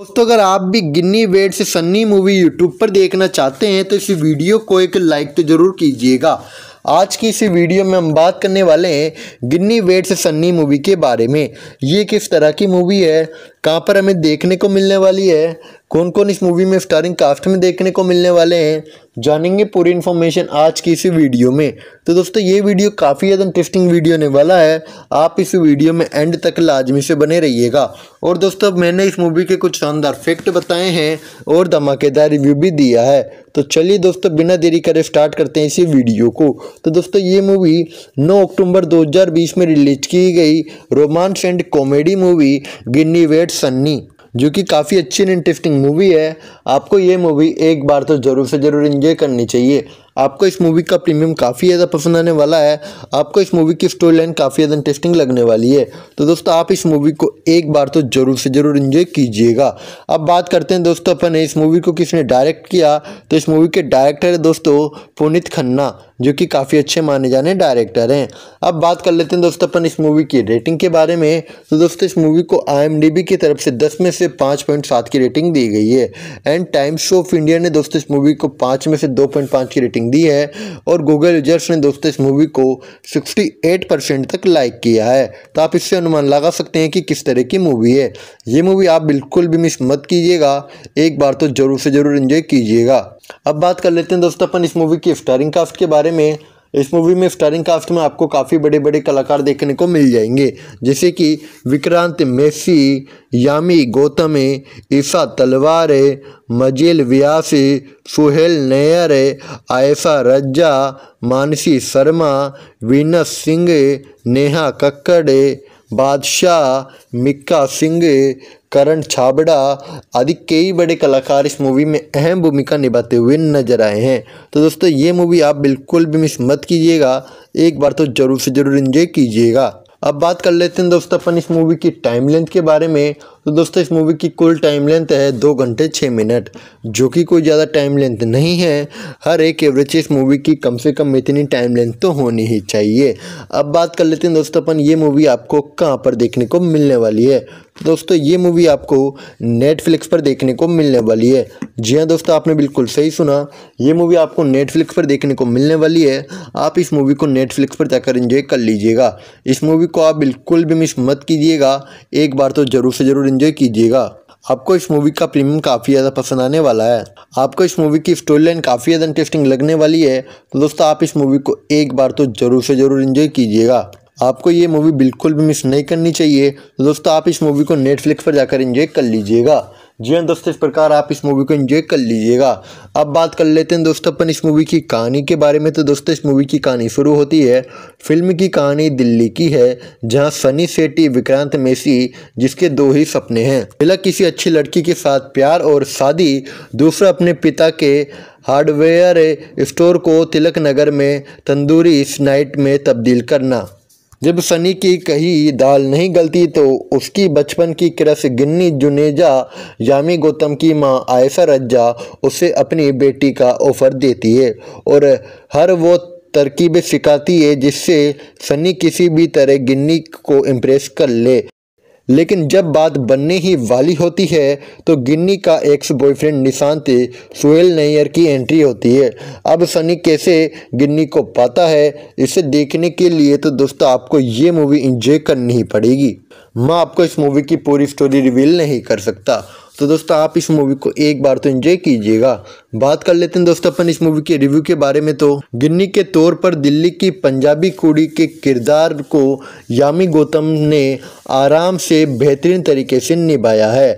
दोस्तों अगर आप भी गिन्नी वेट से सन्नी मूवी यूट्यूब पर देखना चाहते हैं तो इस वीडियो को एक लाइक तो ज़रूर कीजिएगा आज की इस वीडियो में हम बात करने वाले हैं गिन्नी वेट से सन्नी मूवी के बारे में ये किस तरह की मूवी है कहाँ पर हमें देखने को मिलने वाली है कौन कौन इस मूवी में स्टारिंग कास्ट में देखने को मिलने वाले हैं जानेंगे पूरी इन्फॉर्मेशन आज की इसी वीडियो में तो दोस्तों ये वीडियो काफ़ी ज़्यादा इंटरेस्टिंग वीडियो होने वाला है आप इस वीडियो में एंड तक लाजमी से बने रहिएगा और दोस्तों मैंने इस मूवी के कुछ शानदार फैक्ट बताए हैं और धमाकेदार रिव्यू भी दिया है तो चलिए दोस्तों बिना देरी करे स्टार्ट करते हैं इसी वीडियो को तो दोस्तों ये मूवी 9 अक्टूबर 2020 में रिलीज की गई romance and comedy movie Ginny wait Sunny जो कि काफ़ी अच्छी एंड इंटरेस्टिंग मूवी है आपको ये मूवी एक बार तो ज़रूर से ज़रूर इन्जॉय करनी चाहिए आपको इस मूवी का प्रीमियम काफ़ी ज़्यादा पसंद आने वाला है आपको इस मूवी की स्टोरी लाइन काफ़ी ज़्यादा इंटरेस्टिंग लगने वाली है तो दोस्तों आप इस मूवी को एक बार तो ज़रूर से ज़रूर इन्जॉय कीजिएगा अब बात करते हैं दोस्तों अपन इस मूवी को किसने डायरेक्ट किया तो इस मूवी के डायरेक्टर है दोस्तों पुनित खन्ना जो कि काफ़ी अच्छे माने जाने डायरेक्टर हैं अब बात कर लेते हैं दोस्तों अपन इस मूवी की रेटिंग के बारे में तो दोस्तों इस मूवी को आई की तरफ से दस में से पाँच पॉइंट सात की रेटिंग दी गई है एंड टाइम्स ऑफ इंडिया ने दोस्तों इस मूवी को पाँच में से दो पॉइंट पाँच की रेटिंग दी है और गूगल यूजर्स ने दोस्तों इस मूवी को सिक्सटी एट परसेंट तक लाइक किया है तो आप इससे अनुमान लगा सकते हैं कि किस तरह की मूवी है ये मूवी आप बिल्कुल भी मिस मत कीजिएगा एक बार तो ज़रूर से ज़रूर इन्जॉय कीजिएगा अब बात कर लेते हैं दोस्तों अपन इस मूवी की स्टारिंग कास्ट के बारे में इस मूवी में स्टारिंग कास्ट में आपको काफ़ी बड़े बड़े कलाकार देखने को मिल जाएंगे जैसे कि विक्रांत मेसी यामी गौतम ईसा तलवार है मजील व्यास सुहेल नैयर आयशा रज्जा मानसी शर्मा वीनस सिंह नेहा कक्कड़ बादशाह मिक्का सिंह करण छाबड़ा आदि कई बड़े कलाकार इस मूवी में अहम भूमिका निभाते हुए नजर आए हैं तो दोस्तों ये मूवी आप बिल्कुल भी मिस मत कीजिएगा एक बार तो ज़रूर से ज़रूर इन्जॉय कीजिएगा अब बात कर लेते हैं दोस्तों अपन इस मूवी की टाइम लेंथ के बारे में तो दोस्तों इस मूवी की कुल टाइम लेंथ है दो घंटे छः मिनट जो कि कोई ज़्यादा टाइम लेंथ नहीं है हर एक एवरेज इस मूवी की कम से कम इतनी टाइम लेंथ तो होनी ही चाहिए अब बात कर लेते हैं दोस्तों अपन ये मूवी आपको कहाँ पर देखने को मिलने वाली है दोस्तों ये मूवी आपको नेटफ्लिक्स पर देखने को मिलने वाली है जी हाँ दोस्तों आपने बिल्कुल सही सुना ये मूवी आपको नेटफ्लिक्स पर देखने को मिलने वाली है आप इस मूवी को नेटफ्लिक्स पर जाकर इंजॉय कर लीजिएगा इस मूवी को आप बिल्कुल भी मिस मत कीजिएगा एक बार तो ज़रूर से ज़रूर इन्जॉय कीजिएगा आपको इस मूवी का प्रीमियम काफ़ी ज़्यादा पसंद आने वाला है आपको इस मूवी की स्टोरी लाइन काफ़ी ज़्यादा इंटरेस्टिंग लगने वाली है तो दोस्तों आप इस मूवी को एक बार तो ज़रूर से ज़रूर इन्जॉय कीजिएगा आपको ये मूवी बिल्कुल भी मिस नहीं करनी चाहिए दोस्तों आप इस मूवी को नेटफ्लिक्स पर जाकर इन्जॉय कर लीजिएगा जी हाँ दोस्तों इस प्रकार आप इस मूवी को एंजॉय कर लीजिएगा अब बात कर लेते हैं दोस्तों अपन इस मूवी की कहानी के बारे में तो दोस्तों इस मूवी की कहानी शुरू होती है फिल्म की कहानी दिल्ली की है जहां सनी सेटी विक्रांत मेसी जिसके दो ही सपने हैं पहला किसी अच्छी लड़की के साथ प्यार और शादी दूसरा अपने पिता के हार्डवेयर स्टोर को तिलक नगर में तंदूरी स्नाइट में तब्दील करना जब सनी की कही दाल नहीं गलती तो उसकी बचपन की क्रस गिन्नी जुनेजा यामी गौतम की माँ आयशा रज्जा उसे अपनी बेटी का ऑफर देती है और हर वो तरकीबें सिखाती है जिससे सनी किसी भी तरह गिन्नी को इम्प्रेस कर ले लेकिन जब बात बनने ही वाली होती है तो गिन्नी का एक्स बॉयफ्रेंड निशांत सुहेल नैयर की एंट्री होती है अब सनी कैसे गिन्नी को पाता है इसे देखने के लिए तो दोस्तों आपको ये मूवी इंजॉय करनी ही पड़ेगी मैं आपको इस मूवी की पूरी स्टोरी रिवील नहीं कर सकता तो दोस्तों आप इस मूवी को एक बार तो एंजॉय कीजिएगा बात कर लेते हैं दोस्तों अपन इस मूवी के रिव्यू के बारे में तो गिन्नी के तौर पर दिल्ली की पंजाबी कुड़ी के किरदार को यामी गौतम ने आराम से बेहतरीन तरीके से निभाया है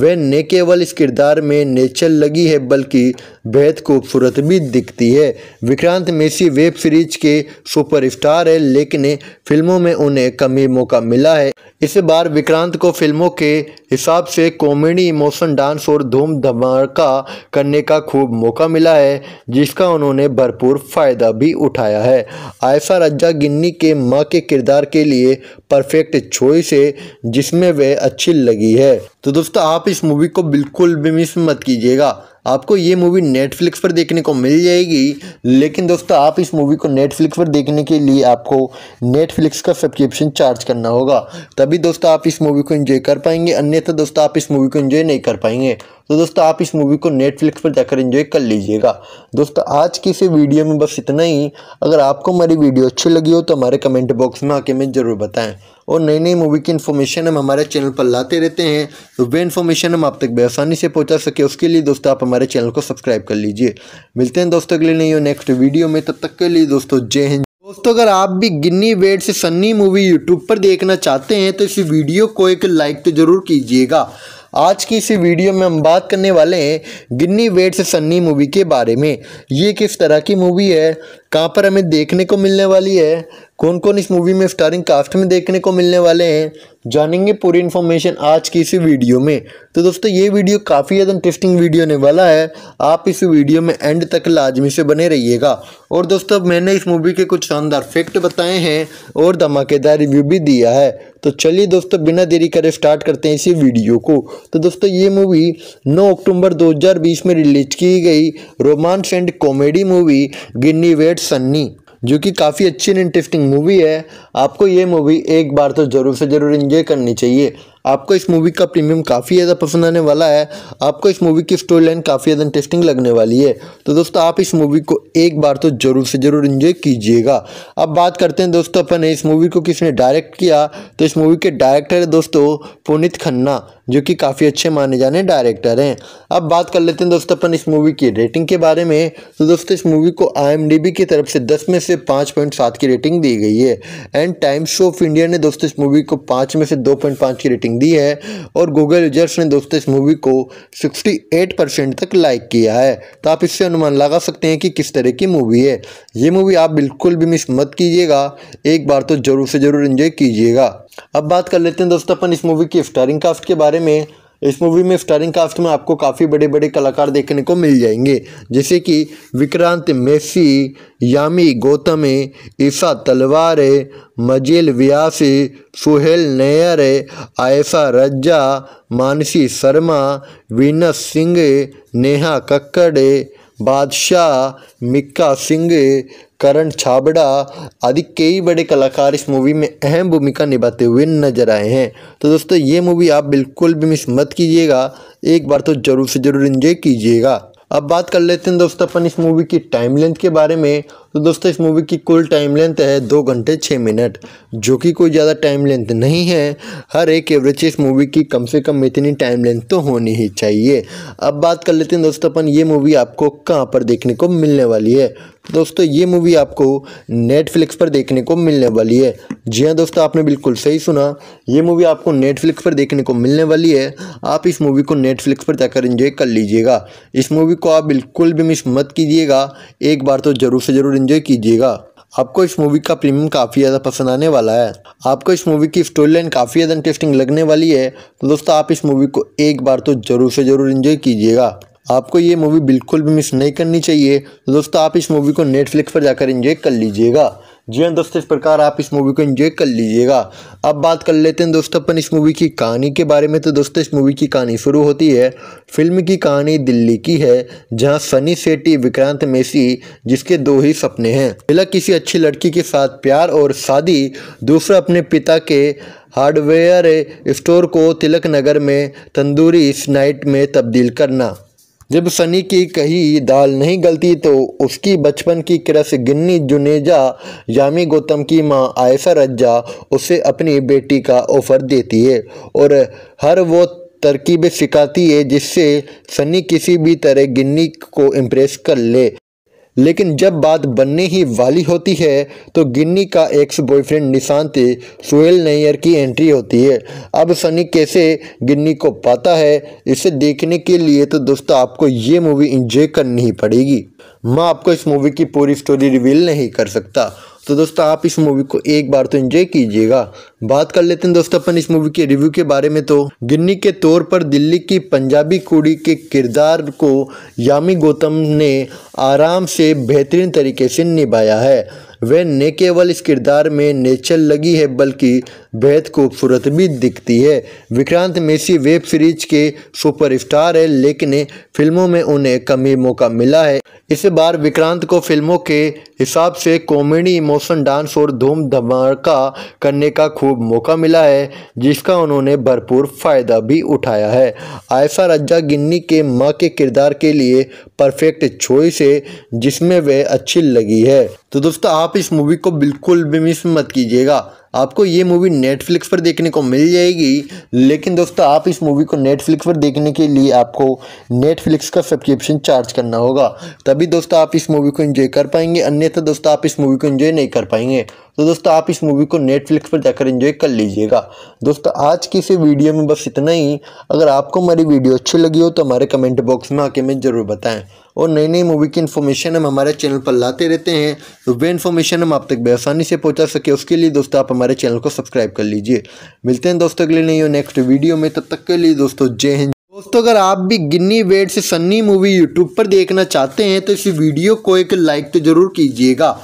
वह न केवल इस किरदार में नेचर लगी है बल्कि बेहद खूबसूरत भी दिखती है विक्रांत मेसी वेब सीरीज के सुपरस्टार है लेकिन फिल्मों में उन्हें कमी मौका मिला है इस बार विक्रांत को फिल्मों के हिसाब से कॉमेडी इमोशन डांस और धूम धमाका करने का खूब मौका मिला है जिसका उन्होंने भरपूर फ़ायदा भी उठाया है आयशा रज्जा गिन्नी के माँ के किरदार के लिए परफेक्ट चॉइस है जिसमें वह अच्छी लगी है तो दोस्तों आप इस मूवी को बिल्कुल भी मिस मत कीजिएगा आपको ये मूवी नेटफ्लिक्स पर देखने को मिल जाएगी लेकिन दोस्तों आप इस मूवी को नेटफ्लिक्स पर देखने के लिए आपको नेटफ्लिक्स का सब्सक्रिप्शन चार्ज करना होगा तभी दोस्तों आप इस मूवी को एंजॉय कर पाएंगे अन्यथा दोस्तों आप इस मूवी को एंजॉय नहीं कर पाएंगे तो दोस्तों आप इस मूवी को नेटफ्लिक्स पर जाकर इंजॉय कर लीजिएगा दोस्तों आज की इस वीडियो में बस इतना ही अगर आपको हमारी वीडियो अच्छी लगी हो तो हमारे कमेंट बॉक्स में आके हमें ज़रूर बताएँ और नई नई मूवी की इन्फॉर्मेशन हम हमारे चैनल पर लाते रहते हैं तो वे इन्फॉर्मेशन हम आप तक बेसानी से पहुँचा सके उसके लिए दोस्तों आप हमारे चैनल को सब्सक्राइब कर लीजिए मिलते हैं दोस्तों के लिए नहीं हो नेक्स्ट वीडियो में तब तक के लिए दोस्तों जय हिंद दोस्तों अगर आप भी गिन्नी वेट से सन्नी मूवी यूट्यूब पर देखना चाहते हैं तो इस वीडियो को एक लाइक तो ज़रूर कीजिएगा आज की इस वीडियो में हम बात करने वाले हैं गिन्नी वेट से सन्नी मूवी के बारे में ये किस तरह की मूवी है कहाँ पर हमें देखने को मिलने वाली है कौन कौन इस मूवी में स्टारिंग कास्ट में देखने को मिलने वाले हैं जानेंगे पूरी इन्फॉर्मेशन आज की इसी वीडियो में तो दोस्तों ये वीडियो काफ़ी ज़्यादा इंटरेस्टिंग वीडियो होने वाला है आप इस वीडियो में एंड तक लाजमी से बने रहिएगा और दोस्तों मैंने इस मूवी के कुछ शानदार फैक्ट बताए हैं और धमाकेदार रिव्यू भी दिया है तो चलिए दोस्तों बिना देरी करे स्टार्ट करते हैं इसी वीडियो को तो दोस्तों ये मूवी नौ अक्टूबर दो में रिलीज की गई romance and comedy movie Ginny wait Sunny जो कि काफ़ी अच्छी एंड इंटरेस्टिंग मूवी है आपको ये मूवी एक बार तो ज़रूर से ज़रूर इन्जॉय करनी चाहिए आपको इस मूवी का प्रीमियम काफ़ी ज़्यादा पसंद आने वाला है आपको इस मूवी की स्टोरी लाइन काफ़ी ज़्यादा इंटरेस्टिंग लगने वाली है तो दोस्तों आप इस मूवी को एक बार तो ज़रूर से ज़रूर इन्जॉय कीजिएगा अब बात करते हैं दोस्तों अपन इस मूवी को किसने डायरेक्ट किया तो इस मूवी के डायरेक्टर है दोस्तों पुनित खन्ना जो कि काफ़ी अच्छे माने जाने डायरेक्टर हैं अब बात कर लेते हैं दोस्तों अपन इस मूवी की रेटिंग के बारे में तो दोस्तों इस मूवी को आई की तरफ से दस में से पाँच की रेटिंग दी गई है एंड टाइम्स ऑफ इंडिया ने दोस्तों इस मूवी को पाँच में से दो पॉइंट पाँच की रेटिंग दी है और गूगल यूजर्स ने दोस्तों इस मूवी को सिक्सटी एट परसेंट तक लाइक किया है तो आप इससे अनुमान लगा सकते हैं कि किस तरह की मूवी है ये मूवी आप बिल्कुल भी मिस मत कीजिएगा एक बार तो ज़रूर से ज़रूर इन्जॉय कीजिएगा अब बात कर लेते हैं दोस्तों अपन इस मूवी की स्टारिंग कास्ट के बारे में इस मूवी में स्टारिंग कास्ट में आपको काफ़ी बड़े बड़े कलाकार देखने को मिल जाएंगे जैसे कि विक्रांत मेसी यामी गौतम ईसा तलवार मजील व्यास सुहेल नैयर आयशा रज्जा मानसी शर्मा वीनस सिंह नेहा कक्कड़ बादशाह मिक्का सिंह करण छाबड़ा आदि कई बड़े कलाकार इस मूवी में अहम भूमिका निभाते हुए नजर आए हैं तो दोस्तों ये मूवी आप बिल्कुल भी मिस मत कीजिएगा एक बार तो ज़रूर से ज़रूर इंजॉय कीजिएगा अब बात कर लेते हैं दोस्तों अपन इस मूवी की टाइम लेंथ के बारे में तो दोस्तों इस मूवी की कुल टाइम लेंथ है दो घंटे छः मिनट जो कि कोई ज़्यादा टाइम लेंथ नहीं है हर एक एवरेज इस मूवी की कम से कम इतनी टाइम लेंथ तो होनी ही चाहिए अब बात कर लेते हैं दोस्तों अपन ये मूवी आपको कहाँ पर देखने को मिलने वाली है दोस्तों ये मूवी आपको नेटफ्लिक्स पर देखने को मिलने वाली है जी हाँ दोस्तों आपने बिल्कुल सही सुना ये मूवी आपको नेटफ्लिक्स पर देखने को मिलने वाली है आप इस मूवी को नेटफ्लिक्स पर जाकर एंजॉय कर लीजिएगा इस मूवी को आप बिल्कुल भी मिस मत कीजिएगा एक बार तो ज़रूर से ज़रूर इन्जॉय कीजिएगा आपको इस मूवी का प्रीमियम काफ़ी ज़्यादा पसंद आने वाला है आपको इस मूवी की स्टोरी लाइन काफ़ी ज़्यादा इंटरेस्टिंग लगने वाली है तो दोस्तों आप इस मूवी को एक बार तो ज़रूर से ज़रूर इन्जॉय कीजिएगा आपको ये मूवी बिल्कुल भी मिस नहीं करनी चाहिए दोस्तों आप इस मूवी को नेटफ्लिक्स पर जाकर इन्जॉय कर लीजिएगा जी हाँ दोस्तों इस प्रकार आप इस मूवी को एंजॉय कर लीजिएगा अब बात कर लेते हैं दोस्तों अपन इस मूवी की कहानी के बारे में तो दोस्तों इस मूवी की कहानी शुरू होती है फिल्म की कहानी दिल्ली की है जहां सनी सेटी विक्रांत मेसी जिसके दो ही सपने हैं पहला किसी अच्छी लड़की के साथ प्यार और शादी दूसरा अपने पिता के हार्डवेयर स्टोर को तिलक नगर में तंदूरी स्नाइट में तब्दील करना जब सनी की कही दाल नहीं गलती तो उसकी बचपन की क्रस गिन्नी जुनेजा यामी गौतम की माँ आयशा रज्जा उसे अपनी बेटी का ऑफर देती है और हर वो तरकीबें सिखाती है जिससे सनी किसी भी तरह गिन्नी को इम्प्रेस कर ले लेकिन जब बात बनने ही वाली होती है तो गिन्नी का एक्स बॉयफ्रेंड निशांति सुहेल नैयर की एंट्री होती है अब सनी कैसे गिन्नी को पाता है इसे देखने के लिए तो दोस्तों आपको ये मूवी इंजॉय करनी ही पड़ेगी मैं आपको इस मूवी की पूरी स्टोरी रिवील नहीं कर सकता तो दोस्तों आप इस मूवी को एक बार तो एंजॉय कीजिएगा बात कर लेते हैं दोस्तों अपन इस मूवी के रिव्यू के बारे में तो गिन्नी के तौर पर दिल्ली की पंजाबी कुड़ी के किरदार को यामी गौतम ने आराम से बेहतरीन तरीके से निभाया है वह न केवल इस किरदार में नेचर लगी है बल्कि बेहद खूबसूरत भी दिखती है विक्रांत मेसी वेब सीरीज के सुपरस्टार है लेकिन फिल्मों में उन्हें कमी मौका मिला है इस बार विक्रांत को फिल्मों के हिसाब से कॉमेडी इमोशन डांस और धूम धमाका करने का खूब मौका मिला है जिसका उन्होंने भरपूर फ़ायदा भी उठाया है आयशा रज्जा गिन्नी के माँ के किरदार के लिए परफेक्ट चॉइस है जिसमें वह अच्छी लगी है तो दोस्तों आप आप इस मूवी को बिल्कुल भी मिस मत कीजिएगा आपको ये मूवी नेटफ्लिक्स पर देखने को मिल जाएगी लेकिन दोस्तों आप इस मूवी को नेटफ्लिक्स पर देखने के लिए आपको नेटफ्लिक्स का सब्सक्रिप्शन चार्ज करना होगा तभी दोस्तों आप इस मूवी को एंजॉय कर पाएंगे अन्यथा दोस्तों आप इस मूवी को एंजॉय नहीं कर पाएंगे तो दोस्तों आप इस मूवी को नेटफ्लिक्स पर जाकर इन्जॉय कर लीजिएगा दोस्तों आज की इस वीडियो में बस इतना ही अगर आपको हमारी वीडियो अच्छी लगी हो तो हमारे कमेंट बॉक्स में आके हमें ज़रूर बताएँ और नई नई मूवी की इन्फॉर्मेशन हम हमारे चैनल पर लाते रहते हैं तो वे इन्फॉर्मेशन हम आप तक बेसानी से पहुंचा सके उसके लिए दोस्तों आप हमारे चैनल को सब्सक्राइब कर लीजिए मिलते हैं दोस्तों के लिए नहीं हो नेक्स्ट वीडियो में तब तक के लिए दोस्तों जय हिंद दोस्तों अगर आप भी गिन्नी वेड से सन्नी मूवी यूट्यूब पर देखना चाहते हैं तो इस वीडियो को एक लाइक तो ज़रूर कीजिएगा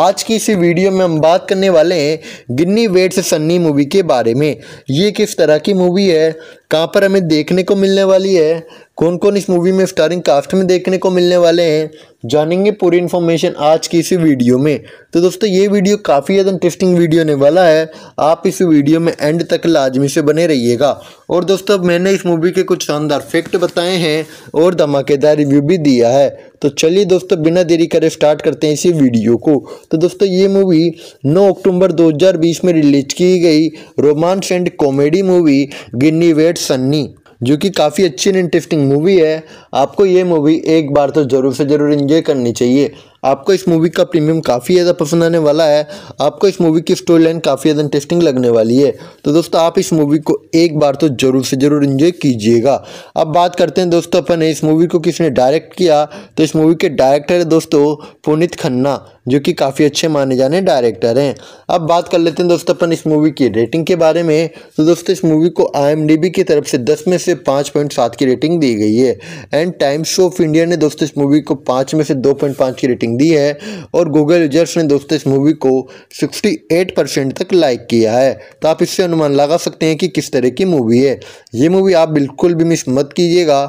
आज की इस वीडियो में हम बात करने वाले हैं गिन्नी वेट से सन्नी मूवी के बारे में ये किस तरह की मूवी है कहाँ पर हमें देखने को मिलने वाली है कौन कौन इस मूवी में स्टारिंग कास्ट में देखने को मिलने वाले हैं जानेंगे पूरी इन्फॉर्मेशन आज की इसी वीडियो में तो दोस्तों ये वीडियो काफ़ी ज़्यादा इंटरेस्टिंग वीडियो होने वाला है आप इस वीडियो में एंड तक लाजमी से बने रहिएगा और दोस्तों मैंने इस मूवी के कुछ शानदार फैक्ट बताए हैं और धमाकेदार रिव्यू भी दिया है तो चलिए दोस्तों बिना देरी करे स्टार्ट करते हैं इसी वीडियो को तो दोस्तों ये मूवी 9 अक्टूबर 2020 में रिलीज की गई romance and comedy movie Ginny wait Sunny जो कि काफ़ी अच्छी एंड इंटरेस्टिंग मूवी है आपको ये मूवी एक बार तो ज़रूर से ज़रूर इन्जॉय करनी चाहिए आपको इस मूवी का प्रीमियम काफ़ी ज़्यादा पसंद आने वाला है आपको इस मूवी की स्टोरी लाइन काफ़ी ज़्यादा इंटरेस्टिंग लगने वाली है तो दोस्तों आप इस मूवी को एक बार तो ज़रूर से ज़रूर इन्जॉय कीजिएगा अब बात करते हैं दोस्तों अपन इस मूवी को किसने डायरेक्ट किया तो इस मूवी के डायरेक्टर है दोस्तों पुनित खन्ना जो कि काफ़ी अच्छे माने जाने डायरेक्टर हैं अब बात कर लेते हैं दोस्तों अपन इस मूवी की रेटिंग के बारे में तो दोस्तों इस मूवी को आई की तरफ से दस में से पाँच की रेटिंग दी गई है एंड टाइम्स ऑफ इंडिया ने दोस्तों इस मूवी को पाँच में से दो पॉइंट पाँच की रेटिंग दी है और गूगल यूजर्स ने दोस्तों इस मूवी को सिक्सटी एट परसेंट तक लाइक किया है तो आप इससे अनुमान लगा सकते हैं कि किस तरह की मूवी है ये मूवी आप बिल्कुल भी मिस मत कीजिएगा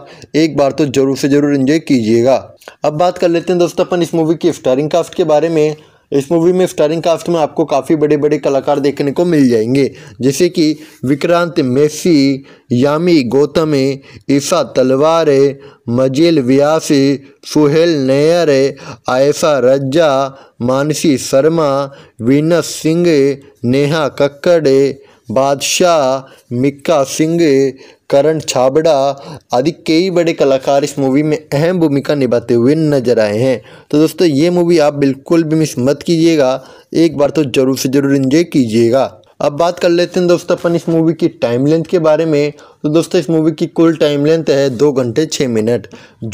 एक बार तो ज़रूर से ज़रूर इन्जॉय कीजिएगा अब बात कर लेते हैं दोस्तों अपन इस मूवी की स्टारिंग कास्ट के बारे में इस मूवी में स्टारिंग कास्ट में आपको काफ़ी बड़े बड़े कलाकार देखने को मिल जाएंगे जैसे कि विक्रांत मेसी यामी गौतम ईसा तलवार मजील व्यास सुहेल नैयर आयशा रज्जा मानसी शर्मा वीनस सिंह नेहा कक्कड़ बादशाह मिक्का सिंह करण छाबड़ा आदि कई बड़े कलाकार इस मूवी में अहम भूमिका निभाते हुए नजर आए हैं तो दोस्तों ये मूवी आप बिल्कुल भी मिस मत कीजिएगा एक बार तो ज़रूर से ज़रूर इंजॉय कीजिएगा अब बात कर लेते हैं दोस्तों अपन इस मूवी की टाइम लेंथ के बारे में तो दोस्तों इस मूवी की कुल टाइम लेंथ है दो घंटे छः मिनट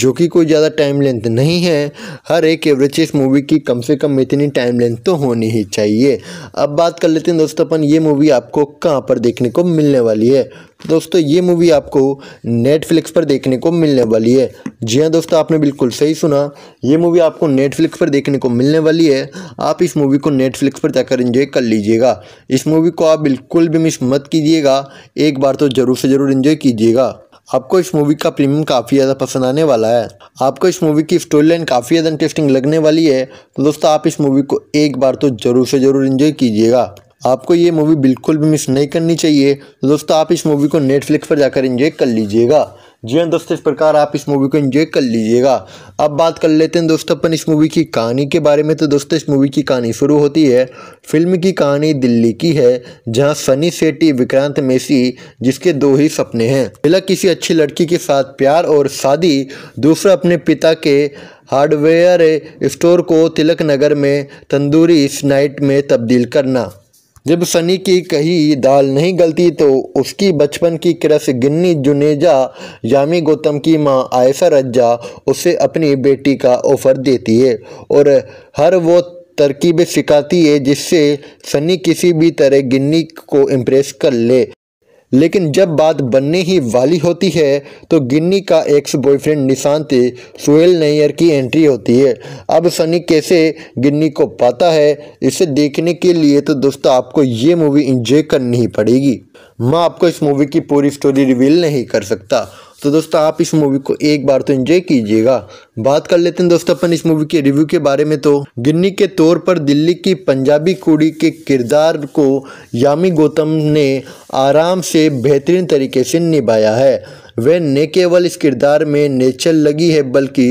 जो कि कोई ज़्यादा टाइम लेंथ नहीं है हर एक एवरेज इस मूवी की कम से कम इतनी टाइम लेंथ तो होनी ही चाहिए अब बात कर लेते हैं दोस्तों अपन ये मूवी आपको कहाँ पर देखने को मिलने वाली है दोस्तों ये मूवी आपको नेटफ्लिक्स पर देखने को मिलने वाली है जी हाँ दोस्तों आपने बिल्कुल सही सुना ये मूवी आपको नेटफ्लिक्स पर देखने को मिलने वाली है आप इस मूवी को नेटफ्लिक्स पर जाकर एंजॉय कर लीजिएगा इस मूवी को आप बिल्कुल भी मिस मत कीजिएगा एक बार तो ज़रूर से ज़रूर एंजॉय कीजिएगा आपको इस मूवी का प्रीमियम काफ़ी ज़्यादा पसंद आने वाला है आपको इस मूवी की स्टोरी लाइन काफ़ी ज़्यादा इंटरेस्टिंग लगने वाली है तो दोस्तों आप इस मूवी को एक बार तो ज़रूर से ज़रूर इन्जॉय कीजिएगा आपको ये मूवी बिल्कुल भी मिस नहीं करनी चाहिए दोस्तों आप इस मूवी को नेटफ्लिक्स पर जाकर इन्जॉय कर लीजिएगा जी हाँ दोस्तों इस प्रकार आप इस मूवी को एंजॉय कर लीजिएगा अब बात कर लेते हैं दोस्तों अपन इस मूवी की कहानी के बारे में तो दोस्तों इस मूवी की कहानी शुरू होती है फिल्म की कहानी दिल्ली की है जहाँ सनी सेटी विक्रांत मेसी जिसके दो ही सपने हैं पहला किसी अच्छी लड़की के साथ प्यार और शादी दूसरा अपने पिता के हार्डवेयर स्टोर को तिलक नगर में तंदूरी स्नाइट में तब्दील करना जब सनी की कही दाल नहीं गलती तो उसकी बचपन की क्रस गिन्नी जुनेजा यामी गौतम की मां आयसा रज्जा उसे अपनी बेटी का ऑफर देती है और हर वो तरकीब सिखाती है जिससे सनी किसी भी तरह गिन्नी को इम्प्रेस कर ले लेकिन जब बात बनने ही वाली होती है तो गिन्नी का एक्स बॉयफ्रेंड निशांति सुहेल नैयर की एंट्री होती है अब सनी कैसे गिन्नी को पाता है इसे देखने के लिए तो दोस्तों आपको ये मूवी इंजॉय करनी ही पड़ेगी मैं आपको इस मूवी की पूरी स्टोरी रिवील नहीं कर सकता तो दोस्तों आप इस मूवी को एक बार तो एंजॉय कीजिएगा बात कर लेते हैं दोस्तों अपन इस मूवी के रिव्यू के बारे में तो गिन्नी के तौर पर दिल्ली की पंजाबी कुड़ी के किरदार को यामी गौतम ने आराम से बेहतरीन तरीके से निभाया है वह न केवल इस किरदार में नेचर लगी है बल्कि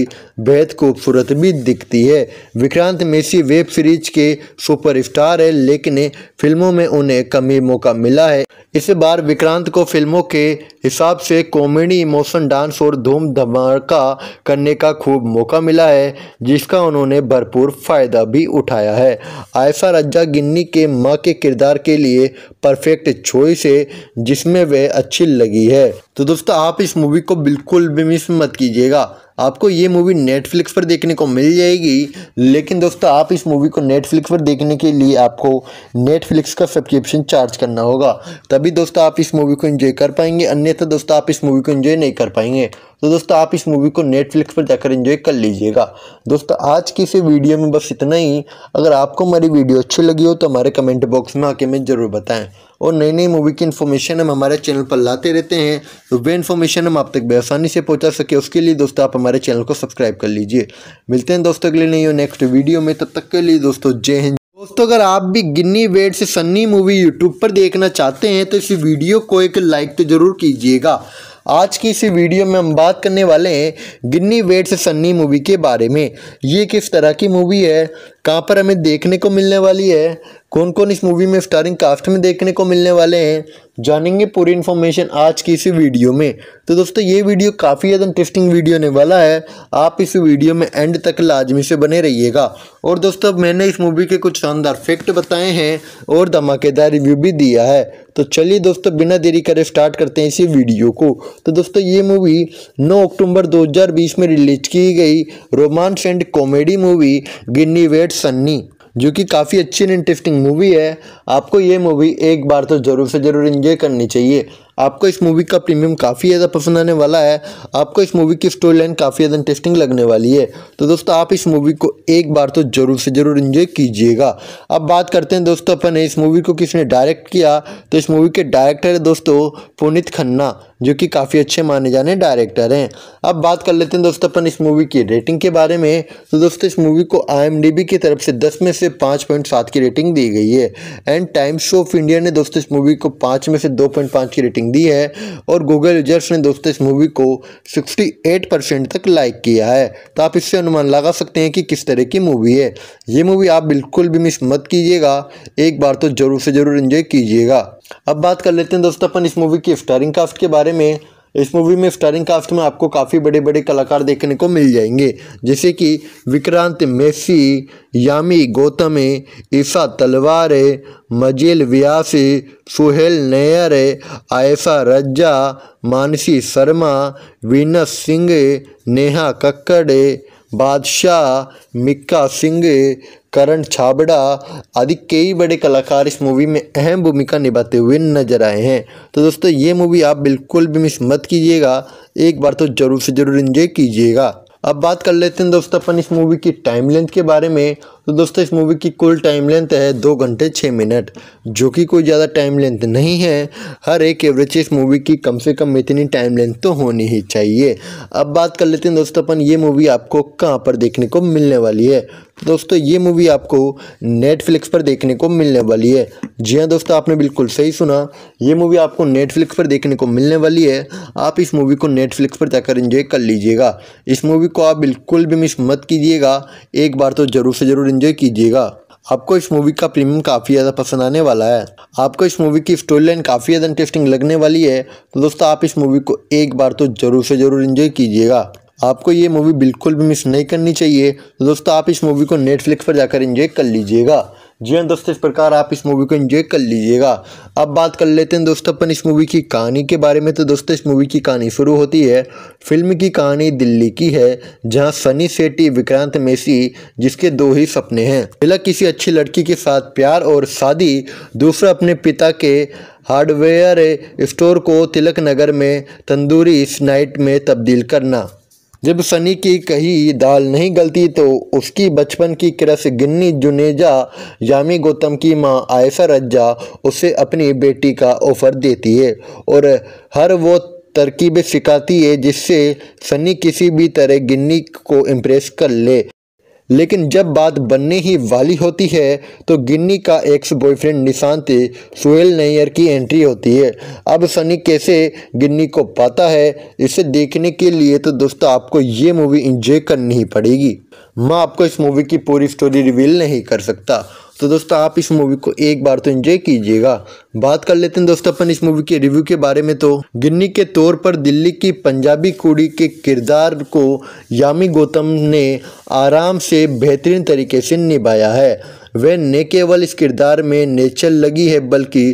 बेहद खूबसूरत भी दिखती है विक्रांत मेसी वेब सीरीज के सुपरस्टार है लेकिन फिल्मों में उन्हें कमी मौका मिला है इस बार विक्रांत को फिल्मों के हिसाब से कॉमेडी इमोशन डांस और धूम धमाका करने का खूब मौका मिला है जिसका उन्होंने भरपूर फ़ायदा भी उठाया है आयशा रज्जा गिन्नी के माँ के किरदार के लिए परफेक्ट चॉइस है जिसमें वह अच्छी लगी है तो दोस्तों आप इस मूवी को बिल्कुल भी मिस मत कीजिएगा आपको ये मूवी नेटफ्लिक्स पर देखने को मिल जाएगी लेकिन दोस्तों आप इस मूवी को नेटफ्लिक्स पर देखने के लिए आपको नेटफ्लिक्स का सब्सक्रिप्शन चार्ज करना होगा तभी दोस्तों आप इस मूवी को इन्जॉय कर पाएंगे अन्यथा दोस्तों आप इस मूवी को इन्जॉय नहीं कर पाएंगे तो दोस्तों आप इस मूवी को नेटफ्लिक्स पर जाकर एंजॉय कर लीजिएगा दोस्तों आज की इस वीडियो में बस इतना ही अगर आपको हमारी वीडियो अच्छी लगी हो तो हमारे कमेंट बॉक्स में आके हमें ज़रूर बताएं और नई नई मूवी की इन्फॉर्मेशन हम हमारे चैनल पर लाते रहते हैं तो वे इन्फॉर्मेशन हम आप तक बेसानी से पहुँचा सके उसके लिए दोस्तों आप हमारे चैनल को सब्सक्राइब कर लीजिए मिलते हैं दोस्तों अगले नई नहीं हो नेक्स्ट वीडियो में तब तक के लिए दोस्तों जय हिंद दोस्तों अगर आप भी गिन्नी वेट से सन्नी मूवी यूट्यूब पर देखना चाहते हैं तो इस वीडियो को एक लाइक तो ज़रूर कीजिएगा आज की इसी वीडियो में हम बात करने वाले हैं गिन्नी वेट से सन्नी मूवी के बारे में ये किस तरह की मूवी है कहाँ पर हमें देखने को मिलने वाली है कौन कौन इस मूवी में स्टारिंग कास्ट में देखने को मिलने वाले हैं जानेंगे पूरी इन्फॉर्मेशन आज की इसी वीडियो में तो दोस्तों ये वीडियो काफ़ी ज़्यादा इंटरेस्टिंग वीडियो होने वाला है आप इस वीडियो में एंड तक लाजमी से बने रहिएगा और दोस्तों मैंने इस मूवी के कुछ शानदार फैक्ट बताए हैं और धमाकेदार रिव्यू भी दिया है तो चलिए दोस्तों बिना देरी करे स्टार्ट करते हैं इसी वीडियो को तो दोस्तों ये मूवी 9 अक्टूबर 2020 में रिलीज की गई romance and comedy movie Ginny wait Sunny जो कि काफ़ी अच्छी एंड इंटरेस्टिंग मूवी है आपको ये मूवी एक बार तो ज़रूर से ज़रूर इन्जॉय करनी चाहिए आपको इस मूवी का प्रीमियम काफ़ी ज़्यादा पसंद आने वाला है आपको इस मूवी की स्टोरी लाइन काफ़ी ज़्यादा इंटरेस्टिंग लगने वाली है तो दोस्तों आप इस मूवी को एक बार तो ज़रूर से ज़रूर इन्जॉय कीजिएगा अब बात करते हैं दोस्तों अपन इस मूवी को किसने डायरेक्ट किया तो इस मूवी के डायरेक्टर है दोस्तों पुनित खन्ना जो कि काफ़ी अच्छे माने जाने डायरेक्टर हैं अब बात कर लेते हैं दोस्तों अपन इस मूवी की रेटिंग के बारे में तो दोस्तों इस मूवी को आई की तरफ से दस में से पाँच पॉइंट सात की रेटिंग दी गई है एंड टाइम्स ऑफ इंडिया ने दोस्तों इस मूवी को पाँच में से दो पॉइंट पाँच की रेटिंग दी है और गूगल यूजर्स ने दोस्तों इस मूवी को 68 परसेंट तक लाइक किया है तो आप इससे अनुमान लगा सकते हैं कि किस तरह की मूवी है ये मूवी आप बिल्कुल भी मिस मत कीजिएगा एक बार तो ज़रूर से ज़रूर इन्जॉय कीजिएगा अब बात कर लेते हैं दोस्तों अपन इस मूवी की स्टारिंग कास्ट के बारे में इस मूवी में स्टारिंग कास्ट में आपको काफ़ी बड़े बड़े कलाकार देखने को मिल जाएंगे जैसे कि विक्रांत मेसी यामी गौतम ईसा तलवार मजेल व्यास सुहेल नैयर आयशा रज्जा मानसी शर्मा वीनस सिंह नेहा कक्कड़ बादशाह मिक्का सिंह करण छाबड़ा आदि कई बड़े कलाकार इस मूवी में अहम भूमिका निभाते हुए नजर आए हैं तो दोस्तों ये मूवी आप बिल्कुल भी मिस मत कीजिएगा एक बार तो ज़रूर से ज़रूर इंजॉय कीजिएगा अब बात कर लेते हैं दोस्तों अपन इस मूवी की टाइम लेंथ के बारे में तो दोस्तों इस मूवी की कुल टाइम लेंथ है दो घंटे छः मिनट जो कि कोई ज़्यादा टाइम लेंथ नहीं है हर एक एवरेज इस मूवी की कम से कम इतनी टाइम लेंथ तो होनी ही चाहिए अब बात कर लेते हैं दोस्तों अपन ये मूवी आपको कहाँ पर देखने को मिलने वाली है दोस्तों ये मूवी आपको नेटफ्लिक्स पर देखने को मिलने वाली है जी हाँ दोस्तों आपने बिल्कुल सही सुना ये मूवी आपको नेटफ्लिक्स पर देखने को मिलने वाली है आप इस मूवी को नेटफ्लिक्स पर जाकर इंजॉय कर लीजिएगा इस मूवी को आप बिल्कुल भी मिस मत कीजिएगा एक बार तो ज़रूर से ज़रूर एंजॉय कीजिएगा आपको इस मूवी का प्रीमियम काफ़ी ज़्यादा पसंद आने वाला है आपको इस मूवी की स्टोरी लाइन काफ़ी ज़्यादा इंटरेस्टिंग लगने वाली है तो दोस्तों आप इस मूवी को एक बार तो ज़रूर से ज़रूर इन्जॉय कीजिएगा आपको ये मूवी बिल्कुल भी मिस नहीं करनी चाहिए दोस्तों आप इस मूवी को नेटफ्लिक्स पर जाकर इन्जॉय कर लीजिएगा जी हाँ दोस्तों इस प्रकार आप इस मूवी को एंजॉय कर लीजिएगा अब बात कर लेते हैं दोस्तों अपन इस मूवी की कहानी के बारे में तो दोस्तों इस मूवी की कहानी शुरू होती है फिल्म की कहानी दिल्ली की है जहां सनी सेटी विक्रांत मेसी जिसके दो ही सपने हैं पहला किसी अच्छी लड़की के साथ प्यार और शादी दूसरा अपने पिता के हार्डवेयर स्टोर को तिलक नगर में तंदूरी स्नाइट में तब्दील करना जब सनी की कही दाल नहीं गलती तो उसकी बचपन की क्रस गिन्नी जुनेजा यामी गौतम की मां आयसा रज्जा उसे अपनी बेटी का ऑफर देती है और हर वो तरकीब सिखाती है जिससे सनी किसी भी तरह गिन्नी को इम्प्रेस कर ले लेकिन जब बात बनने ही वाली होती है तो गिन्नी का एक्स बॉयफ्रेंड निशांति सुहेल नैयर की एंट्री होती है अब सनी कैसे गिन्नी को पाता है इसे देखने के लिए तो दोस्तों आपको ये मूवी इंजॉय करनी ही पड़ेगी मैं आपको इस मूवी की पूरी स्टोरी रिवील नहीं कर सकता तो दोस्तों आप इस मूवी को एक बार तो एंजॉय कीजिएगा बात कर लेते हैं दोस्तों अपन इस मूवी के रिव्यू के बारे में तो गिन्नी के तौर पर दिल्ली की पंजाबी कुड़ी के किरदार को यामी गौतम ने आराम से बेहतरीन तरीके से निभाया है वह न केवल इस किरदार में नेचर लगी है बल्कि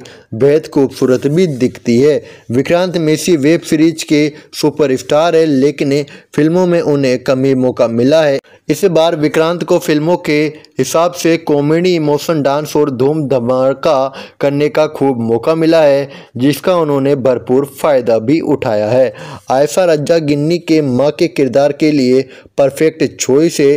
बेहद खूबसूरत भी दिखती है विक्रांत मेसी वेब सीरीज के सुपरस्टार है लेकिन फिल्मों में उन्हें कम ही मौका मिला है इस बार विक्रांत को फिल्मों के हिसाब से कॉमेडी इमोशन डांस और धूम धमाका करने का खूब मौका मिला है जिसका उन्होंने भरपूर फ़ायदा भी उठाया है आयशा रज्जा गिन्नी के माँ के किरदार के लिए परफेक्ट चॉइस है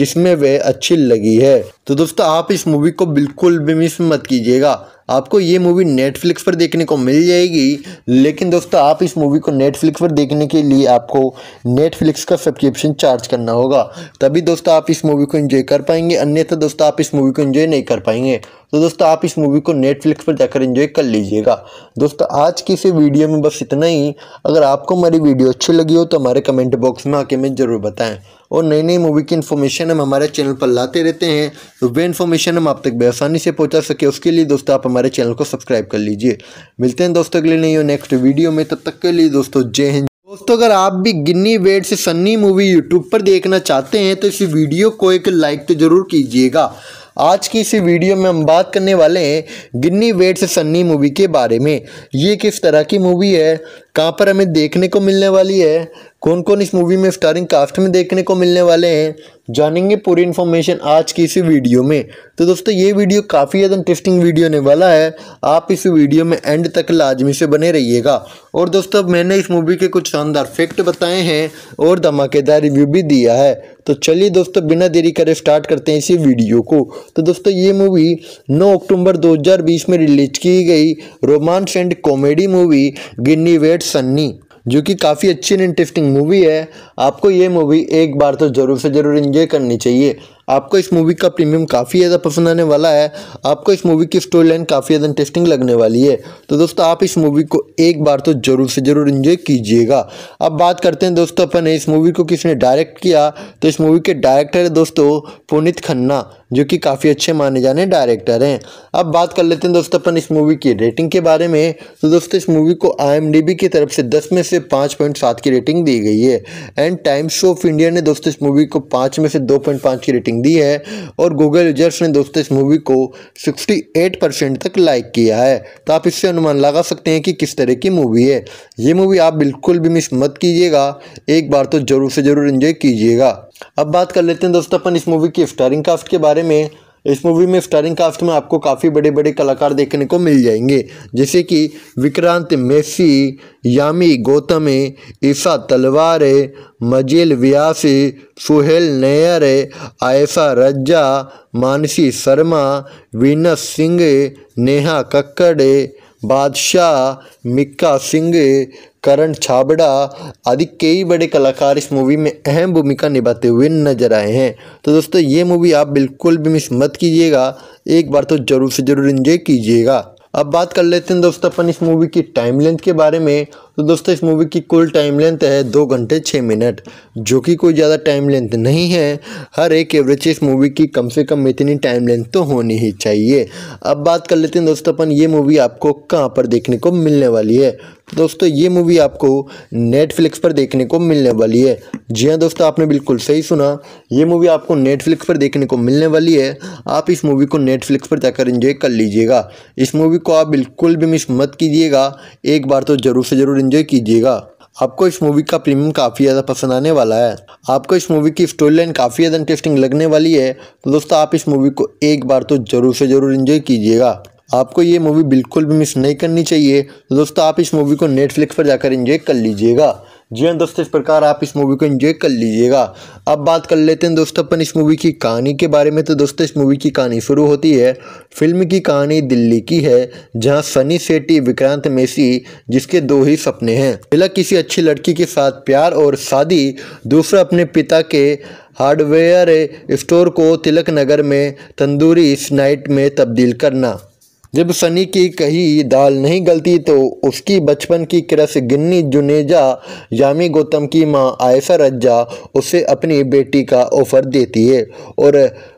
जिसमें वह अच्छी लगी है तो दोस्तों आप इस मूवी को बिल्कुल भी मिस मत कीजिएगा आपको ये मूवी नेटफ्लिक्स पर देखने को मिल जाएगी लेकिन दोस्तों आप इस मूवी को नेटफ्लिक्स पर देखने के लिए आपको नेटफ्लिक्स का सब्सक्रिप्शन चार्ज करना होगा तभी दोस्तों आप इस मूवी को इन्जॉय कर पाएंगे अन्यथा दोस्तों आप इस मूवी को इन्जॉय नहीं कर पाएंगे तो दोस्तों आप इस मूवी को नेटफ्लिक्स पर जाकर इन्जॉय कर लीजिएगा दोस्तों आज की इस वीडियो में बस इतना ही अगर आपको हमारी वीडियो अच्छी लगी हो तो हमारे कमेंट बॉक्स में आके हमें ज़रूर बताएं और नई नई मूवी की इन्फॉर्मेशन हम हमारे चैनल पर लाते रहते हैं तो वे इन्फॉर्मेशन हम आप तक बेसानी से पहुंचा सके उसके लिए दोस्तों आप हमारे चैनल को सब्सक्राइब कर लीजिए मिलते हैं दोस्तों अगले नई और नेक्स्ट वीडियो में तब तक के लिए दोस्तों जय हिंद दोस्तों अगर आप भी गिन्नी वेट से सन्नी मूवी यूट्यूब पर देखना चाहते हैं तो इस वीडियो को एक लाइक तो ज़रूर कीजिएगा आज की इस वीडियो में हम बात करने वाले हैं गिन्नी वेट से सन्नी मूवी के बारे में ये किस तरह की मूवी है कहाँ पर हमें देखने को मिलने वाली है कौन कौन इस मूवी में स्टारिंग कास्ट में देखने को मिलने वाले हैं जानेंगे पूरी इन्फॉर्मेशन आज की इसी वीडियो में तो दोस्तों ये वीडियो काफ़ी ज़्यादा इंटरेस्टिंग वीडियो होने वाला है आप इस वीडियो में एंड तक लाजमी से बने रहिएगा और दोस्तों मैंने इस मूवी के कुछ शानदार फैक्ट बताए हैं और धमाकेदार रिव्यू भी दिया है तो चलिए दोस्तों बिना देरी करे स्टार्ट करते हैं इसी वीडियो को तो दोस्तों ये मूवी 9 अक्टूबर 2020 में रिलीज की गई romance and comedy movie Ginny wait Sunny जो कि काफ़ी अच्छी एंड इंटरेस्टिंग मूवी है आपको ये मूवी एक बार तो ज़रूर से ज़रूर इन्जॉय करनी चाहिए आपको इस मूवी का प्रीमियम काफ़ी ज़्यादा पसंद आने वाला है आपको इस मूवी की स्टोरी लाइन काफ़ी ज़्यादा इंटरेस्टिंग लगने वाली है तो दोस्तों आप इस मूवी को एक बार तो ज़रूर से ज़रूर इन्जॉय कीजिएगा अब बात करते हैं दोस्तों अपन इस मूवी को किसने डायरेक्ट किया तो इस मूवी के डायरेक्टर है दोस्तों पुनित खन्ना जो कि काफ़ी अच्छे माने जाने डायरेक्टर हैं अब बात कर लेते हैं दोस्तों अपन इस मूवी की रेटिंग के बारे में तो दोस्तों इस मूवी को आई की तरफ से दस में से पाँच पॉइंट सात की रेटिंग दी गई है एंड टाइम्स ऑफ इंडिया ने दोस्तों इस मूवी को पाँच में से दो पॉइंट पाँच की रेटिंग रेटिंग दी है और गूगल यूजर्स ने दोस्तों इस मूवी को 68 परसेंट तक लाइक किया है तो आप इससे अनुमान लगा सकते हैं कि किस तरह की मूवी है ये मूवी आप बिल्कुल भी मिस मत कीजिएगा एक बार तो ज़रूर से ज़रूर इन्जॉय कीजिएगा अब बात कर लेते हैं दोस्तों अपन इस मूवी की स्टारिंग कास्ट के बारे में इस मूवी में स्टारिंग कास्ट में आपको काफ़ी बड़े बड़े कलाकार देखने को मिल जाएंगे जैसे कि विक्रांत मेसी यामी गौतम ईसा तलवार मजेल व्यास सुहेल नैयर आयशा रज्जा मानसी शर्मा वीनस सिंह नेहा कक्कड़ बादशाह मिक्का सिंह करण छाबड़ा आदि कई बड़े कलाकार इस मूवी में अहम भूमिका निभाते हुए नजर आए हैं तो दोस्तों ये मूवी आप बिल्कुल भी मिस मत कीजिएगा एक बार तो ज़रूर से ज़रूर इन्जॉय कीजिएगा अब बात कर लेते हैं दोस्तों अपन इस मूवी की टाइम लेंथ के बारे में तो दोस्तों इस मूवी की कुल टाइम लेंथ है दो घंटे छः मिनट जो कि कोई ज़्यादा टाइम लेंथ नहीं है हर एक एवरेज इस मूवी की कम से कम इतनी टाइम लेंथ तो होनी ही चाहिए अब बात कर लेते हैं दोस्तों अपन ये मूवी आपको कहाँ पर देखने को मिलने वाली है दोस्तों ये मूवी आपको नेटफ्लिक्स पर देखने को मिलने वाली है जी हाँ दोस्तों आपने बिल्कुल सही सुना ये मूवी आपको नेटफ्लिक्स पर देखने को मिलने वाली है आप इस मूवी को नेटफ्लिक्स पर जाकर इंजॉय कर लीजिएगा इस मूवी को आप बिल्कुल भी मिस मत कीजिएगा एक बार तो ज़रूर से ज़रूर एंजॉय कीजिएगा आपको इस मूवी का प्रीमियम काफ़ी ज़्यादा पसंद आने वाला है आपको इस मूवी की स्टोरी लाइन काफ़ी ज़्यादा इंटरेस्टिंग लगने वाली है तो दोस्तों आप इस मूवी को एक बार तो ज़रूर से ज़रूर इन्जॉय कीजिएगा आपको ये मूवी बिल्कुल भी मिस नहीं करनी चाहिए दोस्तों आप इस मूवी को नेटफ्लिक्स पर जाकर इंजॉय कर लीजिएगा जी हाँ दोस्तों इस प्रकार आप इस मूवी को एंजॉय कर लीजिएगा अब बात कर लेते हैं दोस्तों अपन इस मूवी की कहानी के बारे में तो दोस्तों इस मूवी की कहानी शुरू होती है फिल्म की कहानी दिल्ली की है जहाँ सनी सेटी विक्रांत मेसी जिसके दो ही सपने हैं पहला किसी अच्छी लड़की के साथ प्यार और शादी दूसरा अपने पिता के हार्डवेयर स्टोर को तिलक नगर में तंदूरी स्नाइट में तब्दील करना जब सनी की कही दाल नहीं गलती तो उसकी बचपन की क्रस गिन्नी जुनेजा यामी गौतम की मां आयसा रज्जा उसे अपनी बेटी का ऑफर देती है और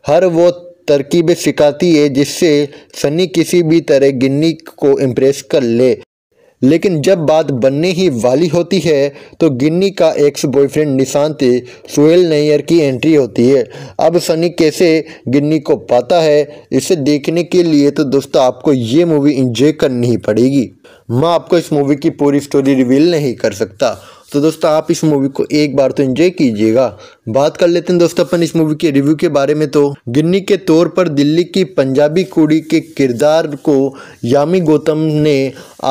हर वो तरकीबें सिखाती है जिससे सनी किसी भी तरह गिन्नी को इम्प्रेस कर ले लेकिन जब बात बनने ही वाली होती है तो गिन्नी का एक्स बॉयफ्रेंड निशांति सुहेल नैयर की एंट्री होती है अब सनी कैसे गिन्नी को पाता है इसे देखने के लिए तो दोस्तों आपको ये मूवी इंजॉय करनी ही पड़ेगी मैं आपको इस मूवी की पूरी स्टोरी रिवील नहीं कर सकता तो दोस्तों आप इस मूवी को एक बार तो एंजॉय कीजिएगा बात कर लेते हैं दोस्तों अपन इस मूवी के रिव्यू के बारे में तो गिन्नी के तौर पर दिल्ली की पंजाबी कुड़ी के किरदार को यामी गौतम ने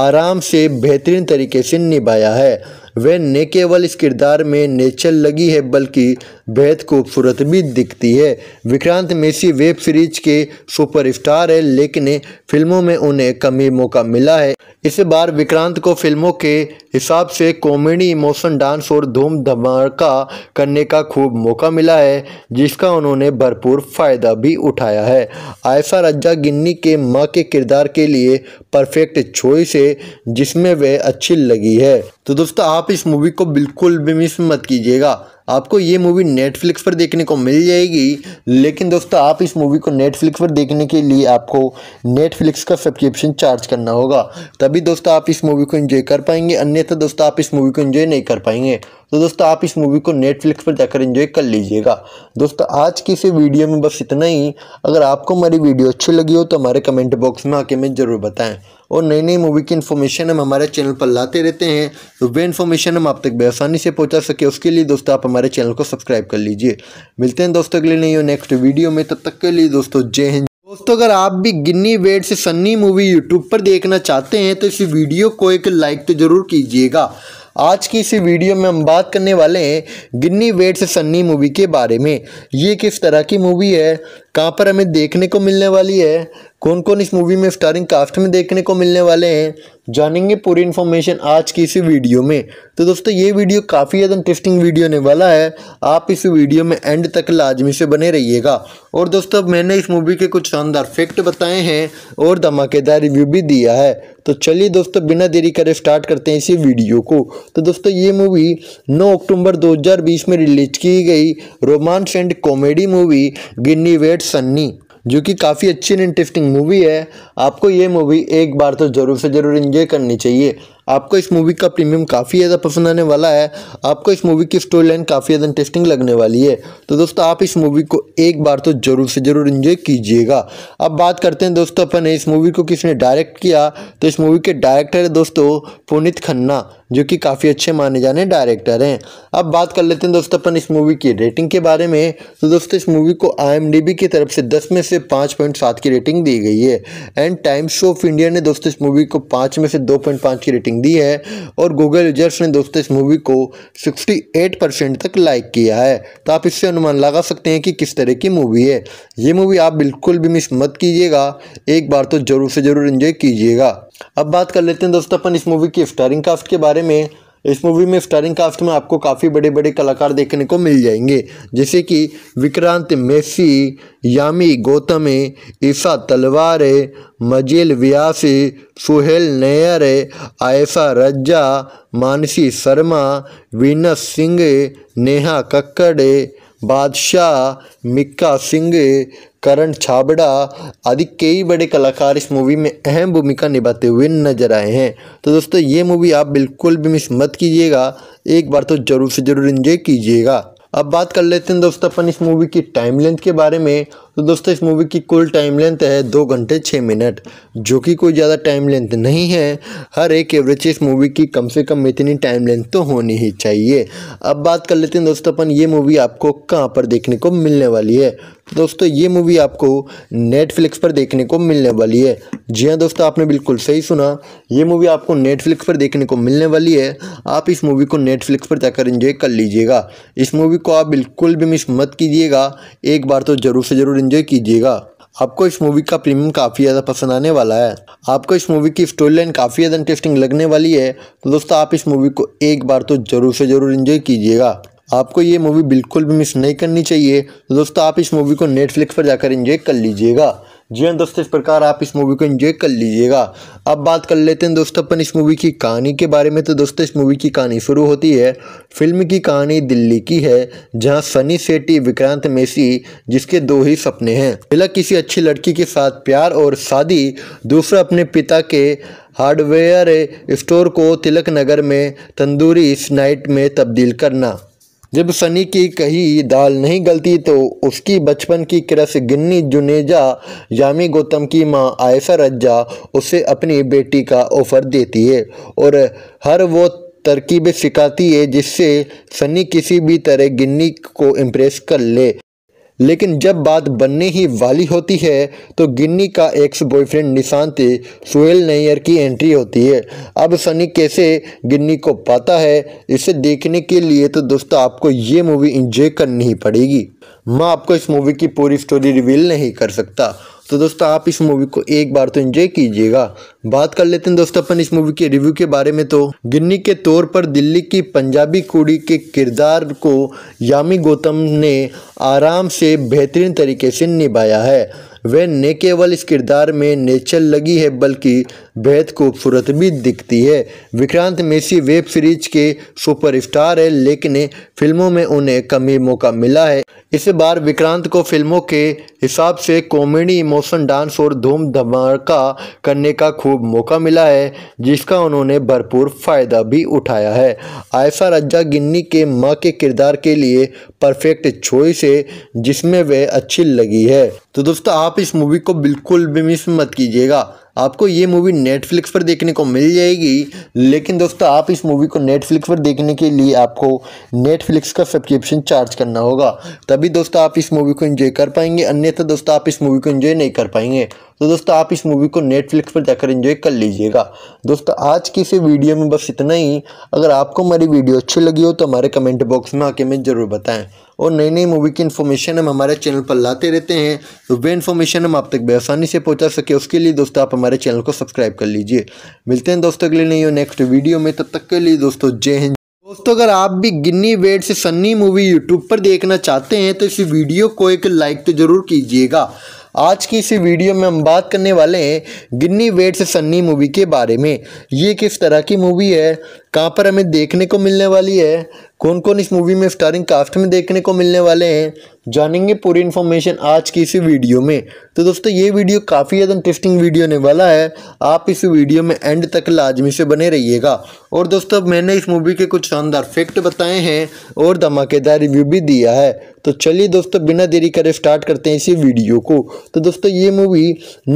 आराम से बेहतरीन तरीके से निभाया है वह न केवल इस किरदार में नेचर लगी है बल्कि बेहद खूबसूरत भी दिखती है विक्रांत मेसी वेब सीरीज के सुपरस्टार है लेकिन फिल्मों में उन्हें कमी मौका मिला है इस बार विक्रांत को फिल्मों के हिसाब से कॉमेडी इमोशन डांस और धूम धमाका करने का खूब मौका मिला है जिसका उन्होंने भरपूर फ़ायदा भी उठाया है आयशा रज्जा गिन्नी के माँ के किरदार के लिए परफेक्ट चॉइस है जिसमें वह अच्छी लगी है तो दोस्तों आप इस मूवी को बिल्कुल भी मिस मत कीजिएगा आपको ये मूवी नेटफ्लिक्स पर देखने को मिल जाएगी लेकिन दोस्तों आप इस मूवी को नेटफ्लिक्स पर देखने के लिए आपको नेटफ्लिक्स का सब्सक्रिप्शन चार्ज करना होगा तभी दोस्तों आप इस मूवी को इन्जॉय कर पाएंगे अन्यथा दोस्तों आप इस मूवी को इन्जॉय नहीं कर पाएंगे तो दोस्तों आप इस मूवी को नेटफ्लिक्स पर जाकर इन्जॉय कर लीजिएगा दोस्तों आज की इस वीडियो में बस इतना ही अगर आपको हमारी वीडियो अच्छी लगी हो तो हमारे कमेंट बॉक्स में आके हमें ज़रूर बताएँ और नई नई मूवी की इन्फॉर्मेशन हम हमारे चैनल पर लाते रहते हैं तो वे इन्फॉर्मेशन हम आप तक बेसानी से पहुंचा सके उसके लिए दोस्तों आप हमारे चैनल को सब्सक्राइब कर लीजिए मिलते हैं दोस्तों अगले नई नेक्स्ट वीडियो में तब तक के लिए दोस्तों जय हिंद दोस्तों अगर आप भी गिन्नी वेट से सन्नी मूवी यूट्यूब पर देखना चाहते हैं तो इस वीडियो को एक लाइक तो ज़रूर कीजिएगा आज की इस वीडियो में हम बात करने वाले हैं गिन्नी वेट से सन्नी मूवी के बारे में ये किस तरह की मूवी है कहाँ पर हमें देखने को मिलने वाली है कौन कौन इस मूवी में स्टारिंग कास्ट में देखने को मिलने वाले हैं जानेंगे पूरी इन्फॉर्मेशन आज की इस वीडियो में तो दोस्तों ये वीडियो काफ़ी ज़्यादा इंटरेस्टिंग वीडियो होने वाला है आप इस वीडियो में एंड तक लाजमी से बने रहिएगा और दोस्तों मैंने इस मूवी के कुछ शानदार फैक्ट बताए हैं और धमाकेदार रिव्यू भी दिया है तो चलिए दोस्तों बिना देरी करे स्टार्ट करते हैं इसी वीडियो को तो दोस्तों ये मूवी 9 अक्टूबर 2020 में रिलीज की गई romance and comedy movie Ginny weds website Sunny जो कि काफ़ी अच्छी एंड इंटरेस्टिंग मूवी है आपको ये मूवी एक बार तो ज़रूर से ज़रूर इन्जॉय करनी चाहिए आपको इस मूवी का प्रीमियम काफ़ी ज़्यादा पसंद आने वाला है आपको इस मूवी की स्टोरी लाइन काफ़ी ज़्यादा इंटरेस्टिंग लगने वाली है तो दोस्तों आप इस मूवी को एक बार तो ज़रूर से ज़रूर इन्जॉय कीजिएगा अब बात करते हैं दोस्तों अपन इस मूवी को किसने डायरेक्ट किया तो इस मूवी के डायरेक्टर है दोस्तों पुनित खन्ना जो कि काफ़ी अच्छे माने जाने डायरेक्टर हैं अब बात कर लेते हैं दोस्तों अपन इस मूवी की रेटिंग के बारे में तो दोस्तों इस मूवी को आई की तरफ से दस में से पाँच पॉइंट सात की रेटिंग दी गई है एंड टाइम्स ऑफ इंडिया ने दोस्तों इस मूवी को पाँच में से दो पॉइंट पाँच की रेटिंग दी है और गूगल यूजर्स ने दोस्तों इस मूवी को 68 परसेंट तक लाइक किया है तो आप इससे अनुमान लगा सकते हैं कि किस तरह की मूवी है ये मूवी आप बिल्कुल भी मिस मत कीजिएगा एक बार तो ज़रूर से ज़रूर इन्जॉय कीजिएगा अब बात कर लेते हैं दोस्तों अपन इस मूवी की स्टारिंग कास्ट के बारे में इस मूवी में स्टारिंग कास्ट में आपको काफ़ी बड़े बड़े कलाकार देखने को मिल जाएंगे जैसे कि विक्रांत मेसी यामी गौतम ईसा तलवार मजेल व्यास सुहेल नैयर आयशा रज्जा मानसी शर्मा वीनस सिंह नेहा कक्कड़ बादशाह मिक्का सिंह करण छाबड़ा आदि कई बड़े कलाकार इस मूवी में अहम भूमिका निभाते हुए नजर आए हैं तो दोस्तों ये मूवी आप बिल्कुल भी मिस मत कीजिएगा एक बार तो ज़रूर से ज़रूर इन्जॉय कीजिएगा अब बात कर लेते हैं दोस्तों अपन इस मूवी की टाइम लेंथ के बारे में तो दोस्तों इस मूवी की कुल टाइम लेंथ है दो घंटे छः मिनट जो कि कोई ज़्यादा टाइम लेंथ नहीं है हर एक एवरेज इस मूवी की कम से कम इतनी टाइम लेंथ तो होनी ही चाहिए अब बात कर लेते हैं दोस्तों अपन ये मूवी आपको कहाँ पर देखने को मिलने वाली है तो दोस्तों ये मूवी आपको नेटफ्लिक्स पर देखने को मिलने वाली है जी हाँ दोस्तों आपने बिल्कुल सही सुना ये मूवी आपको नेटफ्लिक्स पर देखने को मिलने वाली है आप इस मूवी को नेटफ्लिक्स पर जाकर इंजॉय कर लीजिएगा इस मूवी को आप बिल्कुल भी मिस मत कीजिएगा एक बार तो ज़रूर से ज़रूर इन्जॉय कीजिएगा आपको इस मूवी का प्रीमियम काफ़ी ज़्यादा पसंद आने वाला है आपको इस मूवी की स्टोरी लाइन काफ़ी ज़्यादा इंटरेस्टिंग लगने वाली है तो दोस्तों आप इस मूवी को एक बार तो ज़रूर से ज़रूर इन्जॉय कीजिएगा आपको ये मूवी बिल्कुल भी मिस नहीं करनी चाहिए तो दोस्तों आप इस मूवी को नेटफ्लिक्स पर जाकर इन्जॉय कर लीजिएगा जी हाँ दोस्तों इस प्रकार आप इस मूवी को एंजॉय कर लीजिएगा अब बात कर लेते हैं दोस्तों अपन इस मूवी की कहानी के बारे में तो दोस्तों इस मूवी की कहानी शुरू होती है फिल्म की कहानी दिल्ली की है जहाँ सनी सेटी विक्रांत मेसी जिसके दो ही सपने हैं पहला किसी अच्छी लड़की के साथ प्यार और शादी दूसरा अपने पिता के हार्डवेयर स्टोर को तिलक नगर में तंदूरी स्नाइट में तब्दील करना जब सनी की कही दाल नहीं गलती तो उसकी बचपन की क्रस गिन्नी जुनेजा यामी गौतम की मां आयसा रज्जा उसे अपनी बेटी का ऑफर देती है और हर वो तरकीबें सिखाती है जिससे सनी किसी भी तरह गिन्नी को इम्प्रेस कर ले लेकिन जब बात बनने ही वाली होती है तो गिन्नी का एक्स बॉयफ्रेंड निशांत सुहेल नैयर की एंट्री होती है अब सनी कैसे गिन्नी को पाता है इसे देखने के लिए तो दोस्तों आपको ये मूवी इंजॉय करनी ही पड़ेगी मैं आपको इस मूवी की पूरी स्टोरी रिवील नहीं कर सकता तो दोस्तों आप इस मूवी को एक बार तो एंजॉय कीजिएगा बात कर लेते हैं दोस्तों अपन इस मूवी के रिव्यू के बारे में तो गिन्नी के तौर पर दिल्ली की पंजाबी कुड़ी के किरदार को यामी गौतम ने आराम से बेहतरीन तरीके से निभाया है वह न केवल इस किरदार में नेचर लगी है बल्कि बेहद खूबसूरत भी दिखती है विक्रांत मेसी वेब सीरीज के सुपरस्टार है लेकिन फिल्मों में उन्हें कमी मौका मिला है इस बार विक्रांत को फिल्मों के हिसाब से कॉमेडी इमोशन डांस और धूम धमाका करने का खूब मौका मिला है जिसका उन्होंने भरपूर फ़ायदा भी उठाया है आयसा रज्जा गिन्नी के माँ के किरदार के लिए परफेक्ट चॉइस है जिसमें वह अच्छी लगी है तो दोस्तों आप इस मूवी को बिल्कुल भी मिस मत कीजिएगा आपको ये मूवी नेटफ्लिक्स पर देखने को मिल जाएगी लेकिन दोस्तों आप इस मूवी को नेटफ्लिक्स पर देखने के लिए आपको नेटफ्लिक्स का सब्सक्रिप्शन चार्ज करना होगा तभी दोस्तों आप इस मूवी को इन्जॉय कर पाएंगे अन्यथा दोस्तों आप इस मूवी को इन्जॉय नहीं कर पाएंगे तो दोस्तों आप इस मूवी को नेटफ्लिक्स पर जाकर इंजॉय कर लीजिएगा दोस्तों आज की इस वीडियो में बस इतना ही अगर आपको हमारी वीडियो अच्छी लगी हो तो हमारे कमेंट बॉक्स में आके हमें ज़रूर बताएं और नई नई मूवी की इन्फॉर्मेशन हम हमारे चैनल पर लाते रहते हैं तो वे इन्फॉर्मेशन हम आप तक बेसानी से पहुँचा सके उसके लिए दोस्तों आप हमारे चैनल को सब्सक्राइब कर लीजिए मिलते हैं दोस्तों के लिए नहीं हो नेक्स्ट वीडियो में तब तक के लिए दोस्तों जय हिंद दोस्तों अगर आप भी गिन्नी वेड से सन्नी मूवी यूट्यूब पर देखना चाहते हैं तो इस वीडियो को एक लाइक तो ज़रूर कीजिएगा आज की इसी वीडियो में हम बात करने वाले हैं गिन्नी वेट से सन्नी मूवी के बारे में ये किस तरह की मूवी है कहाँ पर हमें देखने को मिलने वाली है कौन कौन इस मूवी में स्टारिंग कास्ट में देखने को मिलने वाले हैं जानेंगे पूरी इन्फॉर्मेशन आज की इसी वीडियो में तो दोस्तों ये वीडियो काफ़ी ज़्यादा इंटरेस्टिंग वीडियो होने वाला है आप इस वीडियो में एंड तक लाजमी से बने रहिएगा और दोस्तों मैंने इस मूवी के कुछ शानदार फैक्ट बताए हैं और धमाकेदार रिव्यू भी दिया है तो चलिए दोस्तों बिना देरी करे स्टार्ट करते हैं इसी वीडियो को तो दोस्तों ये मूवी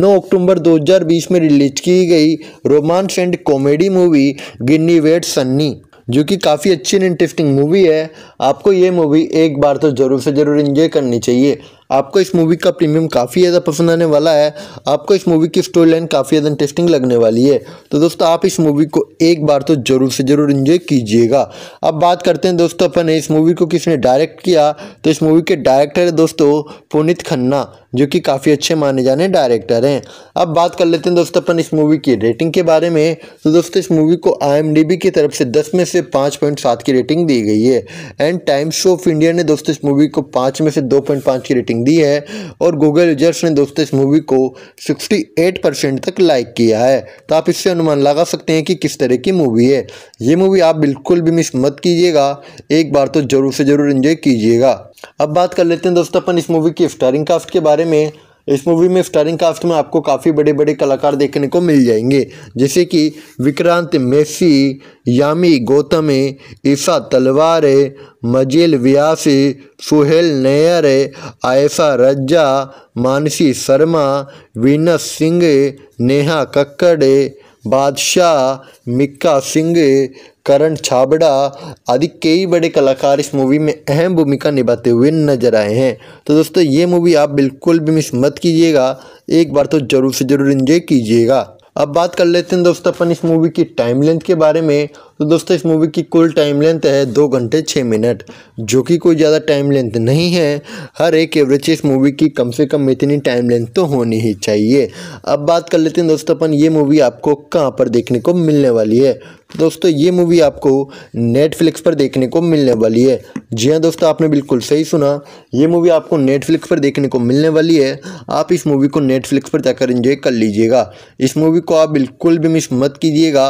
9 अक्टूबर 2020 में रिलीज की गई romance and comedy movie Ginny wait Sunny जो कि काफ़ी अच्छी एंड इंटरेस्टिंग मूवी है आपको ये मूवी एक बार तो ज़रूर से ज़रूर इन्जॉय करनी चाहिए आपको इस मूवी का प्रीमियम काफ़ी ज़्यादा पसंद आने वाला है आपको इस मूवी की स्टोरी लाइन काफ़ी ज़्यादा इंटरेस्टिंग लगने वाली है तो दोस्तों आप इस मूवी को एक बार तो ज़रूर से ज़रूर इन्जॉय कीजिएगा अब बात करते हैं दोस्तों अपन इस मूवी को किसने डायरेक्ट किया तो इस मूवी के डायरेक्टर है दोस्तों पुनित खन्ना जो कि काफ़ी अच्छे माने जाने डायरेक्टर हैं अब बात कर लेते हैं दोस्तों अपन इस मूवी की रेटिंग के बारे में तो दोस्तों इस मूवी को आई की तरफ से दस में से पाँच पॉइंट सात की रेटिंग दी गई है एंड टाइम्स ऑफ इंडिया ने दोस्तों इस मूवी को पाँच में से दो पॉइंट पाँच की रेटिंग दी है और गूगल यूजर्स ने दोस्तों इस मूवी को सिक्सटी एट परसेंट तक लाइक किया है तो आप इससे अनुमान लगा सकते हैं कि किस तरह की मूवी है ये मूवी आप बिल्कुल भी मिस मत कीजिएगा एक बार तो ज़रूर से ज़रूर इन्जॉय कीजिएगा अब बात कर लेते हैं दोस्तों अपन इस मूवी की स्टारिंग कास्ट के बारे में इस मूवी में स्टारिंग कास्ट में आपको काफ़ी बड़े बड़े कलाकार देखने को मिल जाएंगे जैसे कि विक्रांत मेसी यामी गौतम ईसा तलवार है व्यास सुहेल नैयर है आयशा रज्जा मानसी शर्मा वीनस सिंह नेहा कक्कड़ बादशाह मिक्का सिंह करण छाबड़ा आदि कई बड़े कलाकार इस मूवी में अहम भूमिका निभाते हुए नजर आए हैं तो दोस्तों ये मूवी आप बिल्कुल भी मिस मत कीजिएगा एक बार तो ज़रूर से ज़रूर इन्जॉय कीजिएगा अब बात कर लेते हैं दोस्तों अपन इस मूवी की टाइम लेंथ के बारे में तो दोस्तों इस मूवी की कुल टाइम लेंथ है दो घंटे छः मिनट जो कि कोई ज़्यादा टाइम लेंथ नहीं है हर एक एवरेज इस मूवी की कम से कम इतनी टाइम लेंथ तो होनी ही चाहिए अब बात कर लेते हैं दोस्तों अपन ये मूवी आपको कहाँ पर देखने को मिलने वाली है दोस्तों ये मूवी आपको नेटफ्लिक्स पर देखने को मिलने वाली है जी हाँ दोस्तों आपने बिल्कुल सही सुना ये मूवी आपको नेटफ्लिक्स पर देखने को मिलने वाली है आप इस मूवी को नेटफ्लिक्स पर जाकर एंजॉय कर लीजिएगा इस मूवी को आप बिल्कुल भी मिस मत कीजिएगा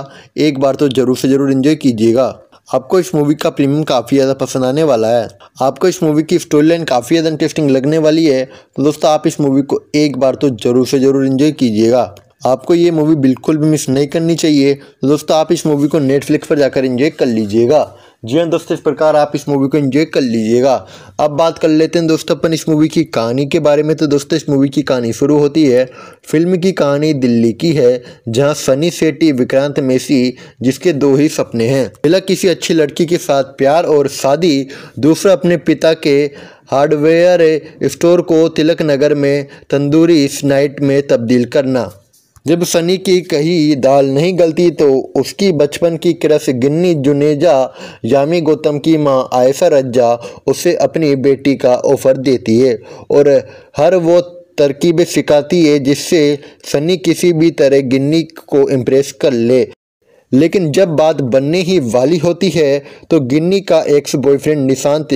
एक बार तो ज़रूर से ज़रूर इन्जॉय कीजिएगा आपको इस मूवी का प्रीमियम काफ़ी ज़्यादा पसंद आने वाला है आपको इस मूवी की स्टोरी लाइन काफ़ी ज़्यादा इंटरेस्टिंग लगने वाली है तो दोस्तों आप इस मूवी को एक बार तो ज़रूर से ज़रूर इन्जॉय कीजिएगा आपको ये मूवी बिल्कुल भी मिस नहीं करनी चाहिए तो दोस्तों आप इस मूवी को नेटफ्लिक्स पर जाकर इंजॉय कर लीजिएगा जी हाँ दोस्तों इस प्रकार आप इस मूवी को एंजॉय कर लीजिएगा अब बात कर लेते हैं दोस्तों अपन इस मूवी की कहानी के बारे में तो दोस्तों इस मूवी की कहानी शुरू होती है फिल्म की कहानी दिल्ली की है जहां सनी सेट्टी विक्रांत मेसी जिसके दो ही सपने हैं पहला किसी अच्छी लड़की के साथ प्यार और शादी दूसरा अपने पिता के हार्डवेयर स्टोर को तिलक नगर में तंदूरी स्नाइट में तब्दील करना जब सनी की कही दाल नहीं गलती तो उसकी बचपन की क्रस गिन्नी जुनेजा यामी गौतम की माँ आयशा रज्जा उसे अपनी बेटी का ऑफर देती है और हर वो तरकीबें सिखाती है जिससे सनी किसी भी तरह गिन्नी को इम्प्रेस कर ले लेकिन जब बात बनने ही वाली होती है तो गिन्नी का एक्स बॉयफ्रेंड निशांत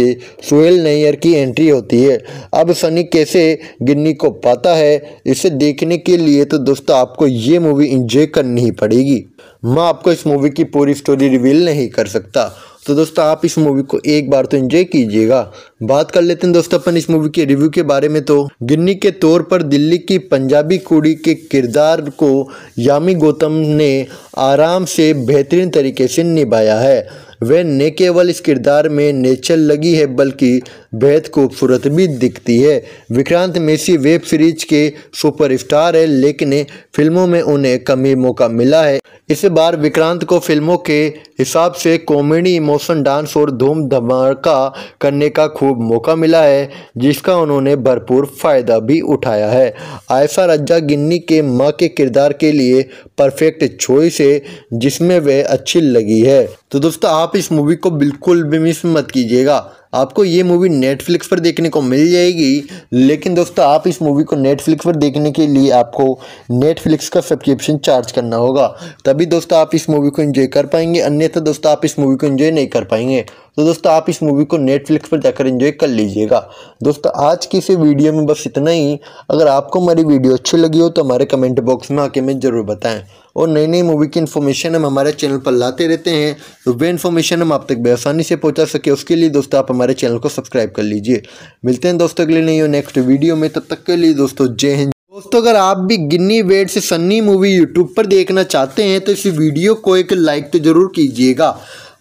सुहेल नैयर की एंट्री होती है अब सनी कैसे गिन्नी को पाता है इसे देखने के लिए तो दोस्तों आपको ये मूवी इंजॉय करनी ही पड़ेगी मैं आपको इस मूवी की पूरी स्टोरी रिवील नहीं कर सकता तो दोस्तों आप इस मूवी को एक बार तो एंजॉय कीजिएगा बात कर लेते हैं दोस्तों अपन इस मूवी के रिव्यू के बारे में तो गिन्नी के तौर पर दिल्ली की पंजाबी कुड़ी के किरदार को यामी गौतम ने आराम से बेहतरीन तरीके से निभाया है वह न केवल इस किरदार में नेचर लगी है बल्कि बेहद खूबसूरत भी दिखती है विक्रांत मेसी वेब सीरीज के सुपरस्टार है लेकिन फिल्मों में उन्हें कमी मौका मिला है इस बार विक्रांत को फिल्मों के हिसाब से कॉमेडी इमोशन डांस और धूम धमाका करने का खूब मौका मिला है जिसका उन्होंने भरपूर फ़ायदा भी उठाया है आयशा रज्जा गिन्नी के माँ के किरदार के लिए परफेक्ट चॉइस है जिसमें वह अच्छी लगी है तो दोस्तों आप इस मूवी को बिल्कुल भी मिस मत कीजिएगा आपको ये मूवी नेटफ्लिक्स पर देखने को मिल जाएगी लेकिन दोस्तों आप इस मूवी को नेटफ्लिक्स पर देखने के लिए आपको नेटफ्लिक्स का सब्सक्रिप्शन चार्ज करना होगा तभी दोस्तों आप इस मूवी को एंजॉय कर पाएंगे अन्यथा दोस्तों आप इस मूवी को एंजॉय नहीं कर पाएंगे तो दोस्तों आप इस मूवी को नेटफ्लिक्स पर जाकर इंजॉय कर लीजिएगा दोस्तों आज की इस वीडियो में बस इतना ही अगर आपको हमारी वीडियो अच्छी लगी हो तो हमारे कमेंट बॉक्स में आके हमें ज़रूर बताएं और नई नई मूवी की इन्फॉर्मेशन हम हमारे चैनल पर लाते रहते हैं तो वे इन्फॉर्मेशन हम आप तक बेआसानी से पहुंचा सके उसके लिए दोस्तों आप हमारे चैनल को सब्सक्राइब कर लीजिए मिलते हैं दोस्तों के लिए नहीं हो नेक्स्ट वीडियो में तब तक के लिए दोस्तों जय हिंद दोस्तों अगर आप भी गिन्नी वेड से सन्नी मूवी यूट्यूब पर देखना चाहते हैं तो इस वीडियो को एक लाइक तो ज़रूर कीजिएगा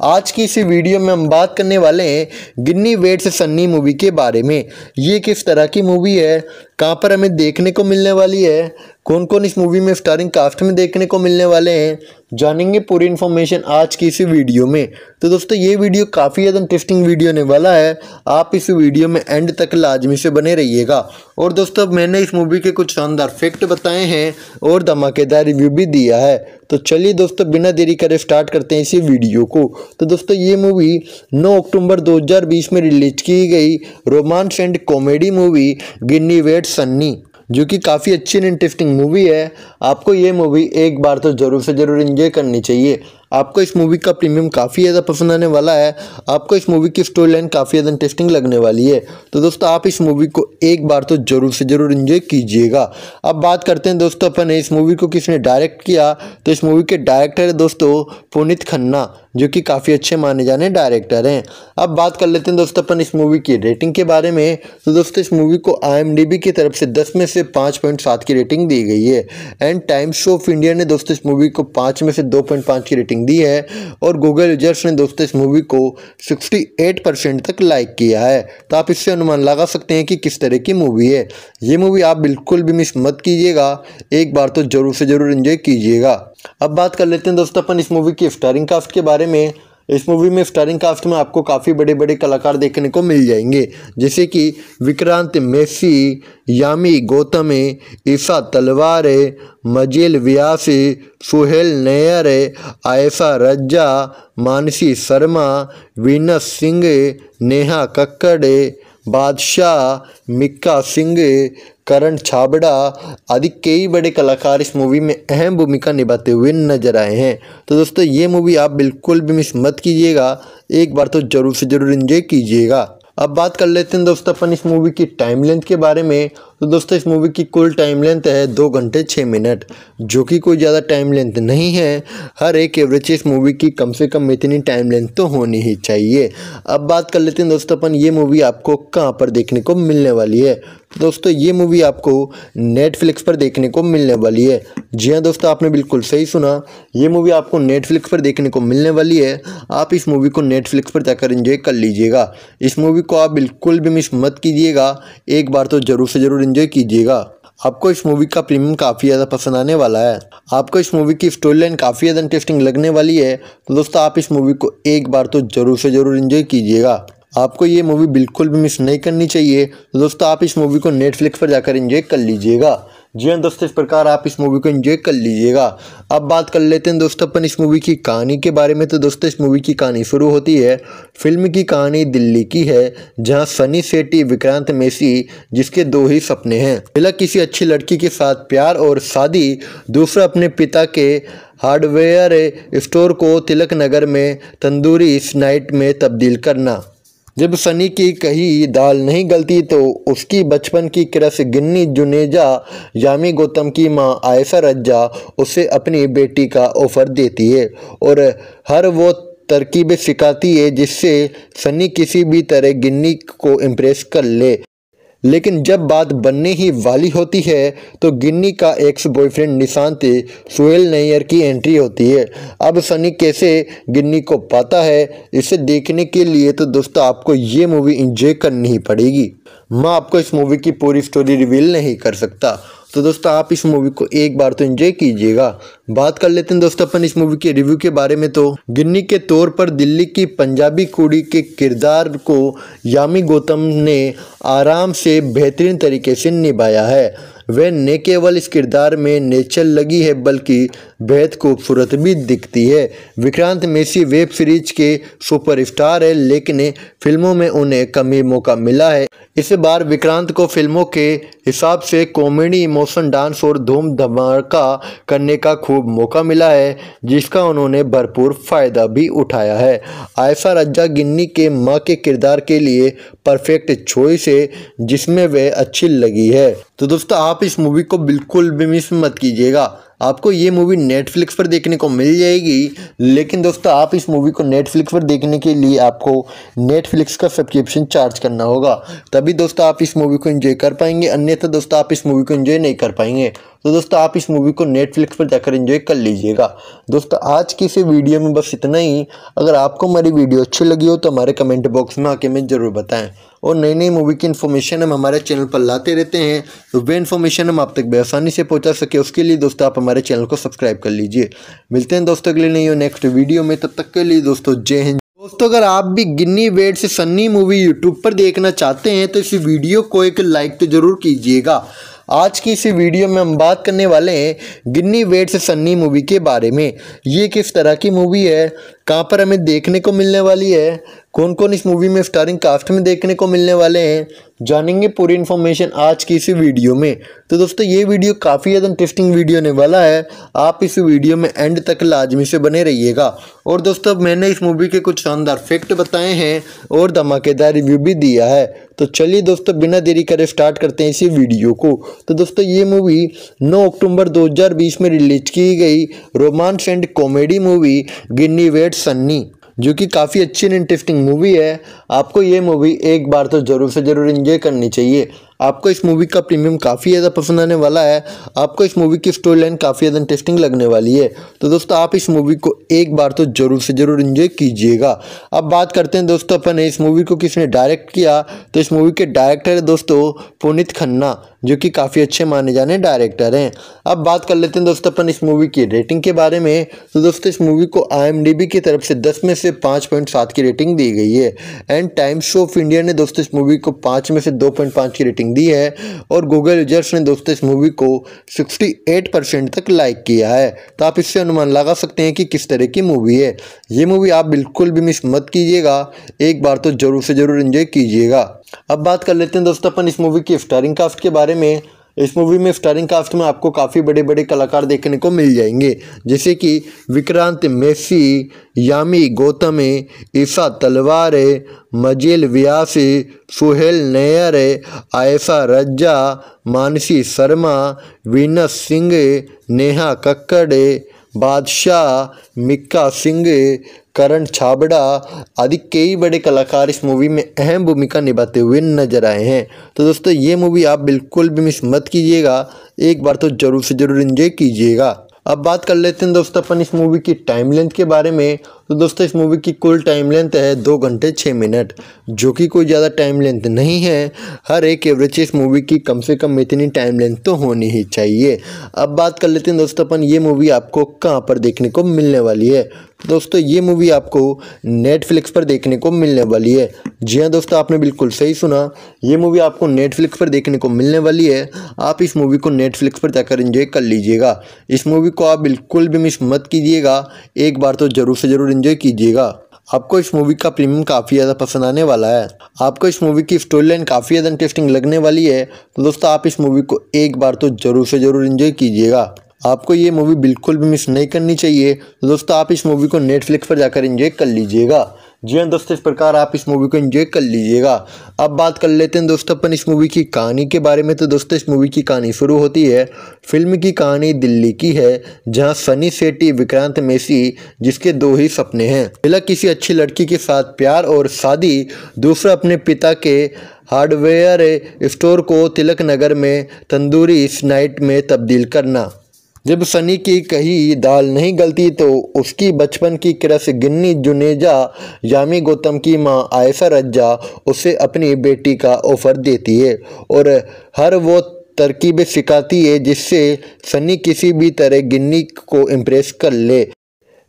आज की इसी वीडियो में हम बात करने वाले हैं गिन्नी वेट से सन्नी मूवी के बारे में ये किस तरह की मूवी है कहाँ पर हमें देखने को मिलने वाली है कौन कौन इस मूवी में स्टारिंग कास्ट में देखने को मिलने वाले हैं जानेंगे पूरी इन्फॉर्मेशन आज की इसी वीडियो में तो दोस्तों ये वीडियो काफ़ी ज़्यादा इंटरेस्टिंग वीडियो होने वाला है आप इस वीडियो में एंड तक लाजमी से बने रहिएगा और दोस्तों मैंने इस मूवी के कुछ शानदार फैक्ट बताए हैं और धमाकेदार रिव्यू भी दिया है तो चलिए दोस्तों बिना देरी करे स्टार्ट करते हैं इसी वीडियो को तो दोस्तों ये मूवी नौ अक्टूबर दो में रिलीज की गई romance and comedy movie Ginny wait Sunny जो कि काफ़ी अच्छी एंड इंटरेस्टिंग मूवी है आपको ये मूवी एक बार तो ज़रूर से ज़रूर इन्जॉय करनी चाहिए आपको इस मूवी का प्रीमियम काफ़ी ज़्यादा पसंद आने वाला है आपको इस मूवी की स्टोरी लाइन काफ़ी ज़्यादा इंटरेस्टिंग लगने वाली है तो दोस्तों आप इस मूवी को एक बार तो ज़रूर से ज़रूर इन्जॉय कीजिएगा अब बात करते हैं दोस्तों अपन इस मूवी को किसने डायरेक्ट किया तो इस मूवी के डायरेक्टर है दोस्तों पुनित खन्ना जो कि काफ़ी अच्छे माने जाने डायरेक्टर हैं अब बात कर लेते हैं दोस्तों अपन इस मूवी की रेटिंग के बारे में तो दोस्तों इस मूवी को आई की तरफ से दस में से पाँच की रेटिंग दी गई है and and Times of India ने दोस्तों इस मूवी को पाँच में से दो पॉइंट पाँच की रेटिंग दी है और गूगल यूजर्स ने दोस्तों इस मूवी को सिक्सटी एट परसेंट तक लाइक किया है तो आप इससे अनुमान लगा सकते हैं कि किस तरह की मूवी है ये मूवी आप बिल्कुल भी मिस मत कीजिएगा एक बार तो ज़रूर से ज़रूर इन्जॉय कीजिएगा अब बात कर लेते हैं दोस्तों अपन इस मूवी की स्टारिंग कास्ट के बारे में इस मूवी में स्टारिंग कास्ट में आपको काफ़ी बड़े बड़े कलाकार देखने को मिल जाएंगे जैसे कि विक्रांत मेसी यामी गौतम ईसा तलवार मजील व्यासी सुहेल नैयर आयशा रज्जा मानसी शर्मा वीनस सिंह नेहा कक्कड़ बादशाह मिक्का सिंह करण छाबड़ा आदि कई बड़े कलाकार इस मूवी में अहम भूमिका निभाते हुए नजर आए हैं तो दोस्तों ये मूवी आप बिल्कुल भी मिस मत कीजिएगा एक बार तो ज़रूर से ज़रूर इंजॉय कीजिएगा अब बात कर लेते हैं दोस्तों अपन इस मूवी की टाइम लेंथ के बारे में तो दोस्तों इस मूवी की कुल टाइम लेंथ है दो घंटे छः मिनट जो कि कोई ज़्यादा टाइम लेंथ नहीं है हर एक एवरेज इस मूवी की कम से कम इतनी टाइम लेंथ तो होनी ही चाहिए अब बात कर लेते हैं दोस्तों अपन ये मूवी आपको कहाँ पर देखने को मिलने वाली है दोस्तों ये मूवी आपको नेटफ्लिक्स पर देखने को मिलने वाली है जी हाँ दोस्तों आपने बिल्कुल सही सुना ये मूवी आपको नेटफ्लिक्स पर देखने को मिलने वाली है आप इस मूवी को नेटफ्लिक्स पर जाकर इंजॉय कर लीजिएगा इस मूवी को आप बिल्कुल भी मिस मत कीजिएगा एक बार तो ज़रूर से ज़रूर इन्जॉय कीजिएगा आपको इस मूवी का प्रीमियम काफ़ी ज़्यादा पसंद आने वाला है आपको इस मूवी की स्टोरी लाइन काफ़ी ज़्यादा इंटरेस्टिंग लगने वाली है तो दोस्तों आप इस मूवी को एक बार तो ज़रूर से ज़रूर इन्जॉय कीजिएगा आपको ये मूवी बिल्कुल भी मिस नहीं करनी चाहिए दोस्तों आप इस मूवी को नेटफ्लिक्स पर जाकर इंजॉय कर लीजिएगा जी हाँ दोस्तों इस प्रकार आप इस मूवी को एंजॉय कर लीजिएगा अब बात कर लेते हैं दोस्तों अपन इस मूवी की कहानी के बारे में तो दोस्तों इस मूवी की कहानी शुरू होती है फिल्म की कहानी दिल्ली की है जहां सनी सेटी विक्रांत मेसी जिसके दो ही सपने हैं पहला किसी अच्छी लड़की के साथ प्यार और शादी दूसरा अपने पिता के हार्डवेयर स्टोर को तिलक नगर में तंदूरी नाइट में तब्दील करना जब सनी की कही दाल नहीं गलती तो उसकी बचपन की क्रस गिन्नी जुनेजा यामी गौतम की माँ आयशा रज्जा उसे अपनी बेटी का ऑफर देती है और हर वो तरकीबें सिखाती है जिससे सनी किसी भी तरह गिन्नी को इम्प्रेस कर ले लेकिन जब बात बनने ही वाली होती है तो गिन्नी का एक्स बॉयफ्रेंड निशांति सुहेल नैयर की एंट्री होती है अब सनी कैसे गिन्नी को पाता है इसे देखने के लिए तो दोस्तों आपको ये मूवी इंजॉय करनी ही पड़ेगी मैं आपको इस मूवी की पूरी स्टोरी रिवील नहीं कर सकता तो दोस्तों आप इस मूवी को एक बार तो एंजॉय कीजिएगा बात कर लेते हैं दोस्तों अपन इस मूवी के रिव्यू के बारे में तो गिन्नी के तौर पर दिल्ली की पंजाबी कुड़ी के किरदार को यामी गौतम ने आराम से बेहतरीन तरीके से निभाया है वह न केवल इस किरदार में नेचर लगी है बल्कि बेहद खूबसूरत भी दिखती है विक्रांत मेसी वेब सीरीज के सुपरस्टार है लेकिन फिल्मों में उन्हें कमी मौका मिला है इस बार विक्रांत को फिल्मों के हिसाब से कॉमेडी इमोशन डांस और धूम धमाका करने का खूब मौका मिला है जिसका उन्होंने भरपूर फ़ायदा भी उठाया है आयशा रज्जा गिन्नी के माँ के किरदार के लिए परफेक्ट चॉइस है जिसमें वह अच्छी लगी है तो दोस्तों आप आप इस मूवी को बिल्कुल भी मिस मत कीजिएगा आपको ये मूवी नेटफ्लिक्स पर देखने को मिल जाएगी लेकिन दोस्तों आप इस मूवी को नेटफ्लिक्स पर देखने के लिए आपको नेटफ्लिक्स का सब्सक्रिप्शन चार्ज करना होगा तभी दोस्तों आप इस मूवी को एंजॉय कर पाएंगे अन्यथा दोस्तों आप इस मूवी को एंजॉय नहीं कर पाएंगे तो दोस्तों आप इस मूवी को नेटफ्लिक्स पर जाकर इन्जॉय कर लीजिएगा दोस्तों आज की इस वीडियो में बस इतना ही अगर आपको हमारी वीडियो अच्छी लगी हो तो हमारे कमेंट बॉक्स में आके हमें ज़रूर बताएँ और नई नई मूवी की इन्फॉर्मेशन हम हमारे चैनल पर लाते रहते हैं तो वे इन्फॉर्मेशन हम आप तक बेसानी से पहुंचा सके उसके लिए दोस्तों आप हमारे चैनल को सब्सक्राइब कर लीजिए मिलते हैं दोस्तों के लिए नहीं हो नेक्स्ट वीडियो में तब तक के लिए दोस्तों जय हिंद दोस्तों अगर आप भी गिन्नी वेड से सन्नी मूवी यूट्यूब पर देखना चाहते हैं तो इस वीडियो को एक लाइक तो ज़रूर कीजिएगा आज की इस वीडियो में हम बात करने वाले हैं गिन्नी वेट से सन्नी मूवी के बारे में ये किस तरह की मूवी है कहाँ पर हमें देखने को मिलने वाली है कौन कौन इस मूवी में स्टारिंग कास्ट में देखने को मिलने वाले हैं जानेंगे पूरी इन्फॉर्मेशन आज की इसी वीडियो में तो दोस्तों ये वीडियो काफ़ी ज़्यादा इंटरेस्टिंग वीडियो होने वाला है आप इस वीडियो में एंड तक लाजमी से बने रहिएगा और दोस्तों मैंने इस मूवी के कुछ शानदार फैक्ट बताए हैं और धमाकेदार रिव्यू भी दिया है तो चलिए दोस्तों बिना देरी करे स्टार्ट करते हैं इसी वीडियो को तो दोस्तों ये मूवी 9 अक्टूबर 2020 में रिलीज की गई romance and comedy movie Ginny wait Sunny जो कि काफ़ी अच्छी एंड इंटरेस्टिंग मूवी है आपको ये मूवी एक बार तो ज़रूर से ज़रूर इन्जॉय करनी चाहिए आपको इस मूवी का प्रीमियम काफ़ी ज़्यादा पसंद आने वाला है आपको इस मूवी की स्टोरी लाइन काफ़ी ज़्यादा इंटरेस्टिंग लगने वाली है तो दोस्तों आप इस मूवी को एक बार तो ज़रूर से ज़रूर इन्जॉय कीजिएगा अब बात करते हैं दोस्तों अपन इस मूवी को किसने डायरेक्ट किया तो इस मूवी के डायरेक्टर है दोस्तों पुनित खन्ना जो कि काफ़ी अच्छे माने जाने डायरेक्टर हैं अब बात कर लेते हैं दोस्तों अपन इस मूवी की रेटिंग के बारे में तो दोस्तों इस मूवी को आई की तरफ से दस में से पाँच की रेटिंग दी गई है एंड टाइम्स ऑफ इंडिया ने दोस्तों इस मूवी को पाँच में से दो पॉइंट पाँच की रेटिंग दी है और गूगल यूजर्स ने दोस्तों इस मूवी को सिक्सटी एट परसेंट तक लाइक किया है तो आप इससे अनुमान लगा सकते हैं कि किस तरह की मूवी है ये मूवी आप बिल्कुल भी मिस मत कीजिएगा एक बार तो ज़रूर से ज़रूर इन्जॉय कीजिएगा अब बात कर लेते हैं दोस्तों अपन इस मूवी की स्टारिंग कास्ट के बारे में इस मूवी में स्टारिंग कास्ट में आपको काफ़ी बड़े बड़े कलाकार देखने को मिल जाएंगे जैसे कि विक्रांत मेसी यामी गौतम ईसा तलवार मजील व्यास सुहेल नैयर आयशा रज्जा मानसी शर्मा वीनस सिंह नेहा कक्कड़ बादशाह मिक्का सिंह करण छाबड़ा आदि कई बड़े कलाकार इस मूवी में अहम भूमिका निभाते हुए नजर आए हैं तो दोस्तों ये मूवी आप बिल्कुल भी मिस मत कीजिएगा एक बार तो ज़रूर से ज़रूर इंजॉय कीजिएगा अब बात कर लेते हैं दोस्तों अपन इस मूवी की टाइम लेंथ के बारे में तो दोस्तों इस मूवी की कुल टाइम लेंथ है दो घंटे छः मिनट जो कि कोई ज़्यादा टाइम लेंथ नहीं है हर एक एवरेज इस मूवी की कम से कम इतनी टाइम लेंथ तो होनी ही चाहिए अब बात कर लेते हैं दोस्तों अपन ये मूवी आपको कहाँ पर देखने को मिलने वाली है दोस्तों ये मूवी आपको नेटफ्लिक्स पर देखने को मिलने वाली है जी हाँ दोस्तों आपने बिल्कुल सही सुना ये मूवी आपको नेटफ्लिक्स पर देखने को मिलने वाली है आप इस मूवी को नेटफ्लिक्स पर जाकर एंजॉय कर लीजिएगा इस मूवी को आप बिल्कुल भी मिस मत कीजिएगा एक बार तो ज़रूर से ज़रूर इन्जॉय कीजिएगा आपको इस मूवी का प्रीमियम काफ़ी ज़्यादा पसंद आने वाला है आपको इस मूवी की स्टोरी लाइन काफ़ी ज़्यादा इंटरेस्टिंग लगने वाली है तो दोस्तों आप इस मूवी को एक बार तो ज़रूर से ज़रूर इन्जॉय कीजिएगा आपको ये मूवी बिल्कुल भी मिस नहीं करनी चाहिए दोस्तों आप इस मूवी को नेटफ्लिक्स पर जाकर इन्जॉय कर लीजिएगा जी हाँ दोस्तों इस प्रकार आप इस मूवी को एंजॉय कर लीजिएगा अब बात कर लेते हैं दोस्तों अपन इस मूवी की कहानी के बारे में तो दोस्तों इस मूवी की कहानी शुरू होती है फिल्म की कहानी दिल्ली की है जहाँ सनी सेटी विक्रांत मेसी जिसके दो ही सपने हैं पहला किसी अच्छी लड़की के साथ प्यार और शादी दूसरा अपने पिता के हार्डवेयर स्टोर को तिलक नगर में तंदूरी स्नाइट में तब्दील करना जब सनी की कही दाल नहीं गलती तो उसकी बचपन की क्रस गिन्नी जुनेजा यामी गौतम की मां आयशा रज्जा उसे अपनी बेटी का ऑफर देती है और हर वो तरकीबें सिखाती है जिससे सनी किसी भी तरह गिन्नी को इम्प्रेस कर ले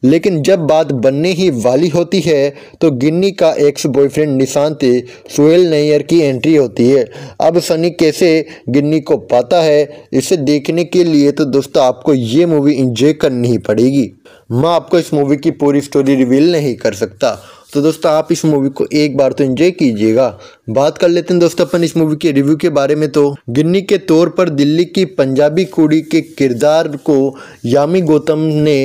लेकिन जब बात बनने ही वाली होती है तो गिन्नी का एक्स बॉयफ्रेंड निशांति सुहेल नैयर की एंट्री होती है अब सनी कैसे गिन्नी को पाता है इसे देखने के लिए तो दोस्तों आपको ये मूवी इंजॉय करनी ही पड़ेगी मैं आपको इस मूवी की पूरी स्टोरी रिवील नहीं कर सकता तो दोस्तों आप इस मूवी को एक बार तो एंजॉय कीजिएगा बात कर लेते हैं दोस्तों अपन इस मूवी के रिव्यू के बारे में तो गिन्नी के तौर पर दिल्ली की पंजाबी कुड़ी के किरदार को यामी गौतम ने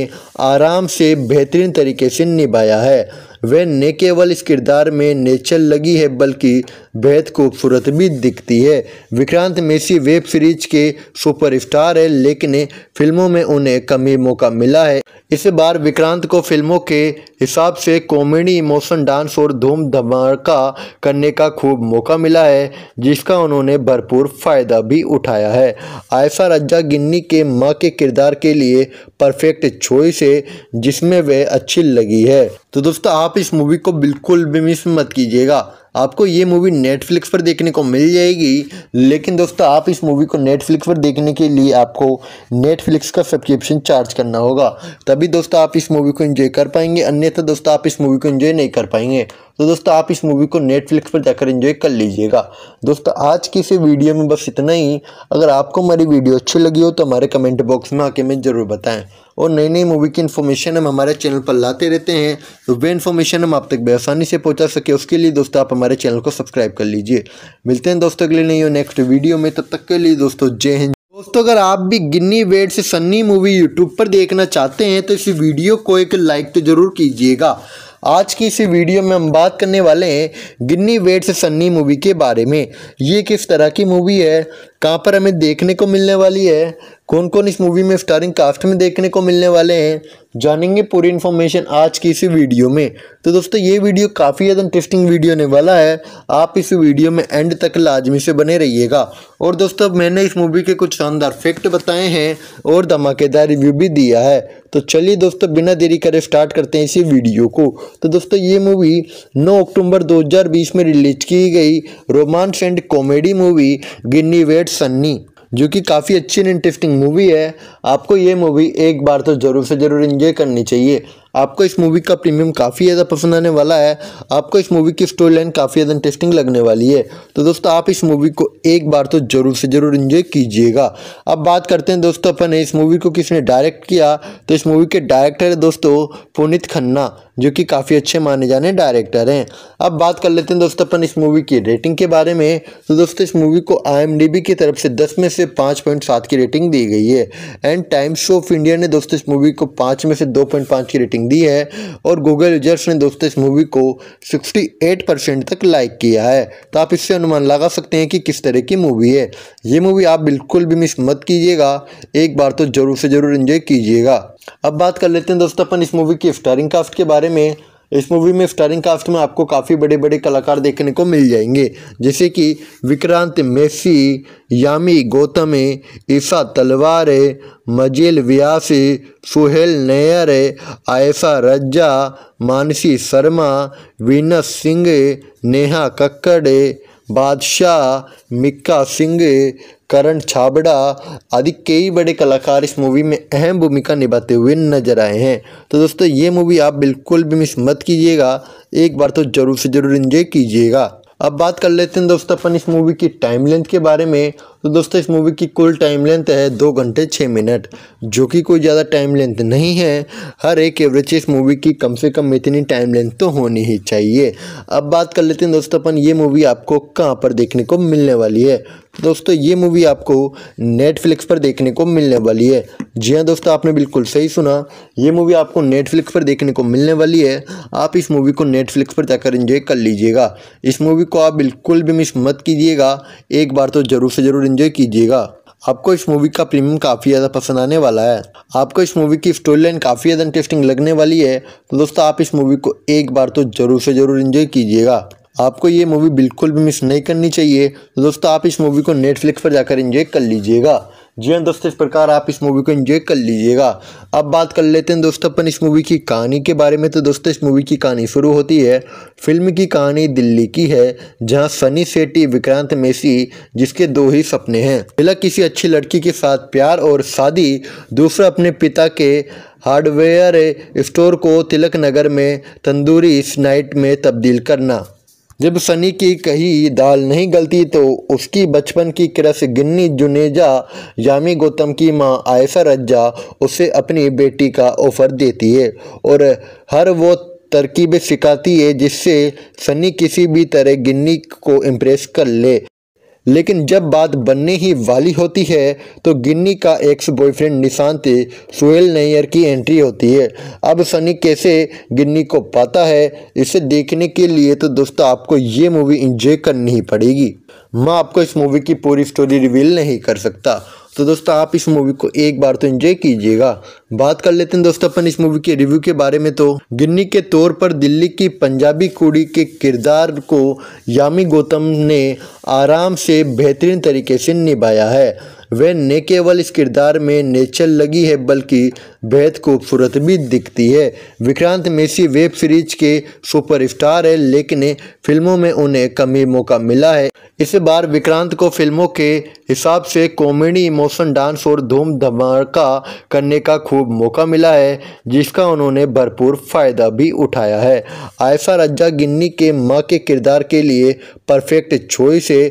आराम से बेहतरीन तरीके से निभाया है वह न केवल इस किरदार में नेचर लगी है बल्कि बेहद खूबसूरत भी दिखती है विक्रांत मेसी वेब सीरीज के सुपरस्टार है लेकिन फिल्मों में उन्हें कमी मौका मिला है इस बार विक्रांत को फिल्मों के हिसाब से कॉमेडी इमोशन डांस और धूम धमाका करने का खूब मौका मिला है जिसका उन्होंने भरपूर फ़ायदा भी उठाया है आयशा रज्जा गिन्नी के माँ के किरदार के लिए परफेक्ट चॉइस है जिसमें वह अच्छी लगी है तो दोस्तों आप इस मूवी को बिल्कुल भी मिस मत कीजिएगा आपको ये मूवी नेटफ्लिक्स पर देखने को मिल जाएगी लेकिन दोस्तों आप इस मूवी को नेटफ्लिक्स पर देखने के लिए आपको नेटफ्लिक्स का सब्सक्रिप्शन चार्ज करना होगा तभी दोस्तों आप इस मूवी को एंजॉय कर पाएंगे अन्यथा दोस्तों आप इस मूवी को एंजॉय नहीं कर पाएंगे तो दोस्तों आप इस मूवी को नेटफ्लिक्स पर जाकर इंजॉय कर लीजिएगा दोस्तों आज की इसी वीडियो में बस इतना ही अगर आपको हमारी वीडियो अच्छी लगी हो तो हमारे कमेंट बॉक्स में आके हमें ज़रूर बताएँ और नई नई मूवी की इन्फॉर्मेशन हम हमारे चैनल पर लाते रहते हैं तो वे इन्फॉर्मेशन हम आप तक बेसानी से पहुंचा सके उसके लिए दोस्तों आप हमारे चैनल को सब्सक्राइब कर लीजिए मिलते हैं दोस्तों के लिए नहीं हो नेक्स्ट वीडियो में तब तक के लिए दोस्तों जय हिंद दोस्तों अगर आप भी गिन्नी वेड से सन्नी मूवी यूट्यूब पर देखना चाहते हैं तो इस वीडियो को एक लाइक तो ज़रूर कीजिएगा आज की इस वीडियो में हम बात करने वाले हैं गिन्नी वेट से सन्नी मूवी के बारे में ये किस तरह की मूवी है कहाँ पर हमें देखने को मिलने वाली है कौन कौन इस मूवी में स्टारिंग कास्ट में देखने को मिलने वाले हैं जानेंगे पूरी इन्फॉर्मेशन आज की इसी वीडियो में तो दोस्तों ये वीडियो काफ़ी ज़्यादा इंटरेस्टिंग वीडियो होने वाला है आप इस वीडियो में एंड तक लाजमी से बने रहिएगा और दोस्तों मैंने इस मूवी के कुछ शानदार फैक्ट बताए हैं और धमाकेदार रिव्यू भी दिया है तो चलिए दोस्तों बिना देरी करे स्टार्ट करते हैं इसी वीडियो को तो दोस्तों ये मूवी नौ अक्टूबर दो में रिलीज की गई romance and comedy movie Ginny wait Sunny जो कि काफ़ी अच्छी एंड इंटरेस्टिंग मूवी है आपको ये मूवी एक बार तो ज़रूर से ज़रूर इन्जॉय करनी चाहिए आपको इस मूवी का प्रीमियम काफ़ी ज़्यादा पसंद आने वाला है आपको इस मूवी की स्टोरी लाइन काफ़ी ज़्यादा इंटरेस्टिंग लगने वाली है तो दोस्तों आप इस मूवी को एक बार तो ज़रूर से ज़रूर इन्जॉय कीजिएगा अब बात करते हैं दोस्तों अपन इस मूवी को किसने डायरेक्ट किया तो इस मूवी के डायरेक्टर है दोस्तों पुनित खन्ना जो कि काफ़ी अच्छे माने जाने डायरेक्टर हैं अब बात कर लेते हैं दोस्तों अपन इस मूवी की रेटिंग के बारे में तो दोस्तों इस मूवी को आई की तरफ से दस में से पाँच पॉइंट सात की रेटिंग दी गई है एंड टाइम्स ऑफ इंडिया ने दोस्तों इस मूवी को पाँच में से दो पॉइंट पाँच की रेटिंग हिंदी है और गूगल यूजर्स ने दोस्तों इस मूवी को 68 परसेंट तक लाइक किया है तो आप इससे अनुमान लगा सकते हैं कि किस तरह की मूवी है ये मूवी आप बिल्कुल भी मिस मत कीजिएगा एक बार तो ज़रूर से ज़रूर इन्जॉय कीजिएगा अब बात कर लेते हैं दोस्तों अपन इस मूवी की स्टारिंग कास्ट के बारे में इस मूवी में स्टारिंग कास्ट में आपको काफ़ी बड़े बड़े कलाकार देखने को मिल जाएंगे जैसे कि विक्रांत मेसी यामी गौतम ईसा तलवार मजेल व्यास सुहेल नैयर आयशा रज्जा मानसी शर्मा वीनस सिंह नेहा कक्कड़ बादशाह मिक्का सिंह करण छाबड़ा आदि कई बड़े कलाकार इस मूवी में अहम भूमिका निभाते हुए नजर आए हैं तो दोस्तों ये मूवी आप बिल्कुल भी मिस मत कीजिएगा एक बार तो ज़रूर से ज़रूर इंजॉय कीजिएगा अब बात कर लेते हैं दोस्तों अपन इस मूवी की टाइम लेंथ के बारे में तो दोस्तों इस मूवी की कुल टाइम लेंथ है दो घंटे छः मिनट जो कि कोई ज़्यादा टाइम लेंथ नहीं है हर एक एवरेज इस मूवी की कम से कम इतनी टाइम लेंथ तो होनी ही चाहिए अब बात कर लेते हैं दोस्तों अपन ये मूवी आपको कहाँ पर देखने को मिलने वाली है दोस्तों ये मूवी आपको नेटफ्लिक्स पर देखने को मिलने वाली है जी हाँ दोस्तों आपने बिल्कुल सही सुना ये मूवी आपको नेटफ्लिक्स पर देखने को मिलने वाली है आप इस मूवी को नेटफ्लिक्स पर जाकर एंजॉय कर लीजिएगा इस मूवी को आप बिल्कुल भी मिस मत कीजिएगा एक बार तो ज़रूर से ज़रूर एंजॉय कीजिएगा आपको इस मूवी का प्रीमियम काफ़ी ज़्यादा पसंद आने वाला है आपको इस मूवी की स्टोरी लाइन काफ़ी ज़्यादा इंटरेस्टिंग लगने वाली है तो दोस्तों आप इस मूवी को एक बार तो ज़रूर से ज़रूर इन्जॉय कीजिएगा आपको ये मूवी बिल्कुल भी मिस नहीं करनी चाहिए दोस्तों आप इस मूवी को नेटफ्लिक्स पर जाकर इन्जॉय कर लीजिएगा जी हाँ दोस्तों इस प्रकार आप इस मूवी को एंजॉय कर लीजिएगा अब बात कर लेते हैं दोस्तों अपन इस मूवी की कहानी के बारे में तो दोस्तों इस मूवी की कहानी शुरू होती है फिल्म की कहानी दिल्ली की है जहाँ सनी सेटी विक्रांत मेसी जिसके दो ही सपने हैं पहला किसी अच्छी लड़की के साथ प्यार और शादी दूसरा अपने पिता के हार्डवेयर स्टोर को तिलक नगर में तंदूरी स्नाइट में तब्दील करना जब सनी की कही दाल नहीं गलती तो उसकी बचपन की क्रस गिन्नी जुनेजा यामी गौतम की मां आयसा रज्जा उसे अपनी बेटी का ऑफ़र देती है और हर वो तरकीब सिखाती है जिससे सनी किसी भी तरह गिन्नी को इम्प्रेस कर ले लेकिन जब बात बनने ही वाली होती है तो गिन्नी का एक्स बॉयफ्रेंड निशांति सुहेल नैयर की एंट्री होती है अब सनी कैसे गिन्नी को पाता है इसे देखने के लिए तो दोस्तों आपको ये मूवी इंजॉय करनी ही पड़ेगी मैं आपको इस मूवी की पूरी स्टोरी रिवील नहीं कर सकता तो दोस्तों आप इस मूवी को एक बार तो एंजॉय कीजिएगा बात कर लेते हैं दोस्तों अपन इस मूवी के रिव्यू के बारे में तो गिन्नी के तौर पर दिल्ली की पंजाबी कुड़ी के किरदार को यामी गौतम ने आराम से बेहतरीन तरीके से निभाया है वह न केवल इस किरदार में नेचर लगी है बल्कि बेहद खूबसूरत भी दिखती है विक्रांत मेसी वेब सीरीज के सुपरस्टार है लेकिन फिल्मों में उन्हें कमी मौका मिला है इस बार विक्रांत को फिल्मों के हिसाब से कॉमेडी इमोशन डांस और धूम धमाका करने का खूब मौका मिला है जिसका उन्होंने भरपूर फ़ायदा भी उठाया है आयशा रज्जा गिन्नी के माँ के किरदार के लिए परफेक्ट चॉइस है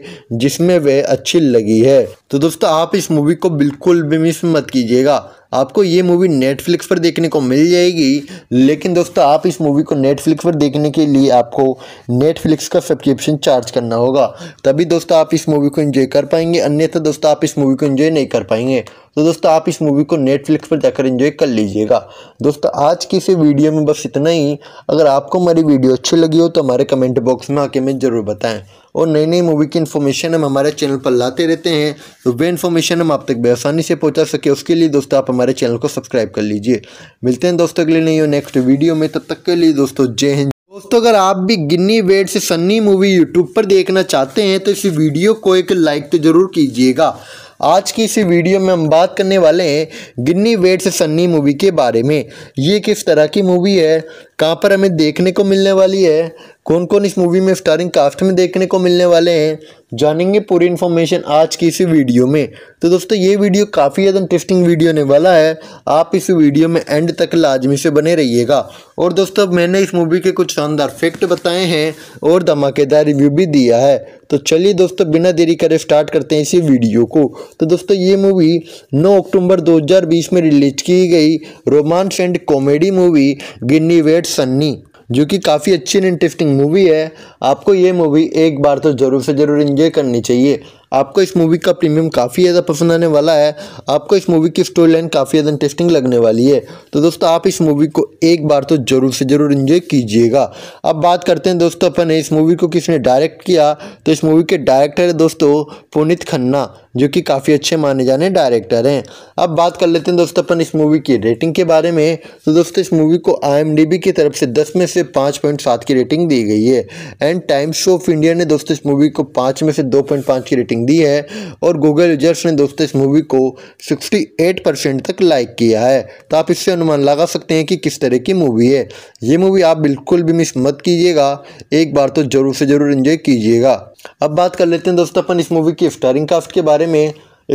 जिसमें वह अच्छी लगी है तो दोस्तों आप इस मूवी को बिल्कुल भी मिस मत कीजिएगा आपको ये मूवी नेटफ्लिक्स पर देखने को मिल जाएगी लेकिन दोस्तों आप इस मूवी को नेटफ्लिक्स पर देखने के लिए आपको नेटफ्लिक्स का सब्सक्रिप्शन चार्ज करना होगा तभी दोस्तों आप इस मूवी को इन्जॉय कर पाएंगे अन्यथा दोस्तों आप इस मूवी को इन्जॉय नहीं कर पाएंगे तो दोस्तों आप इस मूवी को नेटफ्लिक्स पर जाकर एंजॉय कर लीजिएगा दोस्तों आज की इस वीडियो में बस इतना ही अगर आपको हमारी वीडियो अच्छी लगी हो तो हमारे कमेंट बॉक्स में आके हमें ज़रूर बताएं और नई नई मूवी की इन्फॉर्मेशन हम हमारे चैनल पर लाते रहते हैं तो वे इन्फॉर्मेशन हम आप तक बेसानी से पहुँचा सके उसके लिए दोस्तों आप हमारे चैनल को सब्सक्राइब कर लीजिए मिलते हैं दोस्तों अगले नई नेक्स्ट वीडियो में तब तक के लिए दोस्तों जय हिंद दोस्तों अगर आप भी गिन्नी वेट से सन्नी मूवी यूट्यूब पर देखना चाहते हैं तो इस वीडियो को एक लाइक तो ज़रूर कीजिएगा आज की इसी वीडियो में हम बात करने वाले हैं गिन्नी वेट्स सन्नी मूवी के बारे में ये किस तरह की मूवी है कहाँ पर हमें देखने को मिलने वाली है कौन कौन इस मूवी में स्टारिंग कास्ट में देखने को मिलने वाले हैं जानेंगे पूरी इन्फॉर्मेशन आज की इसी वीडियो में तो दोस्तों ये वीडियो काफ़ी ज़्यादा इंटरेस्टिंग वीडियो होने वाला है आप इस वीडियो में एंड तक लाजमी से बने रहिएगा और दोस्तों मैंने इस मूवी के कुछ शानदार फैक्ट बताए हैं और धमाकेदार रिव्यू भी दिया है तो चलिए दोस्तों बिना देरी करे स्टार्ट करते हैं इसी वीडियो को तो दोस्तों ये मूवी 9 अक्टूबर 2020 में रिलीज की गई romance and comedy movie Ginny wait Sunny जो कि काफ़ी अच्छी एंड इंटरेस्टिंग मूवी है आपको ये मूवी एक बार तो ज़रूर से ज़रूर इन्जॉय करनी चाहिए आपको इस मूवी का प्रीमियम काफ़ी ज़्यादा पसंद आने वाला है आपको इस मूवी की स्टोरी लाइन काफ़ी ज़्यादा इंटरेस्टिंग लगने वाली है तो दोस्तों आप इस मूवी को एक बार तो ज़रूर से ज़रूर इन्जॉय कीजिएगा अब बात करते हैं दोस्तों अपन इस मूवी को किसने डायरेक्ट किया तो इस मूवी के डायरेक्टर है दोस्तों पुनित खन्ना जो कि काफ़ी अच्छे माने जाने डायरेक्टर हैं अब बात कर लेते हैं दोस्तों अपन इस मूवी की रेटिंग के बारे में तो दोस्तों इस मूवी को आई की तरफ से दस में से पाँच पॉइंट सात की रेटिंग दी गई है एंड टाइम्स ऑफ इंडिया ने दोस्तों इस मूवी को पाँच में से दो पॉइंट पाँच की रेटिंग रेटिंग दी है और गूगल यूजर्स ने दोस्तों इस मूवी को 68 परसेंट तक लाइक किया है तो आप इससे अनुमान लगा सकते हैं कि किस तरह की मूवी है ये मूवी आप बिल्कुल भी मिस मत कीजिएगा एक बार तो ज़रूर से ज़रूर इन्जॉय कीजिएगा अब बात कर लेते हैं दोस्तों अपन इस मूवी की स्टारिंग कास्ट के बारे में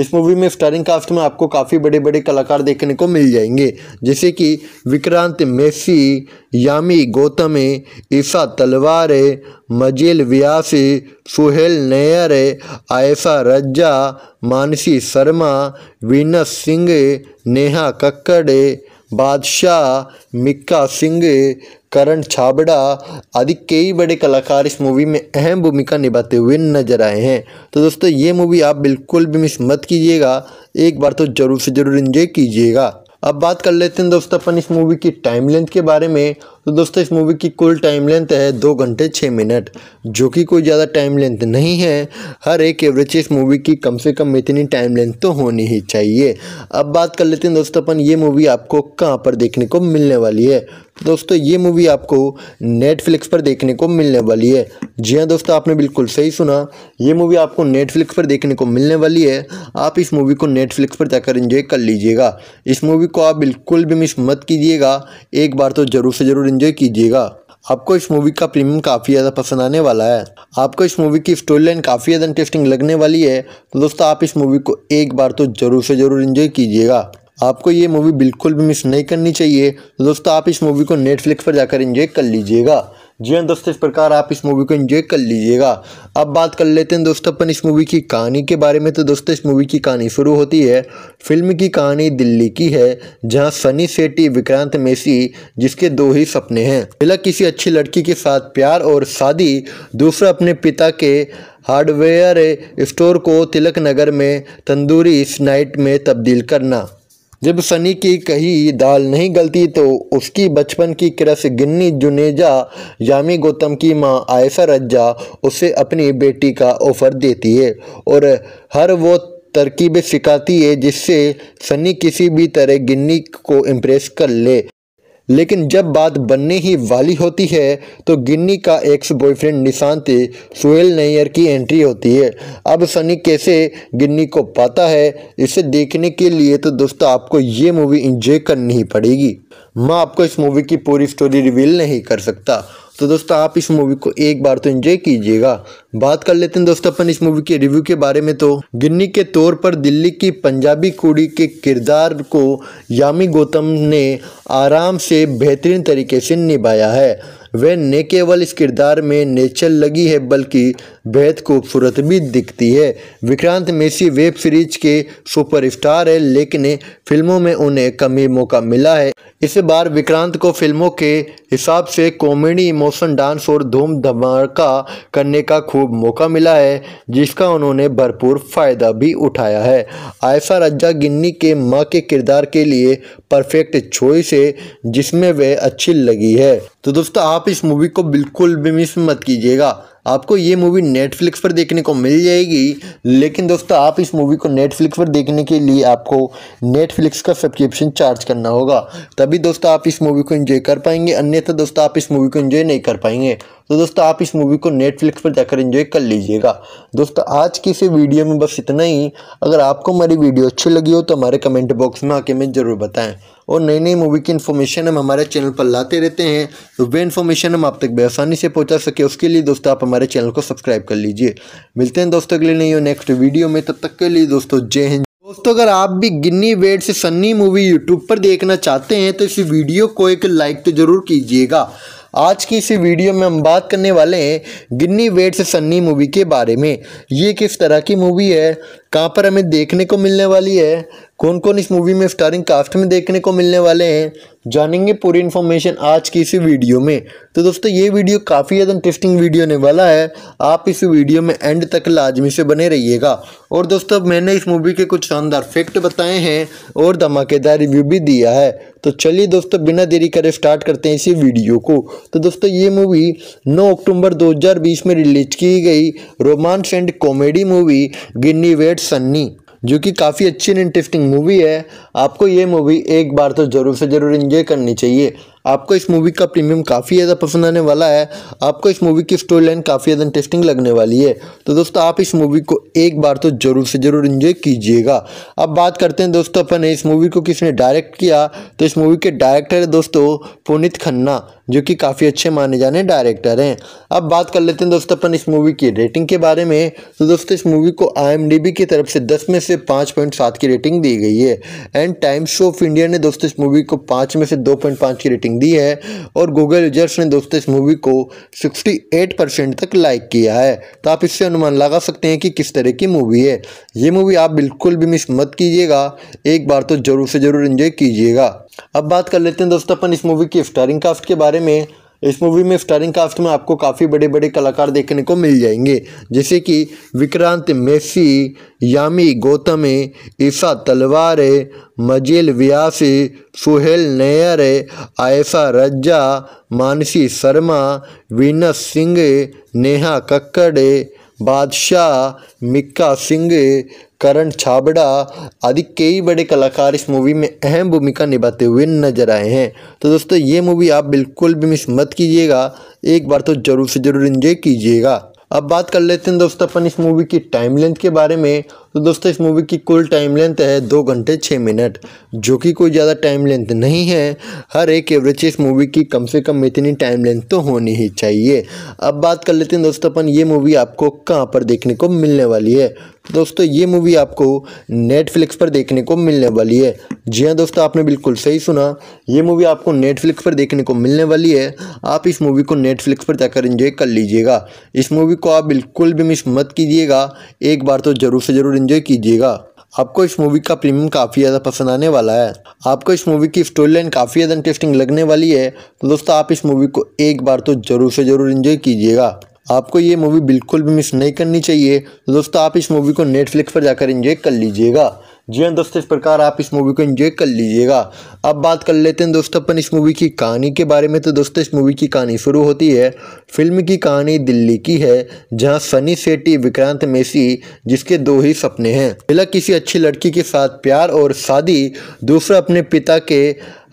इस मूवी में स्टारिंग कास्ट में आपको काफ़ी बड़े बड़े कलाकार देखने को मिल जाएंगे जैसे कि विक्रांत मेसी यामी गौतम ईसा तलवार मजेल व्यास सुहेल नैयर आयशा रज्जा मानसी शर्मा वीनस सिंह नेहा कक्कड़ बादशाह मिक्का सिंह करण छाबड़ा आदि कई बड़े कलाकार इस मूवी में अहम भूमिका निभाते हुए नजर आए हैं तो दोस्तों ये मूवी आप बिल्कुल भी मिस मत कीजिएगा एक बार तो ज़रूर से ज़रूर इंजॉय कीजिएगा अब बात कर लेते हैं दोस्तों अपन इस मूवी की टाइम लेंथ के बारे में तो दोस्तों इस मूवी की कुल टाइम लेंथ है दो घंटे छः मिनट जो कि कोई ज़्यादा टाइम लेंथ नहीं है हर एक एवरेज इस मूवी की कम से कम इतनी टाइम लेंथ तो होनी ही चाहिए अब बात कर लेते हैं दोस्तों अपन ये मूवी आपको कहाँ पर देखने को मिलने वाली है दोस्तों ये मूवी आपको नेटफ्लिक्स पर देखने को मिलने वाली है जी हाँ दोस्तों आपने बिल्कुल सही सुना ये मूवी आपको नेटफ्लिक्स पर देखने को मिलने वाली है आप इस मूवी को नेटफ्लिक्स पर जाकर इंजॉय कर लीजिएगा इस मूवी को आप बिल्कुल भी मिस मत कीजिएगा एक बार तो ज़रूर से ज़रूर एंजॉय कीजिएगा आपको इस मूवी का प्रीमियम काफ़ी ज़्यादा पसंद आने वाला है आपको इस मूवी की स्टोरी लाइन काफ़ी ज़्यादा इंटरेस्टिंग लगने वाली है तो दोस्तों आप इस मूवी को एक बार तो ज़रूर से ज़रूर इन्जॉय कीजिएगा आपको ये मूवी बिल्कुल भी मिस नहीं करनी चाहिए दोस्तों आप इस मूवी को नेटफ्लिक्स पर जाकर इन्जॉय कर लीजिएगा जी हाँ दोस्तों इस प्रकार आप इस मूवी को एंजॉय कर लीजिएगा अब बात कर लेते हैं दोस्तों अपन इस मूवी की कहानी के बारे में तो दोस्तों इस मूवी की कहानी शुरू होती है फिल्म की कहानी दिल्ली की है जहाँ सनी सेटी विक्रांत मेसी जिसके दो ही सपने हैं पहला किसी अच्छी लड़की के साथ प्यार और शादी दूसरा अपने पिता के हार्डवेयर स्टोर को तिलक नगर में तंदूरी स्नाइट में तब्दील करना जब सनी की कही दाल नहीं गलती तो उसकी बचपन की क्रस गिन्नी जुनेजा यामी गौतम की मां आयसा रज्जा उसे अपनी बेटी का ऑफर देती है और हर वो तरकीबें सिखाती है जिससे सनी किसी भी तरह गिन्नी को इम्प्रेस कर ले लेकिन जब बात बनने ही वाली होती है तो गिन्नी का एक्स बॉयफ्रेंड निशांति सुहेल नैयर की एंट्री होती है अब सनी कैसे गिन्नी को पाता है इसे देखने के लिए तो दोस्तों आपको ये मूवी इंजॉय करनी ही पड़ेगी मैं आपको इस मूवी की पूरी स्टोरी रिवील नहीं कर सकता तो दोस्तों आप इस मूवी को एक बार तो एंजॉय कीजिएगा बात कर लेते हैं दोस्तों अपन इस मूवी के रिव्यू के बारे में तो गिन्नी के तौर पर दिल्ली की पंजाबी कुड़ी के किरदार को यामी गौतम ने आराम से बेहतरीन तरीके से निभाया है वह न केवल इस किरदार में नेचर लगी है बल्कि बेहद खूबसूरत भी दिखती है विक्रांत मेसी वेब सीरीज के सुपरस्टार है लेकिन फिल्मों में उन्हें कमी मौका मिला है इस बार विक्रांत को फिल्मों के हिसाब से कॉमेडी इमोशन डांस और धूम धमाका करने का खूब मौका मिला है जिसका उन्होंने भरपूर फ़ायदा भी उठाया है आयशा रज्जा गिन्नी के माँ के किरदार के लिए परफेक्ट चॉइस है जिसमें वह अच्छी लगी है तो दोस्तों आप इस मूवी को बिल्कुल भी मिस मत कीजिएगा आपको ये मूवी नेटफ्लिक्स पर देखने को मिल जाएगी लेकिन दोस्तों आप इस मूवी को नेटफ्लिक्स पर देखने के लिए आपको नेटफ्लिक्स का सब्सक्रिप्शन चार्ज करना होगा तभी दोस्तों आप इस मूवी को इन्जॉय कर पाएंगे अन्यथा दोस्तों आप इस मूवी को इन्जॉय नहीं कर पाएंगे तो दोस्तों आप इस मूवी को नेटफ्लिक्स पर जाकर इन्जॉय कर लीजिएगा दोस्तों आज की इस वीडियो में बस इतना ही अगर आपको हमारी वीडियो अच्छी लगी हो तो हमारे कमेंट बॉक्स में आके हमें ज़रूर बताएँ और नई नई मूवी की इन्फॉर्मेशन हम हमारे चैनल पर लाते रहते हैं तो वे इन्फॉर्मेशन हम आप तक बेसानी से पहुंचा सके उसके लिए दोस्तों आप हमारे चैनल को सब्सक्राइब कर लीजिए मिलते हैं दोस्तों अगले नई और नेक्स्ट वीडियो में तब तक के लिए दोस्तों जय हिंद दोस्तों अगर आप भी गिन्नी वेट से सन्नी मूवी यूट्यूब पर देखना चाहते हैं तो इस वीडियो को एक लाइक तो ज़रूर कीजिएगा आज की इस वीडियो में हम बात करने वाले हैं गिन्नी वेट से सन्नी मूवी के बारे में ये किस तरह की मूवी है कहाँ पर हमें देखने को मिलने वाली है कौन कौन इस मूवी में स्टारिंग कास्ट में देखने को मिलने वाले हैं जानेंगे पूरी इन्फॉर्मेशन आज की इसी वीडियो में तो दोस्तों ये वीडियो काफ़ी ज़्यादा इंटरेस्टिंग वीडियो होने वाला है आप इस वीडियो में एंड तक लाजमी से बने रहिएगा और दोस्तों मैंने इस मूवी के कुछ शानदार फैक्ट बताए हैं और धमाकेदार रिव्यू भी दिया है तो चलिए दोस्तों बिना देरी करे स्टार्ट करते हैं इसी वीडियो को तो दोस्तों ये मूवी 9 अक्टूबर 2020 में रिलीज की गई romance and comedy movie Ginny wait Sunny जो कि काफ़ी अच्छी एंड इंटरेस्टिंग मूवी है आपको ये मूवी एक बार तो ज़रूर से ज़रूर इन्जॉय करनी चाहिए आपको इस मूवी का प्रीमियम काफ़ी ज़्यादा पसंद आने वाला है आपको इस मूवी की स्टोरी लाइन काफ़ी ज़्यादा इंटरेस्टिंग लगने वाली है तो दोस्तों आप इस मूवी को एक बार तो ज़रूर से ज़रूर इन्जॉय कीजिएगा अब बात करते हैं दोस्तों अपन इस मूवी को किसने डायरेक्ट किया तो इस मूवी के डायरेक्टर है दोस्तों पुनित खन्ना जो कि काफ़ी अच्छे माने जाने डायरेक्टर हैं अब बात कर लेते हैं दोस्तों अपन इस मूवी की रेटिंग के बारे में तो दोस्तों इस मूवी को आई की तरफ से दस में से पाँच पॉइंट सात की रेटिंग दी गई है एंड टाइम्स ऑफ इंडिया ने दोस्तों इस मूवी को पाँच में से दो पॉइंट पाँच की रेटिंग रेटिंग दी है और गूगल यूजर्स ने दोस्तों इस मूवी को 68 परसेंट तक लाइक किया है तो आप इससे अनुमान लगा सकते हैं कि किस तरह की मूवी है ये मूवी आप बिल्कुल भी मिस मत कीजिएगा एक बार तो ज़रूर से ज़रूर इन्जॉय कीजिएगा अब बात कर लेते हैं दोस्तों अपन इस मूवी की स्टारिंग कास्ट के बारे में इस मूवी में स्टारिंग कास्ट में आपको काफ़ी बड़े बड़े कलाकार देखने को मिल जाएंगे जैसे कि विक्रांत मेसी यामी गौतम ईसा तलवार मजेल व्यास सुहेल नैयर आयशा रज्जा मानसी शर्मा वीनस सिंह नेहा कक्कड़ बादशाह मिक्का सिंह करण छाबड़ा आदि कई बड़े कलाकार इस मूवी में अहम भूमिका निभाते हुए नजर आए हैं तो दोस्तों ये मूवी आप बिल्कुल भी मिस मत कीजिएगा एक बार तो ज़रूर से ज़रूर इन्जॉय कीजिएगा अब बात कर लेते हैं दोस्तों अपन इस मूवी की टाइम लेंथ के बारे में तो दोस्तों इस मूवी की कुल टाइम लेंथ है दो घंटे छः मिनट जो कि कोई ज़्यादा टाइम लेंथ नहीं है हर एक एवरेज इस मूवी की कम से कम इतनी टाइम लेंथ तो होनी ही चाहिए अब बात कर लेते हैं दोस्तों अपन ये मूवी आपको कहाँ पर देखने को मिलने वाली है तो दोस्तों ये मूवी आपको नेटफ्लिक्स पर देखने को मिलने वाली है जी हाँ दोस्तों आपने बिल्कुल सही सुना ये मूवी आपको नेटफ्लिक्स पर देखने को मिलने वाली है आप इस मूवी को नेटफ्लिक्स पर जाकर इंजॉय कर लीजिएगा इस मूवी को आप बिल्कुल भी मिस मत कीजिएगा एक बार तो ज़रूर से ज़रूर एंजॉय कीजिएगा आपको इस मूवी का प्रीमियम काफ़ी ज़्यादा पसंद आने वाला है आपको इस मूवी की स्टोरी लाइन काफ़ी ज़्यादा इंटरेस्टिंग लगने वाली है तो दोस्तों आप इस मूवी को एक बार तो ज़रूर से ज़रूर इन्जॉय कीजिएगा आपको ये मूवी बिल्कुल भी मिस नहीं करनी चाहिए दोस्तों आप इस मूवी को नेटफ्लिक्स पर जाकर इन्जॉय कर लीजिएगा जी हाँ दोस्तों इस प्रकार आप इस मूवी को एंजॉय कर लीजिएगा अब बात कर लेते हैं दोस्तों अपन इस मूवी की कहानी के बारे में तो दोस्तों इस मूवी की कहानी शुरू होती है फिल्म की कहानी दिल्ली की है जहाँ सनी सेटी विक्रांत मेसी जिसके दो ही सपने हैं पहला किसी अच्छी लड़की के साथ प्यार और शादी दूसरा अपने पिता के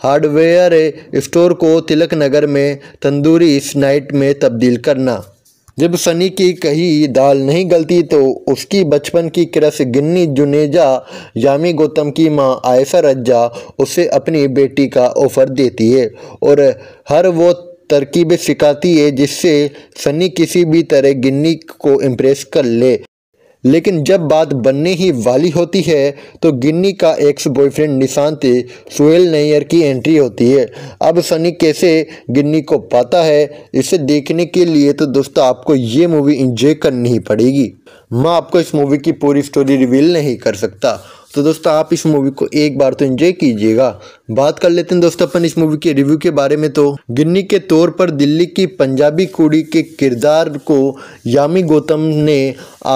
हार्डवेयर स्टोर को तिलक नगर में तंदूरी स्नाइट में तब्दील करना जब सनी की कही दाल नहीं गलती तो उसकी बचपन की क्रस गिन्नी जुनेजा यामी गौतम की माँ आयसा रज्जा उसे अपनी बेटी का ऑफर देती है और हर वो तरकीबें सिखाती है जिससे सनी किसी भी तरह गिन्नी को इम्प्रेस कर ले लेकिन जब बात बनने ही वाली होती है तो गिन्नी का एक्स बॉयफ्रेंड निशांति सुहेल नैयर की एंट्री होती है अब सनी कैसे गिन्नी को पाता है इसे देखने के लिए तो दोस्तों आपको ये मूवी इंजॉय करनी ही पड़ेगी मैं आपको इस मूवी की पूरी स्टोरी रिवील नहीं कर सकता तो दोस्तों आप इस मूवी को एक बार तो एंजॉय कीजिएगा बात कर लेते हैं दोस्तों अपन इस मूवी के रिव्यू के बारे में तो गिन्नी के तौर पर दिल्ली की पंजाबी कुड़ी के किरदार को यामी गौतम ने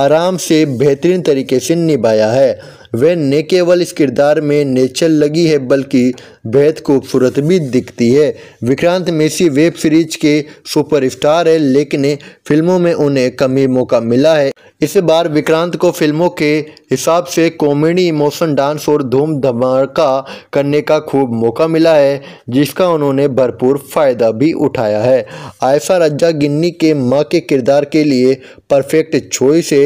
आराम से बेहतरीन तरीके से निभाया है वह न केवल इस किरदार में नेचर लगी है बल्कि बेहद खूबसूरत भी दिखती है विक्रांत मेसी वेब सीरीज के सुपरस्टार है लेकिन फिल्मों में उन्हें कमी मौका मिला है इस बार विक्रांत को फिल्मों के हिसाब से कॉमेडी इमोशन डांस और धूम धमाका करने का खूब मौका मिला है जिसका उन्होंने भरपूर फ़ायदा भी उठाया है आयसा रज्जा गिन्नी के माँ के किरदार के लिए परफेक्ट चॉइस है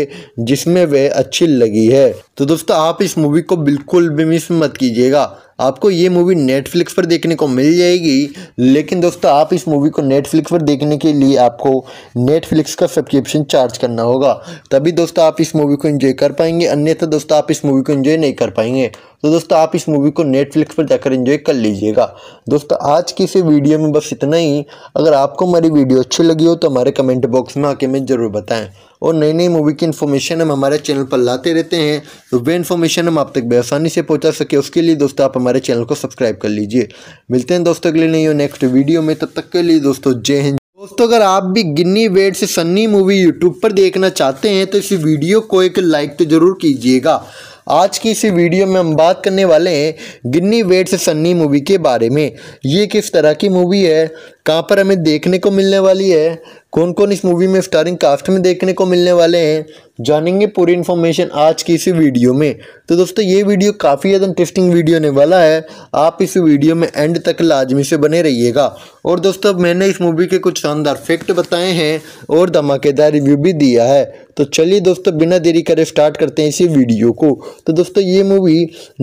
जिसमें वह अच्छी लगी है तो दोस्तों आप इस मूवी को बिल्कुल भी मिस मत कीजिएगा आपको ये मूवी नेटफ्लिक्स पर देखने को मिल जाएगी लेकिन दोस्तों आप इस मूवी को नेटफ्लिक्स पर देखने के लिए आपको नेटफ्लिक्स का सब्सक्रिप्शन चार्ज करना होगा तभी दोस्तों आप इस मूवी को इन्जॉय कर पाएंगे अन्यथा दोस्तों आप इस मूवी को इन्जॉय नहीं कर पाएंगे तो दोस्तों आप इस मूवी को नेटफ्लिक्स पर जाकर इंजॉय कर लीजिएगा दोस्तों आज की इस वीडियो में बस इतना ही अगर आपको हमारी वीडियो अच्छी लगी हो तो हमारे कमेंट बॉक्स में आके हमें ज़रूर बताएं और नई नई मूवी की इन्फॉर्मेशन हम हमारे चैनल पर लाते रहते हैं तो वे इन्फॉर्मेशन हम आप तक बेसानी से पहुँचा सके उसके लिए दोस्तों आप हमारे चैनल को सब्सक्राइब कर लीजिए मिलते हैं दोस्तों के लिए नहीं हो नेक्स्ट वीडियो में तब तक के लिए दोस्तों जय हिंद दोस्तों अगर आप भी गिन्नी वेट से सन्नी मूवी यूट्यूब पर देखना चाहते हैं तो इस वीडियो को एक लाइक तो ज़रूर कीजिएगा आज की इसी वीडियो में हम बात करने वाले हैं गिन्नी वेट से सन्नी मूवी के बारे में ये किस तरह की मूवी है कहाँ पर हमें देखने को मिलने वाली है कौन कौन इस मूवी में स्टारिंग कास्ट में देखने को मिलने वाले हैं जानेंगे पूरी इन्फॉर्मेशन आज की इसी वीडियो में तो दोस्तों ये वीडियो काफ़ी ज़्यादा इंटरेस्टिंग वीडियो होने वाला है आप इस वीडियो में एंड तक लाजमी से बने रहिएगा और दोस्तों मैंने इस मूवी के कुछ शानदार फैक्ट बताए हैं और धमाकेदार रिव्यू भी दिया है तो चलिए दोस्तों बिना देरी करे स्टार्ट करते हैं इसी वीडियो को तो दोस्तों ये मूवी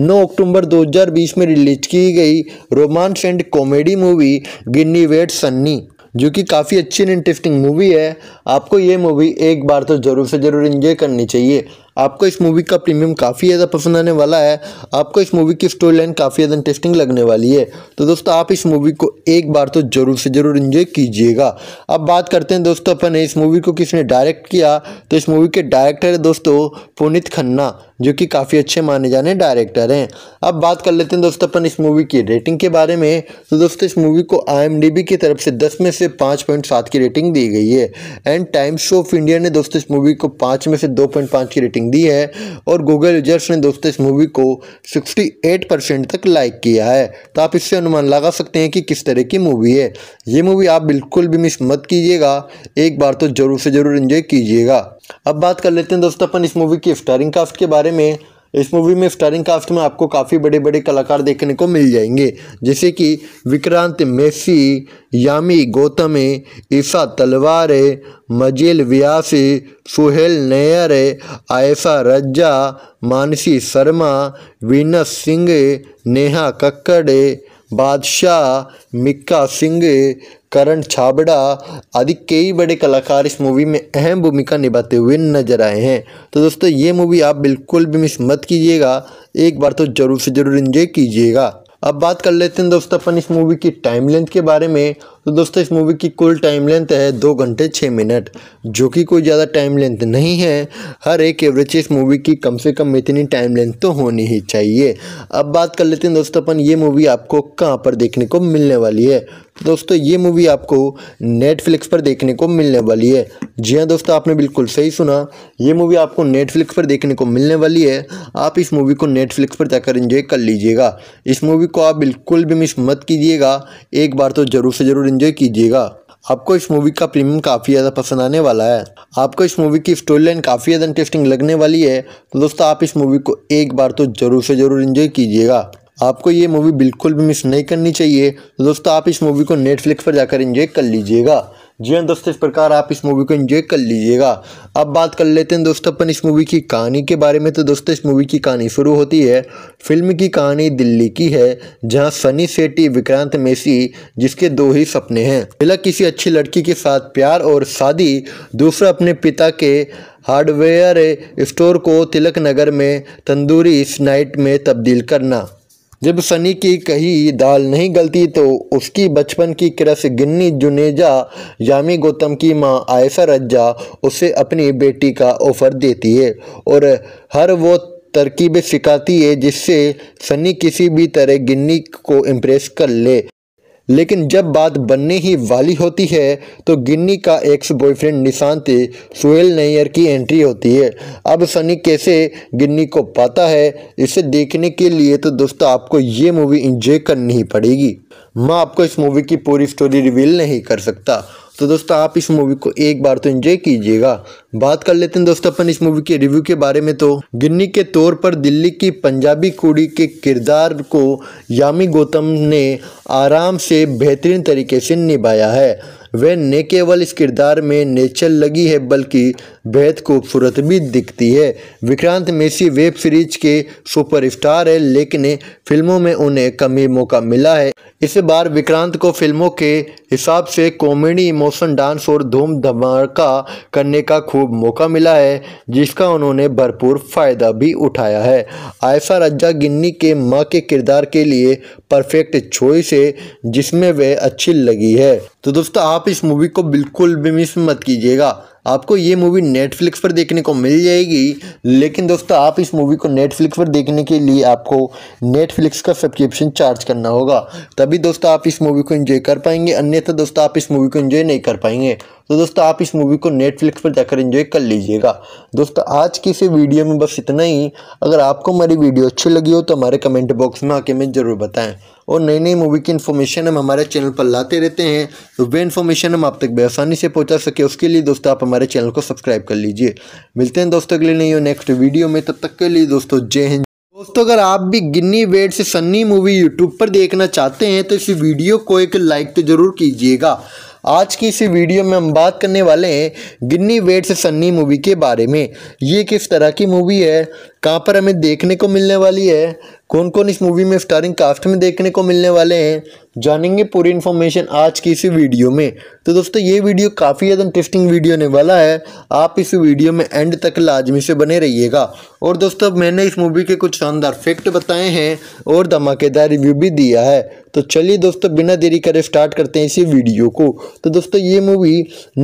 9 अक्टूबर 2020 में रिलीज की गई romance and comedy movie Ginny wait Sunny जो कि काफ़ी अच्छी एंड इंटरेस्टिंग मूवी है आपको ये मूवी एक बार तो ज़रूर से ज़रूर इन्जॉय करनी चाहिए आपको इस मूवी का प्रीमियम काफ़ी ज़्यादा पसंद आने वाला है आपको इस मूवी की स्टोरी लाइन काफ़ी ज़्यादा इंटरेस्टिंग लगने वाली है तो दोस्तों आप इस मूवी को एक बार तो ज़रूर से ज़रूर इन्जॉय कीजिएगा अब बात करते हैं दोस्तों अपन इस मूवी को किसने डायरेक्ट किया तो इस मूवी के डायरेक्टर है दोस्तों पुनित खन्ना जो कि काफ़ी अच्छे माने जाने डायरेक्टर हैं अब बात कर लेते हैं दोस्तों अपन इस मूवी की रेटिंग के बारे में तो दोस्तों इस मूवी को आई की तरफ से दस में से पाँच पॉइंट सात की रेटिंग दी गई है एंड टाइम्स ऑफ इंडिया ने दोस्तों इस मूवी को पाँच में से दो पॉइंट पाँच की रेटिंग हिंदी है और गूगल यूजर्स ने दोस्तों इस मूवी को 68 परसेंट तक लाइक किया है तो आप इससे अनुमान लगा सकते हैं कि किस तरह की मूवी है ये मूवी आप बिल्कुल भी मिस मत कीजिएगा एक बार तो ज़रूर से ज़रूर इन्जॉय कीजिएगा अब बात कर लेते हैं दोस्तों अपन इस मूवी की स्टारिंग कास्ट के बारे में इस मूवी में स्टारिंग कास्ट में आपको काफ़ी बड़े बड़े कलाकार देखने को मिल जाएंगे जैसे कि विक्रांत मेसी यामी गौतम ईसा तलवार मजेल व्यासी सुहेल नैयर आयशा रज्जा मानसी शर्मा वीनस सिंह नेहा कक्कड़ बादशाह मिक्का सिंह करण छाबड़ा आदि कई बड़े कलाकार इस मूवी में अहम भूमिका निभाते हुए नजर आए हैं तो दोस्तों ये मूवी आप बिल्कुल भी मिस मत कीजिएगा एक बार तो ज़रूर से ज़रूर इन्जॉय कीजिएगा अब बात कर लेते हैं दोस्तों अपन इस मूवी की टाइम लेंथ के बारे में तो दोस्तों इस मूवी की कुल टाइम लेंथ है दो घंटे छः मिनट जो कि कोई ज़्यादा टाइम लेंथ नहीं है हर एक एवरेज इस मूवी की कम से कम इतनी टाइम लेंथ तो होनी ही चाहिए अब बात कर लेते हैं दोस्तों अपन ये मूवी आपको कहाँ पर देखने को मिलने वाली है दोस्तों ये मूवी आपको नेटफ्लिक्स पर देखने को मिलने वाली है जी हाँ दोस्तों आपने बिल्कुल सही सुना ये मूवी आपको नेटफ्लिक्स पर देखने को मिलने वाली है आप इस मूवी को नेटफ्लिक्स पर जाकर इंजॉय कर लीजिएगा इस मूवी को आप बिल्कुल भी मिस मत कीजिएगा एक बार तो ज़रूर से ज़रूर इन्जॉय कीजिएगा आपको इस मूवी का प्रीमियम काफ़ी ज़्यादा पसंद आने वाला है आपको इस मूवी की स्टोरी लाइन काफ़ी ज़्यादा इंटरेस्टिंग लगने वाली है तो दोस्तों आप इस मूवी को एक बार तो ज़रूर से ज़रूर इंजॉय कीजिएगा आपको ये मूवी बिल्कुल भी मिस नहीं करनी चाहिए तो दोस्तों आप इस मूवी को नेटफ्लिक्स पर जाकर इंजॉय कर लीजिएगा जी हाँ दोस्तों इस प्रकार आप इस मूवी को एंजॉय कर लीजिएगा अब बात कर लेते हैं दोस्तों अपन इस मूवी की कहानी के बारे में तो दोस्तों इस मूवी की कहानी शुरू होती है फिल्म की कहानी दिल्ली की है जहां सनी सेटी विक्रांत मेसी जिसके दो ही सपने हैं पहला किसी अच्छी लड़की के साथ प्यार और शादी दूसरा अपने पिता के हार्डवेयर स्टोर को तिलक नगर में तंदूरी स्नाइट में तब्दील करना जब सनी की कही दाल नहीं गलती तो उसकी बचपन की क्रस गिन्नी जुनेजा यामी गौतम की माँ आयसा रज्जा उसे अपनी बेटी का ऑफर देती है और हर वो तरकीबें सिखाती है जिससे सनी किसी भी तरह गिन्नी को इम्प्रेस कर ले लेकिन जब बात बनने ही वाली होती है तो गिन्नी का एक्स बॉयफ्रेंड निशांत सुहेल नैयर की एंट्री होती है अब सनी कैसे गिन्नी को पाता है इसे देखने के लिए तो दोस्तों आपको ये मूवी इंजॉय करनी ही पड़ेगी मैं आपको इस मूवी की पूरी स्टोरी रिवील नहीं कर सकता तो दोस्तों आप इस मूवी को एक बार तो एंजॉय कीजिएगा बात कर लेते हैं दोस्तों अपन इस मूवी के रिव्यू के बारे में तो गिन्नी के तौर पर दिल्ली की पंजाबी कुड़ी के किरदार को यामी गौतम ने आराम से बेहतरीन तरीके से निभाया है वह न केवल इस किरदार में नेचर लगी है बल्कि बेहद खूबसूरत भी दिखती है विक्रांत मेसी वेब सीरीज के सुपरस्टार है लेकिन फिल्मों में उन्हें कमी मौका मिला है इस बार विक्रांत को फिल्मों के हिसाब से कॉमेडी इमोशन डांस और धूम धमाका करने का खूब मौका मिला है जिसका उन्होंने भरपूर फ़ायदा भी उठाया है आयसा रज्जा गिन्नी के माँ के किरदार के लिए परफेक्ट चॉइस है जिसमें वह अच्छी लगी है तो दोस्तों आप इस मूवी को बिल्कुल भी मिस मत कीजिएगा आपको ये मूवी नेटफ्लिक्स पर देखने को मिल जाएगी लेकिन दोस्तों आप इस मूवी को नेटफ्लिक्स पर देखने के लिए आपको नेटफ्लिक्स का सब्सक्रिप्शन चार्ज करना होगा तभी दोस्तों आप इस मूवी को एंजॉय कर पाएंगे अन्यथा दोस्तों आप इस मूवी को एंजॉय नहीं कर पाएंगे तो दोस्तों आप इस मूवी को नेटफ्लिक्स पर जाकर इंजॉय कर लीजिएगा दोस्तों आज की इस वीडियो में बस इतना ही अगर आपको हमारी वीडियो अच्छी लगी हो तो हमारे कमेंट बॉक्स में आके हमें ज़रूर बताएं और नई नई मूवी की इन्फॉर्मेशन हम हमारे चैनल पर लाते रहते हैं तो वे इन्फॉर्मेशन हम आप तक बेआसानी से पहुंचा सके उसके लिए दोस्तों आप हमारे चैनल को सब्सक्राइब कर लीजिए मिलते हैं दोस्तों के लिए नहीं हो नेक्स्ट वीडियो में तब तक के लिए दोस्तों जय हिंद दोस्तों अगर आप भी गिन्नी वेड से सन्नी मूवी यूट्यूब पर देखना चाहते हैं तो इस वीडियो को एक लाइक तो ज़रूर कीजिएगा आज की इसी वीडियो में हम बात करने वाले हैं गिन्नी वेट से सन्नी मूवी के बारे में ये किस तरह की मूवी है कहाँ पर हमें देखने को मिलने वाली है कौन कौन इस मूवी में स्टारिंग कास्ट में देखने को मिलने वाले हैं जानेंगे पूरी इन्फॉर्मेशन आज की इसी वीडियो में तो दोस्तों ये वीडियो काफ़ी ज़्यादा इंटरेस्टिंग वीडियो होने वाला है आप इस वीडियो में एंड तक लाजमी से बने रहिएगा और दोस्तों मैंने इस मूवी के कुछ शानदार फैक्ट बताए हैं और धमाकेदार रिव्यू भी दिया है तो चलिए दोस्तों बिना देरी करे स्टार्ट करते हैं इसी वीडियो को तो दोस्तों ये मूवी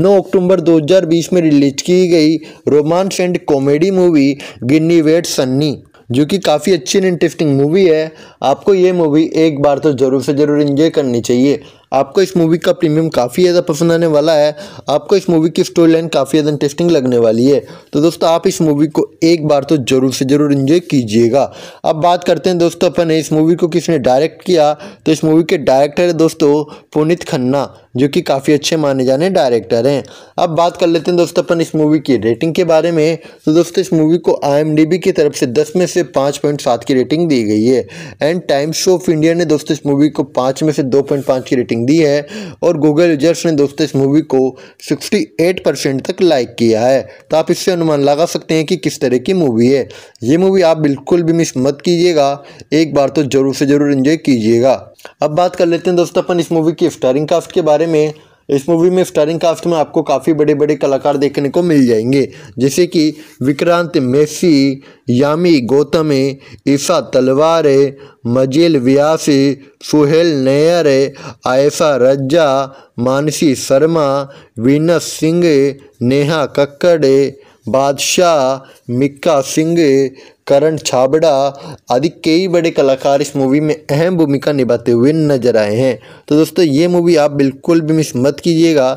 9 अक्टूबर 2020 में रिलीज की गई romance and comedy movie Ginny wait Sunny जो कि काफ़ी अच्छी एंड इंटरेस्टिंग मूवी है आपको ये मूवी एक बार तो ज़रूर से ज़रूर इन्जॉय करनी चाहिए आपको इस मूवी का प्रीमियम काफ़ी ज़्यादा पसंद आने वाला है आपको इस मूवी की स्टोरी लाइन काफ़ी ज़्यादा इंटरेस्टिंग लगने वाली है तो दोस्तों आप इस मूवी को एक बार तो ज़रूर से ज़रूर इन्जॉय कीजिएगा अब बात करते हैं दोस्तों अपन इस मूवी को किसने डायरेक्ट किया तो इस मूवी के डायरेक्टर है दोस्तों पुनित खन्ना जो कि काफ़ी अच्छे माने जाने डायरेक्टर हैं अब बात कर लेते हैं दोस्तों अपन इस मूवी की रेटिंग के बारे में तो दोस्तों इस मूवी को आई की तरफ से दस में से पाँच की रेटिंग दी गई है and and Times show of India ने दोस्तों इस मूवी को पाँच में से दो पॉइंट पाँच की रेटिंग दी है और गूगल यूजर्स ने दोस्तों इस मूवी को सिक्सटी एट परसेंट तक लाइक किया है तो आप इससे अनुमान लगा सकते हैं कि किस तरह की मूवी है ये मूवी आप बिल्कुल भी मिस मत कीजिएगा एक बार तो ज़रूर से ज़रूर इन्जॉय कीजिएगा अब बात कर लेते हैं दोस्तों अपन इस मूवी की स्टारिंग कास्ट के बारे में इस मूवी में स्टारिंग कास्ट में आपको काफ़ी बड़े बड़े कलाकार देखने को मिल जाएंगे जैसे कि विक्रांत मेसी यामी गौतम ईसा तलवार मजेल व्यासी सुहेल नैयर आयशा रज्जा मानसी शर्मा वीनस सिंह नेहा कक्कड़ बादशाह मिक्का सिंह करण छाबड़ा आदि कई बड़े कलाकार इस मूवी में अहम भूमिका निभाते हुए नजर आए हैं तो दोस्तों ये मूवी आप बिल्कुल भी मिस मत कीजिएगा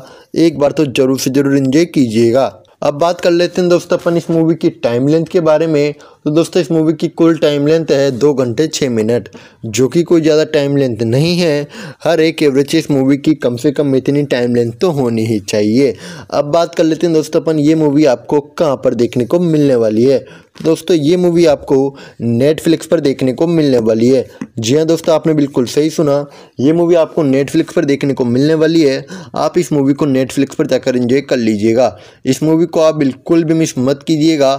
एक बार तो ज़रूर से ज़रूर इंजॉय कीजिएगा अब बात कर लेते हैं दोस्तों अपन इस मूवी की टाइम लेंथ के बारे में तो दोस्तों इस मूवी की कुल टाइम लेंथ है दो घंटे छः मिनट जो कि कोई ज़्यादा टाइम लेंथ नहीं है हर एक एवरेज इस मूवी की कम से कम इतनी टाइम लेंथ तो होनी ही चाहिए अब बात कर लेते हैं दोस्तों अपन ये मूवी आपको कहाँ पर देखने को मिलने वाली है दोस्तों ये मूवी आपको नेटफ्लिक्स पर देखने को मिलने वाली है जी हाँ दोस्तों आपने बिल्कुल सही सुना ये मूवी आपको नेटफ्लिक्स पर देखने को मिलने वाली है आप इस मूवी को नेटफ्लिक्स पर जाकर इंजॉय कर लीजिएगा इस मूवी को आप बिल्कुल भी मिस मत कीजिएगा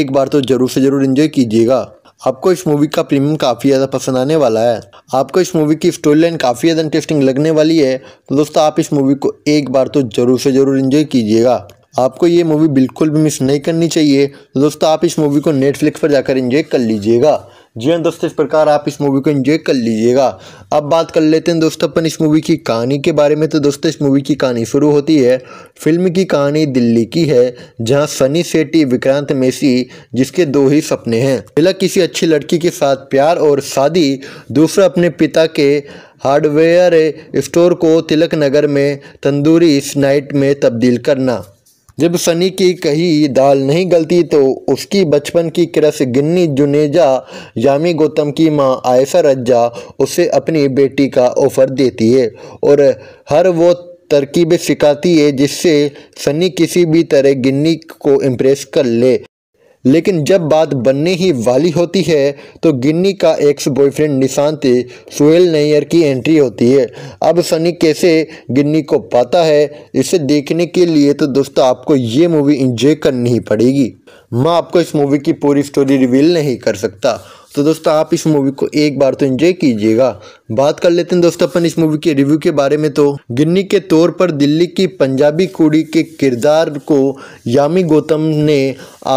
एक बार तो ज़रूर से ज़रूर इन्जॉय कीजिएगा आपको इस मूवी का प्रीमियम काफ़ी ज़्यादा पसंद आने वाला है आपको इस मूवी की स्टोरी लाइन काफ़ी ज़्यादा इंटरेस्टिंग लगने वाली है तो दोस्तों आप इस मूवी को एक बार तो ज़रूर से ज़रूर इन्जॉय कीजिएगा आपको ये मूवी बिल्कुल भी मिस नहीं करनी चाहिए दोस्तों आप इस मूवी को नेटफ्लिक्स पर जाकर इन्जॉय कर लीजिएगा जी हाँ दोस्तों इस प्रकार आप इस मूवी को एंजॉय कर लीजिएगा अब बात कर लेते हैं दोस्तों अपन इस मूवी की कहानी के बारे में तो दोस्तों इस मूवी की कहानी शुरू होती है फिल्म की कहानी दिल्ली की है जहां सनी सेटी विक्रांत मेसी जिसके दो ही सपने हैं पहला किसी अच्छी लड़की के साथ प्यार और शादी दूसरा अपने पिता के हार्डवेयर स्टोर को तिलक नगर में तंदूरी स्नाइट में तब्दील करना जब सनी की कही दाल नहीं गलती तो उसकी बचपन की क्रस गिन्नी जुनेजा यामी गौतम की माँ आयशा रज्जा उसे अपनी बेटी का ऑफर देती है और हर वो तरकीब सिखाती है जिससे सनी किसी भी तरह गिन्नी को इम्प्रेस कर ले लेकिन जब बात बनने ही वाली होती है तो गिन्नी का एक्स बॉयफ्रेंड निशांत सुहेल नैयर की एंट्री होती है अब सनी कैसे गिन्नी को पाता है इसे देखने के लिए तो दोस्तों आपको ये मूवी इंजॉय करनी ही पड़ेगी मैं आपको इस मूवी की पूरी स्टोरी रिवील नहीं कर सकता तो दोस्तों आप इस मूवी को एक बार तो एंजॉय कीजिएगा बात कर लेते हैं दोस्तों अपन इस मूवी के रिव्यू के बारे में तो गिन्नी के तौर पर दिल्ली की पंजाबी कुड़ी के किरदार को यामी गौतम ने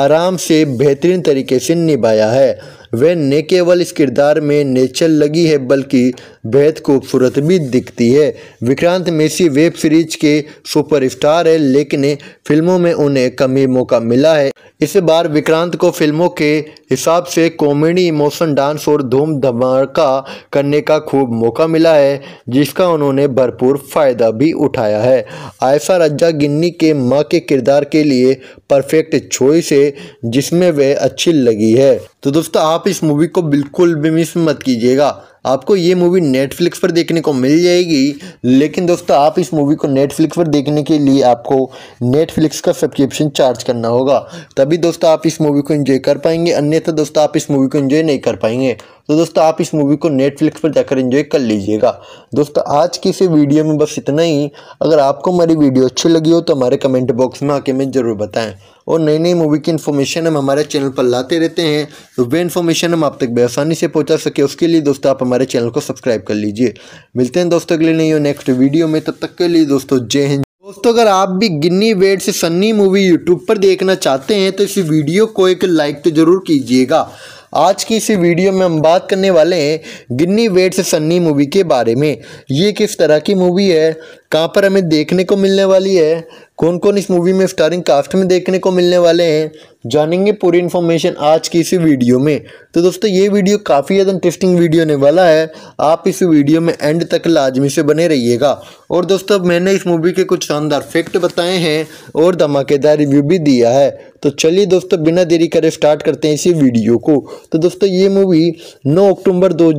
आराम से बेहतरीन तरीके से निभाया है वह न केवल इस किरदार में नेचर लगी है बल्कि बेहद खूबसूरत भी दिखती है विक्रांत मेसी वेब सीरीज के सुपरस्टार है लेकिन फिल्मों में उन्हें कम ही मौका मिला है इस बार विक्रांत को फिल्मों के हिसाब से कॉमेडी इमोशन डांस और धूम धमाका करने का खूब मौका मिला है जिसका उन्होंने भरपूर फ़ायदा भी उठाया है आयशा रज्जा गिन्नी के माँ के किरदार के लिए परफेक्ट चॉइस है जिसमें वह अच्छी लगी है तो दोस्तों आप इस मूवी को बिल्कुल भी मिस मत कीजिएगा आपको ये मूवी नेटफ्लिक्स पर देखने को मिल जाएगी लेकिन दोस्तों आप इस मूवी को नेटफ्लिक्स पर देखने के लिए आपको नेटफ्लिक्स का सब्सक्रिप्शन चार्ज करना होगा तभी दोस्तों आप इस मूवी को एंजॉय कर पाएंगे अन्यथा दोस्तों आप इस मूवी को एंजॉय नहीं कर पाएंगे तो दोस्तों आप इस मूवी को नेटफ्लिक्स पर जाकर एंजॉय कर लीजिएगा दोस्तों आज की इस वीडियो में बस इतना ही अगर आपको हमारी वीडियो अच्छी लगी हो तो हमारे कमेंट बॉक्स में आके हमें ज़रूर बताएं और नई नई मूवी की इन्फॉर्मेशन हम हमारे चैनल पर लाते रहते हैं तो वे इन्फॉर्मेशन हम आप तक बेसानी से पहुँचा सके उसके लिए दोस्तों आप हमारे चैनल को सब्सक्राइब कर लीजिए मिलते हैं दोस्तों के लिए नहीं हो नेक्स्ट वीडियो में तब तक के लिए दोस्तों जय हिंद दोस्तों अगर आप भी गिन्नी वेट से सन्नी मूवी यूट्यूब पर देखना चाहते हैं तो इस वीडियो को एक लाइक तो ज़रूर कीजिएगा आज की इस वीडियो में हम बात करने वाले हैं गिन्नी वेट से सन्नी मूवी के बारे में ये किस तरह की मूवी है कहाँ पर हमें देखने को मिलने वाली है कौन कौन इस मूवी में स्टारिंग कास्ट में देखने को मिलने वाले हैं जानेंगे पूरी इन्फॉर्मेशन आज की इसी वीडियो में तो दोस्तों ये वीडियो काफ़ी ज़्यादा इंटरेस्टिंग वीडियो होने वाला है आप इस वीडियो में एंड तक लाजमी से बने रहिएगा और दोस्तों मैंने इस मूवी के कुछ शानदार फैक्ट बताए हैं और धमाकेदार रिव्यू भी दिया है तो चलिए दोस्तों बिना देरी करे स्टार्ट करते हैं इसी वीडियो को तो दोस्तों ये मूवी नौ अक्टूबर दो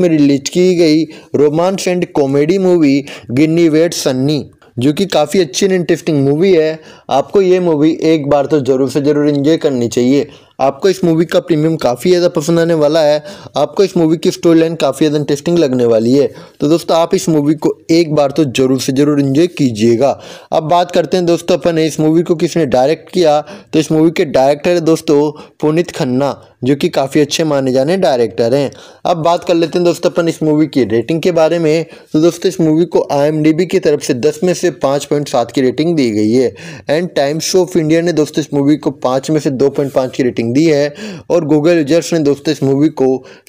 में रिलीज की गई romance and comedy movie Ginny wait Sunny जो कि काफ़ी अच्छी एंड इंटरेस्टिंग मूवी है आपको ये मूवी एक बार तो ज़रूर से ज़रूर इन्जॉय करनी चाहिए आपको इस मूवी का प्रीमियम काफ़ी ज़्यादा पसंद आने वाला है आपको इस मूवी की स्टोरी लाइन काफ़ी ज़्यादा इंटरेस्टिंग लगने वाली है तो दोस्तों आप इस मूवी को एक बार तो ज़रूर से ज़रूर इन्जॉय कीजिएगा अब बात करते हैं दोस्तों अपन इस मूवी को किसने डायरेक्ट किया तो इस मूवी के डायरेक्टर है दोस्तों पुनित खन्ना जो कि काफ़ी अच्छे माने जाने डायरेक्टर हैं अब बात कर लेते हैं दोस्तों अपन इस मूवी की रेटिंग के बारे में तो दोस्तों इस मूवी को आई की तरफ से दस में से पाँच पॉइंट सात की रेटिंग दी गई है एंड टाइम्स ऑफ इंडिया ने दोस्तों इस मूवी को पाँच में से दो पॉइंट पाँच की रेटिंग रेटिंग दी है और गूगल यूजर्स ने दोस्तों इस मूवी को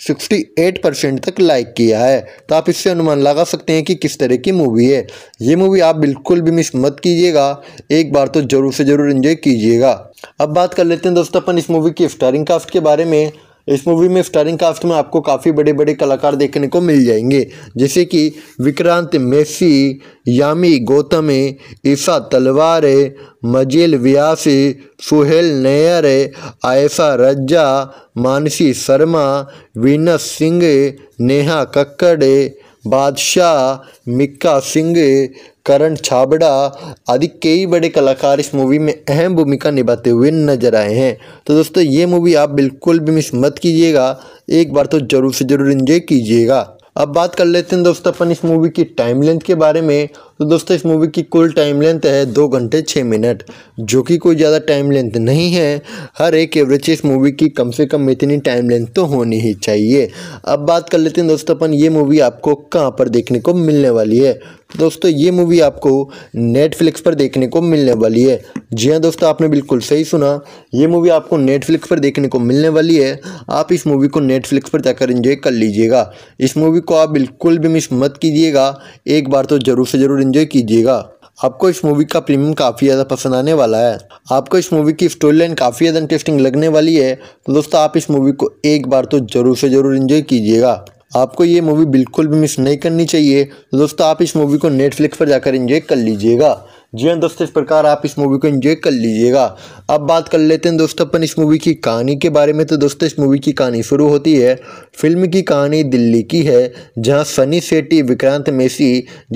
68 परसेंट तक लाइक किया है तो आप इससे अनुमान लगा सकते हैं कि किस तरह की मूवी है ये मूवी आप बिल्कुल भी मिस मत कीजिएगा एक बार तो ज़रूर से ज़रूर इन्जॉय कीजिएगा अब बात कर लेते हैं दोस्तों अपन इस मूवी की स्टारिंग कास्ट के बारे में इस मूवी में स्टारिंग कास्ट में आपको काफ़ी बड़े बड़े कलाकार देखने को मिल जाएंगे जैसे कि विक्रांत मेसी यामी गौतम ईसा तलवार मजील व्यास सुहेल नैयर आयशा रज्जा मानसी शर्मा वीनस सिंह नेहा कक्कड़ बादशाह मिक्का सिंह करण छाबड़ा आदि कई बड़े कलाकार इस मूवी में अहम भूमिका निभाते हुए नजर आए हैं तो दोस्तों ये मूवी आप बिल्कुल भी मिस मत कीजिएगा एक बार तो ज़रूर से ज़रूर इंजॉय कीजिएगा अब बात कर लेते हैं दोस्तों अपन इस मूवी की टाइम लेंथ के बारे में तो दोस्तों इस मूवी की कुल टाइम लेंथ है दो घंटे छः मिनट जो कि कोई ज़्यादा टाइम लेंथ नहीं है हर एक एवरेज इस मूवी की कम से कम इतनी टाइम लेंथ तो होनी ही चाहिए अब बात कर लेते हैं दोस्तों अपन ये मूवी आपको कहाँ पर देखने को मिलने वाली है दोस्तों ये मूवी आपको नेटफ्लिक्स पर देखने को मिलने वाली है जी हाँ दोस्तों आपने बिल्कुल सही सुना ये मूवी आपको नेटफ्लिक्स पर देखने को मिलने वाली है आप इस मूवी को नेटफ्लिक्स पर जाकर इंजॉय कर लीजिएगा इस मूवी को आप बिल्कुल भी मिस मत कीजिएगा एक बार तो ज़रूर से ज़रूर इन्जॉय कीजिएगा आपको इस मूवी का प्रीमियम काफ़ी ज़्यादा पसंद आने वाला है आपको इस मूवी की स्टोरी लाइन काफ़ी ज़्यादा इंटरेस्टिंग लगने वाली है तो दोस्तों आप इस मूवी को एक बार तो ज़रूर से ज़रूर इन्जॉय कीजिएगा आपको ये मूवी बिल्कुल भी मिस नहीं करनी चाहिए दोस्तों आप इस मूवी को नेटफ्लिक्स पर जाकर इन्जॉय कर लीजिएगा जी हाँ दोस्तों इस प्रकार आप इस मूवी को एंजॉय कर लीजिएगा अब बात कर लेते हैं दोस्तों अपन इस मूवी की कहानी के बारे में तो दोस्तों इस मूवी की कहानी शुरू होती है फिल्म की कहानी दिल्ली की है जहां सनी सेटी विक्रांत मेसी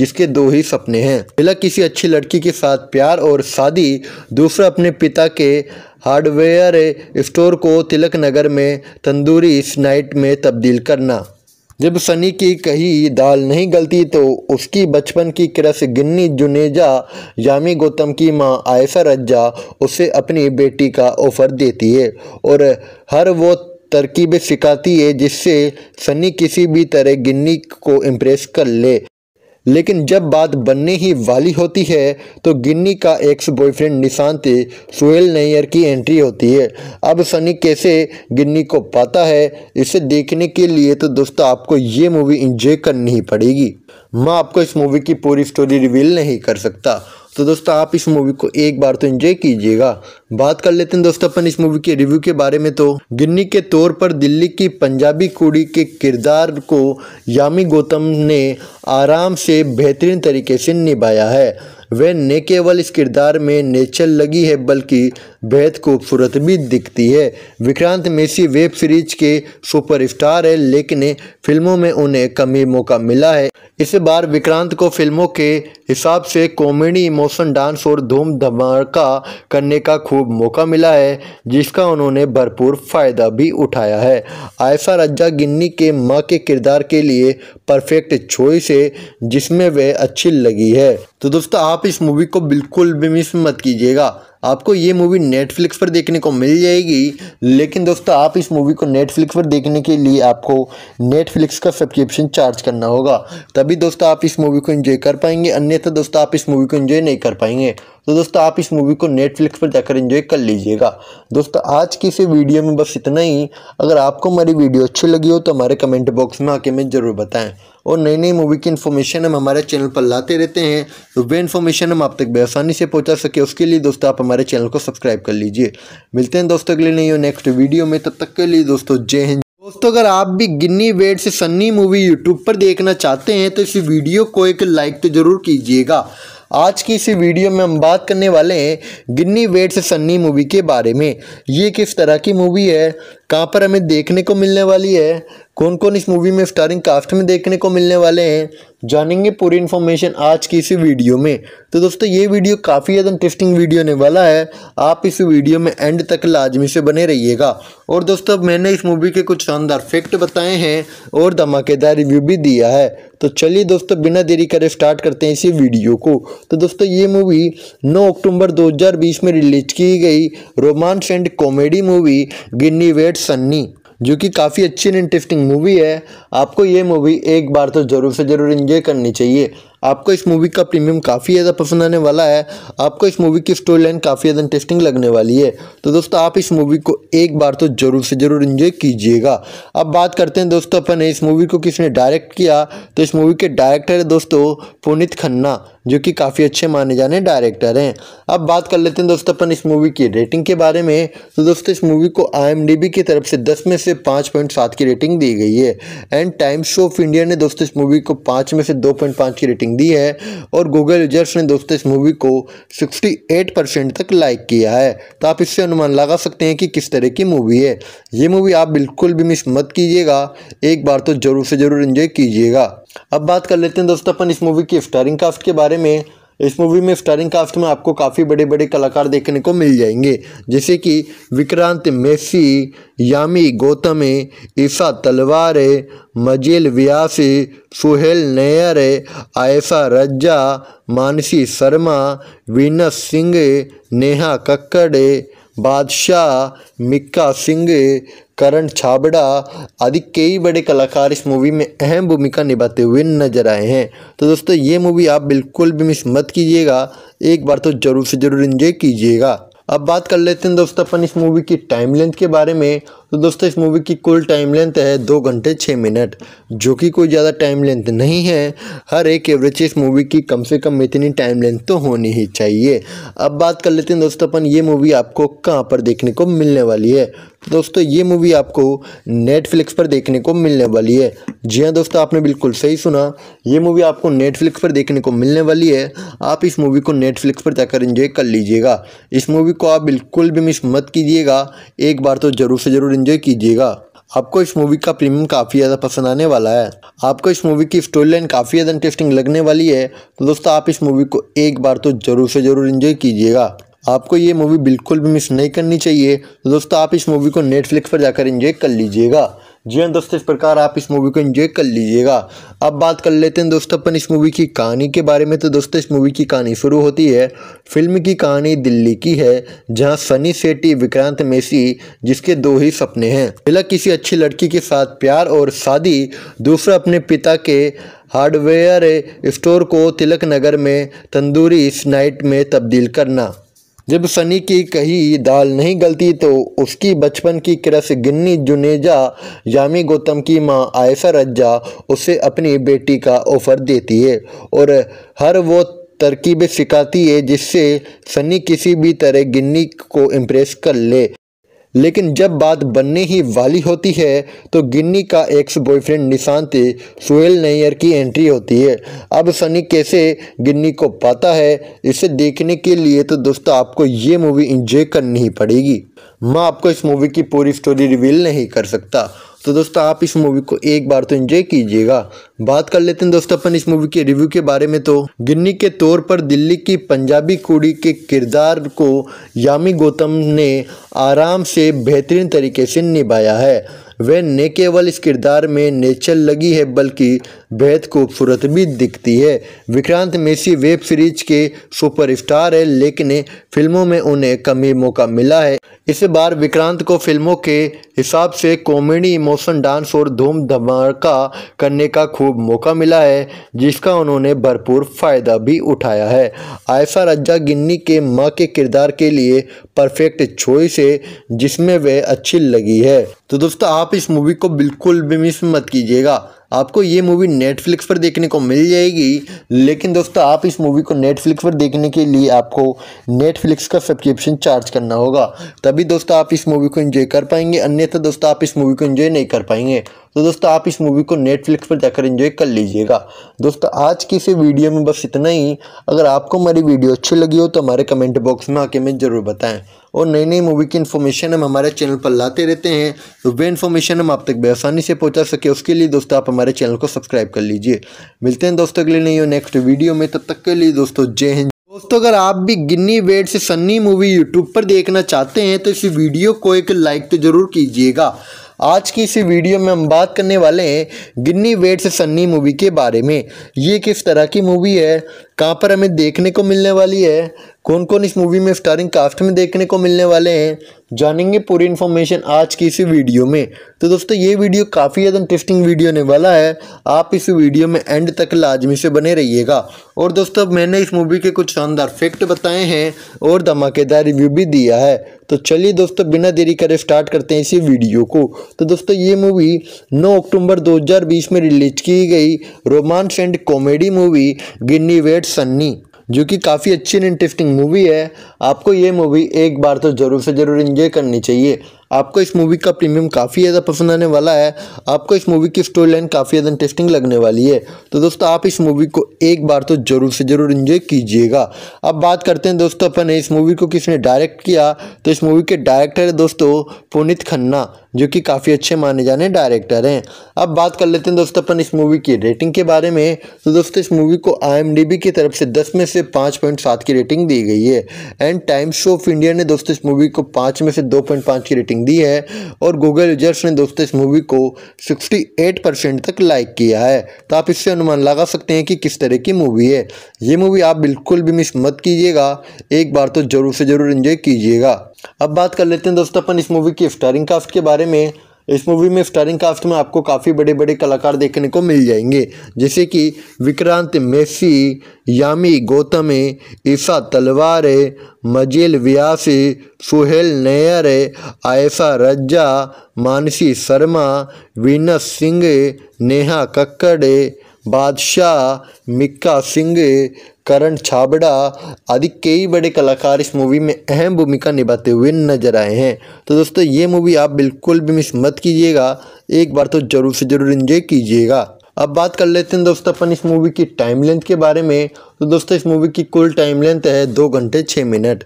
जिसके दो ही सपने हैं पहला किसी अच्छी लड़की के साथ प्यार और शादी दूसरा अपने पिता के हार्डवेयर स्टोर को तिलक नगर में तंदूरी स्नाइट में तब्दील करना जब सनी की कही दाल नहीं गलती तो उसकी बचपन की क्रस गिन्नी जुनेजा यामी गौतम की माँ आयशा रज्जा उसे अपनी बेटी का ऑफर देती है और हर वो तरकीबें सिखाती है जिससे सनी किसी भी तरह गिन्नी को इम्प्रेस कर ले लेकिन जब बात बनने ही वाली होती है तो गिन्नी का एक्स बॉयफ्रेंड निशांति सुहेल नैयर की एंट्री होती है अब सनी कैसे गिन्नी को पाता है इसे देखने के लिए तो दोस्तों आपको ये मूवी इंजॉय करनी ही पड़ेगी मैं आपको इस मूवी की पूरी स्टोरी रिवील नहीं कर सकता तो दोस्तों आप इस मूवी को एक बार तो एंजॉय कीजिएगा बात कर लेते हैं दोस्तों अपन इस मूवी के रिव्यू के बारे में तो गिन्नी के तौर पर दिल्ली की पंजाबी कुड़ी के किरदार को यामी गौतम ने आराम से बेहतरीन तरीके से निभाया है वह न केवल इस किरदार में नेचर लगी है बल्कि बेहद खूबसूरत भी दिखती है विक्रांत मेसी वेब सीरीज के सुपरस्टार है लेकिन फिल्मों में उन्हें कमी मौका मिला है इस बार विक्रांत को फिल्मों के हिसाब से कॉमेडी इमोशन डांस और धूम धमाका करने का खूब मौका मिला है जिसका उन्होंने भरपूर फ़ायदा भी उठाया है आयशा रज्जा गिन्नी के माँ के किरदार के लिए परफेक्ट चॉइस है जिसमें वह अच्छी लगी है तो दोस्तों आप इस मूवी को बिल्कुल भी मिस मत कीजिएगा आपको ये मूवी नेटफ्लिक्स पर देखने को मिल जाएगी लेकिन दोस्तों आप इस मूवी को नेटफ्लिक्स पर देखने के लिए आपको नेटफ्लिक्स का सब्सक्रिप्शन चार्ज करना होगा तभी दोस्तों आप इस मूवी को एंजॉय कर पाएंगे अन्यथा दोस्तों आप इस मूवी को एंजॉय नहीं कर पाएंगे तो दोस्तों आप इस मूवी को नेटफ्लिक्स पर जाकर एंजॉय कर लीजिएगा दोस्तों आज की इस वीडियो में बस इतना ही अगर आपको हमारी वीडियो अच्छी लगी हो तो हमारे कमेंट बॉक्स में आके हमें ज़रूर बताएं और नई नई मूवी की इन्फॉर्मेशन हम हमारे चैनल पर लाते रहते हैं तो वे इन्फॉर्मेशन हम आप तक आसानी से पहुँचा सके उसके लिए दोस्तों आप हमारे चैनल को सब्सक्राइब कर लीजिए मिलते हैं दोस्तों के लिए नहीं हो नेक्स्ट वीडियो में तब तक के लिए दोस्तों जय हिंद दोस्तों अगर आप भी गिन्नी वेड से सन्नी मूवी यूट्यूब पर देखना चाहते हैं तो इस वीडियो को एक लाइक तो ज़रूर कीजिएगा आज की इसी वीडियो में हम बात करने वाले हैं गिन्नी वेट से सन्नी मूवी के बारे में ये किस तरह की मूवी है कहाँ पर हमें देखने को मिलने वाली है कौन कौन इस मूवी में स्टारिंग कास्ट में देखने को मिलने वाले हैं जानेंगे पूरी इन्फॉर्मेशन आज की इसी वीडियो में तो दोस्तों ये वीडियो काफ़ी ज़्यादा इंटरेस्टिंग वीडियो होने वाला है आप इस वीडियो में एंड तक लाजमी से बने रहिएगा और दोस्तों मैंने इस मूवी के कुछ शानदार फैक्ट बताए हैं और धमाकेदार रिव्यू भी दिया है तो चलिए दोस्तों बिना देरी करे स्टार्ट करते हैं इसी वीडियो को तो दोस्तों ये मूवी 9 अक्टूबर 2020 में रिलीज की गई romance and comedy movie Ginny wait Sunny जो कि काफ़ी अच्छी एंड इंटरेस्टिंग मूवी है आपको ये मूवी एक बार तो ज़रूर से ज़रूर इन्जॉय करनी चाहिए आपको इस मूवी का प्रीमियम काफ़ी ज़्यादा पसंद आने वाला है आपको इस मूवी की स्टोरी लाइन काफ़ी ज़्यादा इंटरेस्टिंग लगने वाली है तो दोस्तों आप इस मूवी को एक बार तो ज़रूर से ज़रूर इन्जॉय कीजिएगा अब बात करते हैं दोस्तों अपन इस मूवी को किसने डायरेक्ट किया तो इस मूवी के डायरेक्टर है दोस्तों पुनित खन्ना जो कि काफ़ी अच्छे माने जाने डायरेक्टर हैं अब बात कर लेते हैं दोस्तों अपन इस मूवी की रेटिंग के बारे में तो दोस्तों इस मूवी को आई की तरफ से दस में से पाँच पॉइंट सात की रेटिंग दी गई है एंड टाइम्स ऑफ इंडिया ने दोस्तों इस मूवी को पाँच में से दो पॉइंट पाँच की रेटिंग रेटिंग दी है और गूगल यूजर्स ने दोस्तों इस मूवी को 68 परसेंट तक लाइक किया है तो आप इससे अनुमान लगा सकते हैं कि किस तरह की मूवी है ये मूवी आप बिल्कुल भी मिस मत कीजिएगा एक बार तो ज़रूर से ज़रूर इन्जॉय कीजिएगा अब बात कर लेते हैं दोस्तों अपन इस मूवी की स्टारिंग कास्ट के बारे में इस मूवी में स्टारिंग कास्ट में आपको काफ़ी बड़े बड़े कलाकार देखने को मिल जाएंगे जैसे कि विक्रांत मेसी यामी गौतम ईसा तलवार मजील व्यास सुहेल नैयर आयशा रज्जा मानसी शर्मा वीनस सिंह नेहा कक्कड़ बादशाह मिक्का सिंह करण छाबड़ा आदि कई बड़े कलाकार इस मूवी में अहम भूमिका निभाते हुए नजर आए हैं तो दोस्तों ये मूवी आप बिल्कुल भी मिस मत कीजिएगा एक बार तो ज़रूर से ज़रूर इंजॉय कीजिएगा अब बात कर लेते हैं दोस्तों अपन इस मूवी की टाइम लेंथ के बारे में तो दोस्तों इस मूवी की कुल टाइम लेंथ है दो घंटे छः मिनट जो कि कोई ज़्यादा टाइम लेंथ नहीं है हर एक एवरेज इस मूवी की कम से कम इतनी टाइम लेंथ तो होनी ही चाहिए अब बात कर लेते हैं दोस्तों अपन ये मूवी आपको कहाँ पर देखने को मिलने वाली है दोस्तों ये मूवी आपको नेटफ्लिक्स पर देखने को मिलने वाली है जी हाँ दोस्तों आपने बिल्कुल सही सुना ये मूवी आपको नेटफ्लिक्स पर देखने को मिलने वाली है आप इस मूवी को नेटफ्लिक्स पर जाकर इंजॉय कर लीजिएगा इस मूवी को आप बिल्कुल भी मिस मत कीजिएगा एक बार तो ज़रूर से ज़रूर एंजॉय कीजिएगा आपको इस मूवी का प्रीमियम काफ़ी ज़्यादा पसंद आने वाला है आपको इस मूवी की स्टोरी लाइन काफ़ी ज़्यादा इंटरेस्टिंग लगने वाली है तो दोस्तों आप इस मूवी को एक बार तो ज़रूर से ज़रूर इन्जॉय कीजिएगा आपको ये मूवी बिल्कुल भी मिस नहीं करनी चाहिए दोस्तों आप इस मूवी को नेटफ्लिक्स पर जाकर इन्जॉय कर लीजिएगा जी हाँ दोस्तों इस प्रकार आप इस मूवी को एंजॉय कर लीजिएगा अब बात कर लेते हैं दोस्तों अपन इस मूवी की कहानी के बारे में तो दोस्तों इस मूवी की कहानी शुरू होती है फिल्म की कहानी दिल्ली की है जहाँ सनी सेटी विक्रांत मेसी जिसके दो ही सपने हैं पहला किसी अच्छी लड़की के साथ प्यार और शादी दूसरा अपने पिता के हार्डवेयर स्टोर को तिलक नगर में तंदूरी स्नाइट में तब्दील करना जब सनी की कही दाल नहीं गलती तो उसकी बचपन की क्रस गिन्नी जुनेजा यामी गौतम की मां आयशा रज्जा उसे अपनी बेटी का ऑफर देती है और हर वो तरकीब सिखाती है जिससे सनी किसी भी तरह गिन्नी को इम्प्रेस कर ले लेकिन जब बात बनने ही वाली होती है तो गिन्नी का एक्स बॉयफ्रेंड निशांति सुहेल नैयर की एंट्री होती है अब सनी कैसे गिन्नी को पाता है इसे देखने के लिए तो दोस्तों आपको ये मूवी इंजॉय करनी ही पड़ेगी मैं आपको इस मूवी की पूरी स्टोरी रिवील नहीं कर सकता तो दोस्तों आप इस मूवी को एक बार तो एंजॉय कीजिएगा बात कर लेते हैं दोस्तों अपन इस मूवी के रिव्यू के बारे में तो गिन्नी के तौर पर दिल्ली की पंजाबी कुड़ी के किरदार को यामी गौतम ने आराम से बेहतरीन तरीके से निभाया है वह न केवल इस किरदार में नेचर लगी है बल्कि बेहद खूबसूरत भी दिखती है विक्रांत मेसी वेब सीरीज के सुपरस्टार है लेकिन फिल्मों में उन्हें कम ही मौका मिला है इस बार विक्रांत को फिल्मों के हिसाब से कॉमेडी इमोशन डांस और धूम धमाका करने का खूब मौका मिला है जिसका उन्होंने भरपूर फ़ायदा भी उठाया है आयशा रज्जा गिन्नी के माँ के किरदार के लिए परफेक्ट चॉइस है जिसमें वह अच्छी लगी है तो दोस्तों आप इस मूवी को बिल्कुल भी मिस मत कीजिएगा आपको ये मूवी नेटफ्लिक्स पर देखने को मिल जाएगी लेकिन दोस्तों आप इस मूवी को नेटफ्लिक्स पर देखने के लिए आपको नेटफ्लिक्स का सब्सक्रिप्शन चार्ज करना होगा तभी दोस्तों आप इस मूवी को इन्जॉय कर पाएंगे अन्यथा दोस्तों आप इस मूवी को इन्जॉय नहीं कर पाएंगे तो दोस्तों आप इस मूवी को नेटफ्लिक्स पर जाकर इन्जॉय कर लीजिएगा दोस्तों आज की इस वीडियो में बस इतना ही अगर आपको हमारी वीडियो अच्छी लगी हो तो हमारे कमेंट बॉक्स में आके हमें ज़रूर बताएँ और नई नई मूवी की इन्फॉर्मेशन हम हमारे चैनल पर लाते रहते हैं तो वे इन्फॉर्मेशन हम आप तक बेसानी से पहुंचा सके उसके लिए दोस्तों आप हमारे चैनल को सब्सक्राइब कर लीजिए मिलते हैं दोस्तों अगले नई नहीं हो नेक्स्ट वीडियो में तब तक के लिए दोस्तों जय हिंद दोस्तों अगर आप भी गिन्नी वेट से सन्नी मूवी यूट्यूब पर देखना चाहते हैं तो इस वीडियो को एक लाइक तो ज़रूर कीजिएगा आज की इस वीडियो में हम बात करने वाले हैं गिन्नी वेट से सन्नी मूवी के बारे में ये किस तरह की मूवी है कहाँ पर हमें देखने को मिलने वाली है कौन कौन इस मूवी में स्टारिंग कास्ट में देखने को मिलने वाले हैं जानेंगे पूरी इन्फॉर्मेशन आज की इसी वीडियो में तो दोस्तों ये वीडियो काफ़ी ज़्यादा इंटरेस्टिंग वीडियो होने वाला है आप इस वीडियो में एंड तक लाजमी से बने रहिएगा और दोस्तों मैंने इस मूवी के कुछ शानदार फैक्ट बताए हैं और धमाकेदार रिव्यू भी दिया है तो चलिए दोस्तों बिना देरी करे स्टार्ट करते हैं इसी वीडियो को तो दोस्तों ये मूवी 9 अक्टूबर 2020 में रिलीज की गई romance and comedy movie Ginny wait Sunny जो कि काफ़ी अच्छी एंड इंटरेस्टिंग मूवी है आपको ये मूवी एक बार तो ज़रूर से ज़रूर इन्जॉय करनी चाहिए आपको इस मूवी का प्रीमियम काफ़ी ज़्यादा पसंद आने वाला है आपको इस मूवी की स्टोरी लाइन काफ़ी ज़्यादा इंटरेस्टिंग लगने वाली है तो दोस्तों आप इस मूवी को एक बार तो ज़रूर से ज़रूर इन्जॉय कीजिएगा अब बात करते हैं दोस्तों अपन इस मूवी को किसने डायरेक्ट किया तो इस मूवी के डायरेक्टर है दोस्तों पुनित खन्ना जो कि काफ़ी अच्छे माने जाने डायरेक्टर हैं अब बात कर लेते हैं दोस्तों अपन इस मूवी की रेटिंग के बारे में तो दोस्तों इस मूवी को आई की तरफ से दस में से पाँच पॉइंट सात की रेटिंग दी गई है एंड टाइम्स ऑफ इंडिया ने दोस्तों इस मूवी को पाँच में से दो पॉइंट पाँच की रेटिंग रेटिंग दी है और गूगल यूजर्स ने दोस्तों इस मूवी को 68 परसेंट तक लाइक किया है तो आप इससे अनुमान लगा सकते हैं कि किस तरह की मूवी है ये मूवी आप बिल्कुल भी मिस मत कीजिएगा एक बार तो ज़रूर से ज़रूर इन्जॉय कीजिएगा अब बात कर लेते हैं दोस्तों अपन इस मूवी की स्टारिंग कास्ट के बारे में इस मूवी में स्टारिंग कास्ट में आपको काफ़ी बड़े बड़े कलाकार देखने को मिल जाएंगे जैसे कि विक्रांत मेसी यामी गौतम ईसा तलवार मजेल व्यास सुहेल नैयर आयशा रज्जा मानसी शर्मा वीनस सिंह नेहा कक्कड़ बादशाह मिक्का सिंह करण छाबड़ा आदि कई बड़े कलाकार इस मूवी में अहम भूमिका निभाते हुए नजर आए हैं तो दोस्तों ये मूवी आप बिल्कुल भी मिस मत कीजिएगा एक बार तो ज़रूर से ज़रूर इन्जॉय कीजिएगा अब बात कर लेते हैं दोस्तों अपन इस मूवी की टाइम लेंथ के बारे में तो दोस्तों इस मूवी की कुल टाइम लेंथ है दो घंटे छः मिनट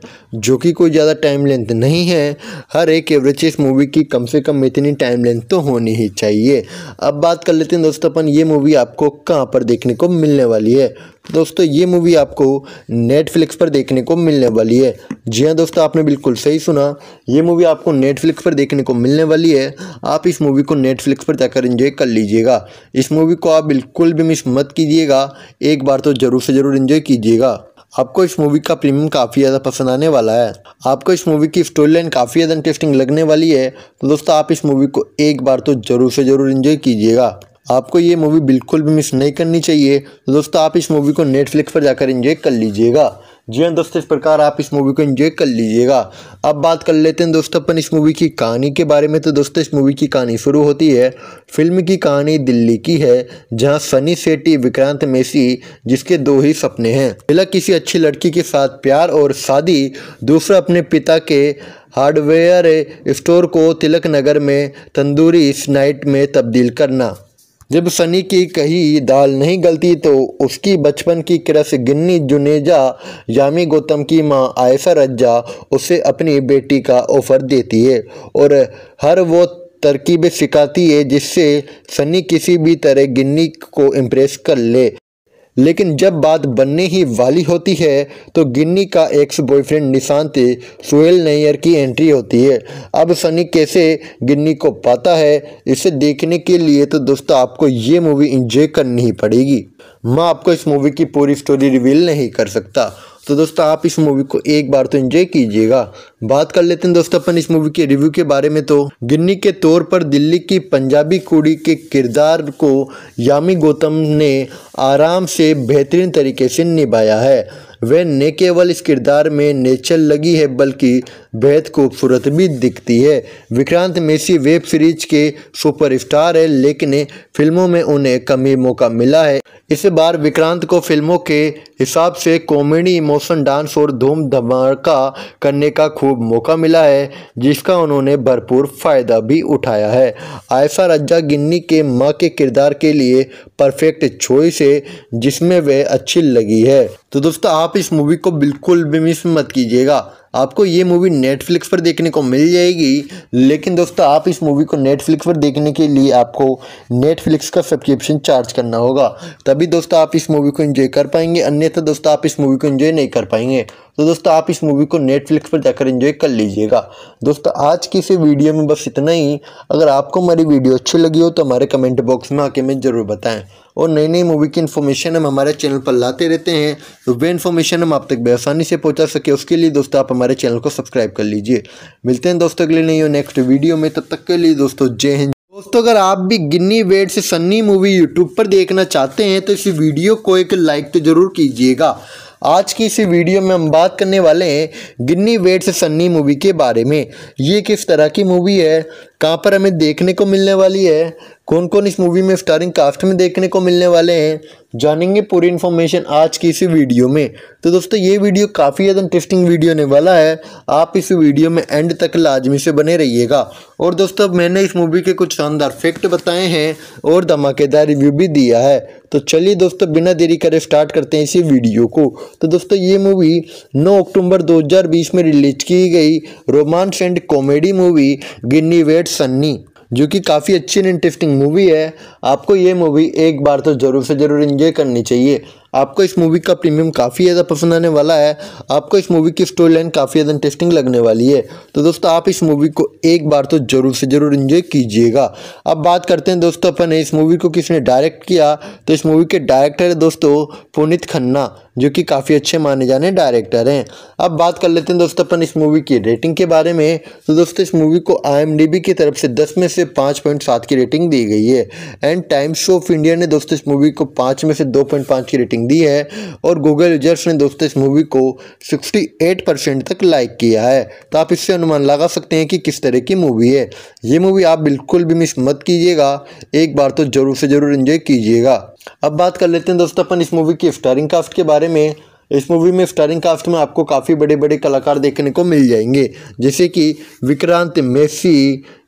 जो कि कोई ज़्यादा टाइम लेंथ नहीं है हर एक एवरेज इस मूवी की कम से कम इतनी टाइम लेंथ तो होनी ही चाहिए अब बात कर लेते हैं दोस्तों अपन ये मूवी आपको कहाँ पर देखने को मिलने वाली है दोस्तों ये मूवी आपको नेटफ्लिक्स पर देखने को मिलने वाली है जी हाँ दोस्तों आपने बिल्कुल सही सुना ये मूवी आपको नेटफ्लिक्स पर देखने को मिलने वाली है आप इस मूवी को नेटफ्लिक्स पर जाकर एंजॉय कर लीजिएगा इस मूवी को आप बिल्कुल भी मिस मत कीजिएगा एक बार तो ज़रूर से ज़रूर एंजॉय कीजिएगा आपको इस मूवी का प्रीमियम काफ़ी ज़्यादा पसंद आने वाला है आपको इस मूवी की स्टोरी लाइन काफ़ी ज़्यादा इंटरेस्टिंग लगने वाली है तो दोस्तों आप इस मूवी को एक बार तो ज़रूर से ज़रूर इन्जॉय कीजिएगा आपको ये मूवी बिल्कुल भी मिस नहीं करनी चाहिए दोस्तों आप इस मूवी को नेटफ्लिक्स पर जाकर इन्जॉय कर लीजिएगा जी हाँ दोस्तों इस प्रकार आप इस मूवी को एंजॉय कर लीजिएगा अब बात कर लेते हैं दोस्तों अपन इस मूवी की कहानी के बारे में तो दोस्तों इस मूवी की कहानी शुरू होती है फिल्म की कहानी दिल्ली की है जहाँ सनी सेटी विक्रांत मेसी जिसके दो ही सपने हैं पहला किसी अच्छी लड़की के साथ प्यार और शादी दूसरा अपने पिता के हार्डवेयर स्टोर को तिलक नगर में तंदूरी स्नाइट में तब्दील करना जब सनी की कही दाल नहीं गलती तो उसकी बचपन की क्रस गिन्नी जुनेजा यामी गौतम की मां आयसा रज्जा उसे अपनी बेटी का ऑफर देती है और हर वो तरकीब सिखाती है जिससे सनी किसी भी तरह गिन्नी को इम्प्रेस कर ले लेकिन जब बात बनने ही वाली होती है तो गिन्नी का एक्स बॉयफ्रेंड निशांति सुहेल नैयर की एंट्री होती है अब सनी कैसे गिन्नी को पाता है इसे देखने के लिए तो दोस्तों आपको ये मूवी इंजॉय करनी ही पड़ेगी मैं आपको इस मूवी की पूरी स्टोरी रिवील नहीं कर सकता तो दोस्तों आप इस मूवी को एक बार तो एंजॉय कीजिएगा बात कर लेते हैं दोस्तों अपन इस मूवी के रिव्यू के बारे में तो गिन्नी के तौर पर दिल्ली की पंजाबी कुड़ी के किरदार को यामी गौतम ने आराम से बेहतरीन तरीके से निभाया है वह न केवल इस किरदार में नेचर लगी है बल्कि बेहद खूबसूरत भी दिखती है विक्रांत मेसी वेब सीरीज के सुपरस्टार है लेकिन फिल्मों में उन्हें कमी मौका मिला है इस बार विक्रांत को फिल्मों के हिसाब से कॉमेडी इमोशन डांस और धूम धमाका करने का खूब मौका मिला है जिसका उन्होंने भरपूर फ़ायदा भी उठाया है आयशा रज्जा गिन्नी के माँ के किरदार के लिए परफेक्ट चॉइस है जिसमें वह अच्छी लगी है तो दोस्तों आप इस मूवी को बिल्कुल भी मिस मत कीजिएगा आपको ये मूवी नेटफ्लिक्स पर देखने को मिल जाएगी लेकिन दोस्तों आप इस मूवी को नेटफ्लिक्स पर देखने के लिए आपको नेटफ्लिक्स का सब्सक्रिप्शन चार्ज करना होगा तभी दोस्तों आप इस मूवी को इन्जॉय कर पाएंगे अन्यथा दोस्तों आप इस मूवी को इन्जॉय नहीं कर पाएंगे तो दोस्तों आप इस मूवी को नेटफ्लिक्स पर जाकर इंजॉय कर लीजिएगा दोस्तों आज की इस वीडियो में बस इतना ही अगर आपको हमारी वीडियो अच्छी लगी हो तो हमारे कमेंट बॉक्स में आके हमें ज़रूर बताएं और नई नई मूवी की इन्फॉर्मेशन हम हमारे चैनल पर लाते रहते हैं तो वे इन्फॉर्मेशन हम आप तक बेसानी से पहुँचा सके उसके लिए दोस्तों आप हमारे चैनल को सब्सक्राइब कर लीजिए मिलते हैं दोस्तों अगले नई और नेक्स्ट वीडियो में तब तक के लिए दोस्तों जय हिंद दोस्तों अगर आप भी गिन्नी वेट से सन्नी मूवी यूट्यूब पर देखना चाहते हैं तो इस वीडियो को एक लाइक तो ज़रूर कीजिएगा आज की इसी वीडियो में हम बात करने वाले हैं गिन्नी वेट्स सन्नी मूवी के बारे में ये किस तरह की मूवी है कहाँ पर हमें देखने को मिलने वाली है कौन कौन इस मूवी में स्टारिंग कास्ट में देखने को मिलने वाले हैं जानेंगे पूरी इन्फॉर्मेशन आज की इसी वीडियो में तो दोस्तों ये वीडियो काफ़ी ज़्यादा इंटरेस्टिंग वीडियो होने वाला है आप इस वीडियो में एंड तक लाजमी से बने रहिएगा और दोस्तों मैंने इस मूवी के कुछ शानदार फैक्ट बताए हैं और धमाकेदार रिव्यू भी दिया है तो चलिए दोस्तों बिना देरी करे स्टार्ट करते हैं इसी वीडियो को तो दोस्तों ये मूवी 9 अक्टूबर 2020 में रिलीज की गई romance and comedy movie Ginny wait Sunny जो कि काफ़ी अच्छी एंड इंटरेस्टिंग मूवी है आपको ये मूवी एक बार तो ज़रूर से ज़रूर इन्जॉय करनी चाहिए आपको इस मूवी का प्रीमियम काफ़ी ज़्यादा पसंद आने वाला है आपको इस मूवी की स्टोरी लाइन काफ़ी ज़्यादा इंटरेस्टिंग लगने वाली है तो दोस्तों आप इस मूवी को एक बार तो ज़रूर से ज़रूर इन्जॉय कीजिएगा अब बात करते हैं दोस्तों अपन इस मूवी को किसने डायरेक्ट किया तो इस मूवी के डायरेक्टर है दोस्तों पुनित खन्ना जो कि काफ़ी अच्छे माने जाने डायरेक्टर हैं अब बात कर लेते हैं दोस्तों अपन इस मूवी की रेटिंग के बारे में तो दोस्तों इस मूवी को आई की तरफ से दस में से पाँच पॉइंट सात की रेटिंग दी गई है एंड टाइम्स ऑफ इंडिया ने दोस्तों इस मूवी को पाँच में से दो पॉइंट पाँच की रेटिंग रेटिंग दी है और गूगल यूजर्स ने दोस्तों इस मूवी को 68 परसेंट तक लाइक किया है तो आप इससे अनुमान लगा सकते हैं कि किस तरह की मूवी है ये मूवी आप बिल्कुल भी मिस मत कीजिएगा एक बार तो ज़रूर से ज़रूर इन्जॉय कीजिएगा अब बात कर लेते हैं दोस्तों अपन इस मूवी की स्टारिंग कास्ट के बारे में इस मूवी में स्टारिंग कास्ट में आपको काफ़ी बड़े बड़े कलाकार देखने को मिल जाएंगे जैसे कि विक्रांत मेसी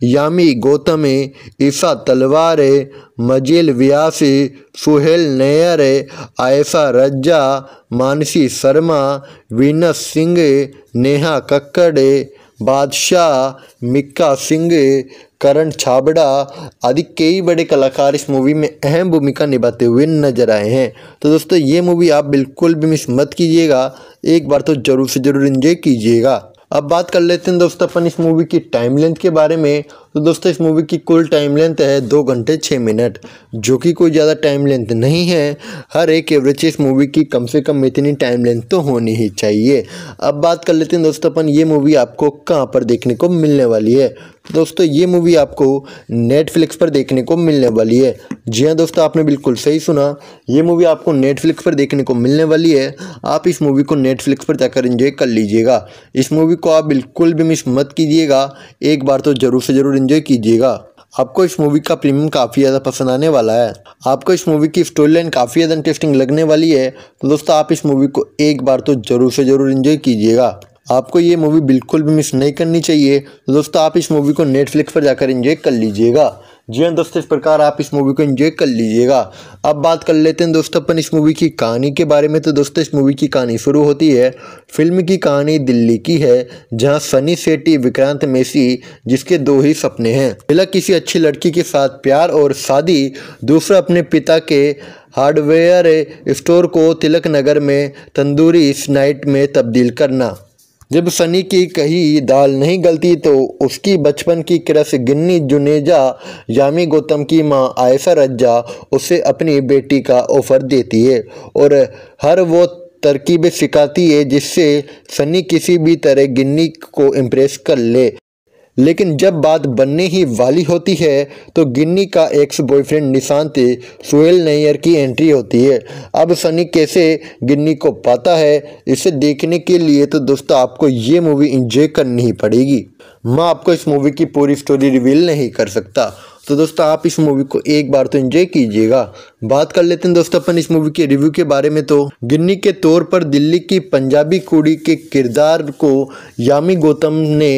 यामी गौतम ईसा तलवार मजेल व्यास सुहेल नैयर आयशा रज्जा मानसी शर्मा वीनस सिंह नेहा कक्कड़ बादशाह मिक्का सिंह करण छाबड़ा आदि कई बड़े कलाकार इस मूवी में अहम भूमिका निभाते हुए नजर आए हैं तो दोस्तों ये मूवी आप बिल्कुल भी मिस मत कीजिएगा एक बार तो ज़रूर से ज़रूर इंजॉय कीजिएगा अब बात कर लेते हैं दोस्तों अपन इस मूवी की टाइम लेंथ के बारे में तो दोस्तों इस मूवी की कुल टाइम लेंथ है दो घंटे छः मिनट जो कि कोई ज़्यादा टाइम लेंथ नहीं है हर एक एवरेज इस मूवी की कम से कम इतनी टाइम लेंथ तो होनी ही चाहिए अब बात कर लेते हैं दोस्तों अपन ये मूवी आपको कहाँ पर देखने को मिलने वाली है दोस्तों ये मूवी आपको नेटफ्लिक्स पर देखने को मिलने वाली है जी हाँ दोस्तों आपने बिल्कुल सही सुना ये मूवी आपको नेटफ्लिक्स पर देखने को मिलने वाली है आप इस मूवी को नेटफ्लिक्स पर जाकर इंजॉय कर लीजिएगा इस मूवी को आप बिल्कुल भी मिस मत कीजिएगा एक बार तो ज़रूर से ज़रूर एंजॉय कीजिएगा आपको इस मूवी का प्रीमियम काफ़ी ज़्यादा पसंद आने वाला है आपको इस मूवी की स्टोरी लाइन काफ़ी ज़्यादा इंटरेस्टिंग लगने वाली है तो दोस्तों आप इस मूवी को एक बार तो ज़रूर से ज़रूर इन्जॉय कीजिएगा आपको ये मूवी बिल्कुल भी मिस नहीं करनी चाहिए दोस्तों आप इस मूवी को नेटफ्लिक्स पर जाकर इंजॉय कर लीजिएगा जी हाँ दोस्तों इस प्रकार आप इस मूवी को एंजॉय कर लीजिएगा अब बात कर लेते हैं दोस्तों अपन इस मूवी की कहानी के बारे में तो दोस्तों इस मूवी की कहानी शुरू होती है फिल्म की कहानी दिल्ली की है जहाँ सनी सेटी विक्रांत मेसी जिसके दो ही सपने हैं पहला किसी अच्छी लड़की के साथ प्यार और शादी दूसरा अपने पिता के हार्डवेयर स्टोर को तिलक नगर में तंदूरी स्नाइट में तब्दील करना जब सनी की कही दाल नहीं गलती तो उसकी बचपन की क्रस गिन्नी जुनेजा यामी गौतम की मां आयसा रज्जा उसे अपनी बेटी का ऑफर देती है और हर वो तरकीबें सिखाती है जिससे सनी किसी भी तरह गिन्नी को इम्प्रेस कर ले लेकिन जब बात बनने ही वाली होती है तो गिन्नी का एक्स बॉयफ्रेंड निशांति सुहेल नैयर की एंट्री होती है अब सनी कैसे गिन्नी को पाता है इसे देखने के लिए तो दोस्तों आपको ये मूवी इंजॉय करनी ही पड़ेगी मैं आपको इस मूवी की पूरी स्टोरी रिवील नहीं कर सकता तो दोस्तों आप इस मूवी को एक बार तो एंजॉय कीजिएगा बात कर लेते हैं दोस्तों अपन इस मूवी के रिव्यू के बारे में तो गिन्नी के तौर पर दिल्ली की पंजाबी कुड़ी के किरदार को यामी गौतम ने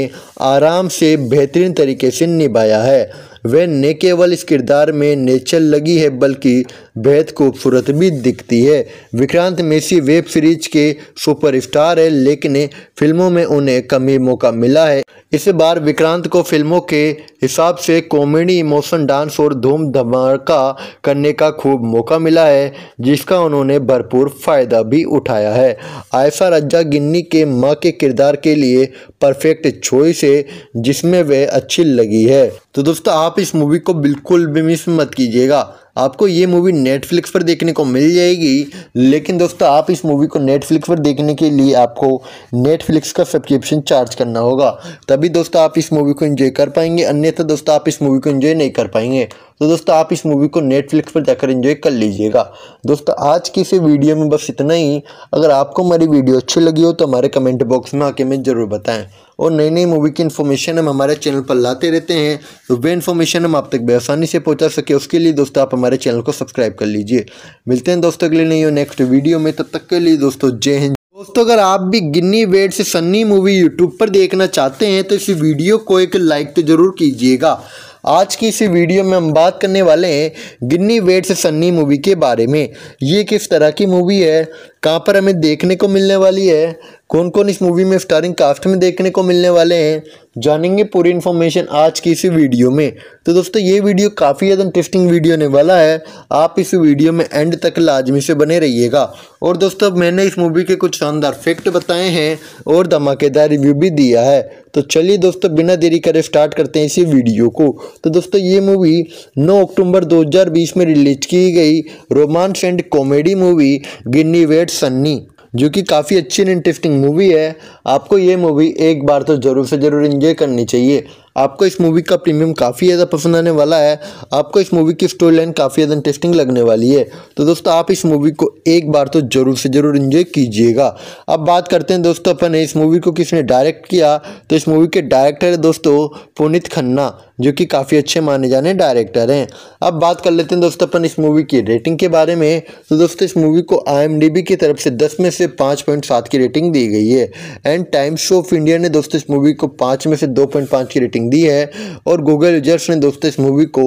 आराम से बेहतरीन तरीके से निभाया है वह न केवल इस किरदार में नेचर लगी है बल्कि बेहद खूबसूरत भी दिखती है विक्रांत मेसी वेब सीरीज के सुपरस्टार है लेकिन फिल्मों में उन्हें कमी मौका मिला है इस बार विक्रांत को फिल्मों के हिसाब से कॉमेडी इमोशन डांस और धूम धमाका करने का खूब मौका मिला है जिसका उन्होंने भरपूर फ़ायदा भी उठाया है आयशा रज्जा गिन्नी के माँ के किरदार के लिए परफेक्ट चॉइस है जिसमें वह अच्छी लगी है तो दोस्तों आप इस मूवी को बिल्कुल भी मिस मत कीजिएगा आपको ये मूवी नेटफ्लिक्स पर देखने को मिल जाएगी लेकिन दोस्तों आप इस मूवी को नेटफ्लिक्स पर देखने के लिए आपको नेटफ्लिक्स का सब्सक्रिप्शन चार्ज करना होगा तभी दोस्तों आप इस मूवी को इन्जॉय कर पाएंगे अन्यथा दोस्तों आप इस मूवी को इन्जॉय नहीं कर पाएंगे तो दोस्तों आप इस मूवी को नेटफ्लिक्स पर जाकर इंजॉय कर लीजिएगा दोस्तों आज की इस वीडियो में बस इतना ही अगर आपको हमारी वीडियो अच्छी लगी हो तो हमारे कमेंट बॉक्स में आके हमें ज़रूर बताएं और नई नई मूवी की इन्फॉर्मेशन हम हमारे चैनल पर लाते रहते हैं तो वे इन्फॉर्मेशन हम आप तक बेसानी से पहुंचा सके उसके लिए दोस्तों आप हमारे चैनल को सब्सक्राइब कर लीजिए मिलते हैं दोस्तों अगले नई और नेक्स्ट वीडियो में तब तक के लिए दोस्तों जय हिंद दोस्तों अगर आप भी गिन्नी वेट से सन्नी मूवी यूट्यूब पर देखना चाहते हैं तो इस वीडियो को एक लाइक तो ज़रूर कीजिएगा आज की इसी वीडियो में हम बात करने वाले हैं गिन्नी वेट्स सन्नी मूवी के बारे में ये किस तरह की मूवी है कहाँ पर हमें देखने को मिलने वाली है कौन कौन इस मूवी में स्टारिंग कास्ट में देखने को मिलने वाले हैं जानेंगे पूरी इन्फॉर्मेशन आज की इस वीडियो में तो दोस्तों ये वीडियो काफ़ी ज़्यादा इंटरेस्टिंग वीडियो होने वाला है आप इस वीडियो में एंड तक लाजमी से बने रहिएगा और दोस्तों मैंने इस मूवी के कुछ शानदार फैक्ट बताए हैं और धमाकेदार रिव्यू भी दिया है तो चलिए दोस्तों बिना देरी करे स्टार्ट करते हैं इसी वीडियो को तो दोस्तों ये मूवी 9 अक्टूबर 2020 में रिलीज की गई romance and comedy movie Ginny Weds cricket Sunny जो कि काफ़ी अच्छी एंड इंटरेस्टिंग मूवी है आपको ये मूवी एक बार तो ज़रूर से ज़रूर इन्जॉय करनी चाहिए आपको इस मूवी का प्रीमियम काफ़ी ज़्यादा पसंद आने वाला है आपको इस मूवी की स्टोरी लाइन काफ़ी ज़्यादा इंटरेस्टिंग लगने वाली है तो दोस्तों आप इस मूवी को एक बार तो ज़रूर से ज़रूर इन्जॉय कीजिएगा अब बात करते हैं दोस्तों अपन इस मूवी को किसने डायरेक्ट किया तो इस मूवी के डायरेक्टर है दोस्तों पुनित खन्ना जो कि काफ़ी अच्छे माने जाने डायरेक्टर हैं अब बात कर लेते हैं दोस्तों अपन इस मूवी की रेटिंग के बारे में तो दोस्तों इस मूवी को आई की तरफ से दस में से पाँच पॉइंट सात की रेटिंग दी गई है एंड टाइम्स ऑफ इंडिया ने दोस्तों इस मूवी को पाँच में से दो पॉइंट पाँच की रेटिंग दी है और गूगल यूजर्स ने दोस्तों इस मूवी को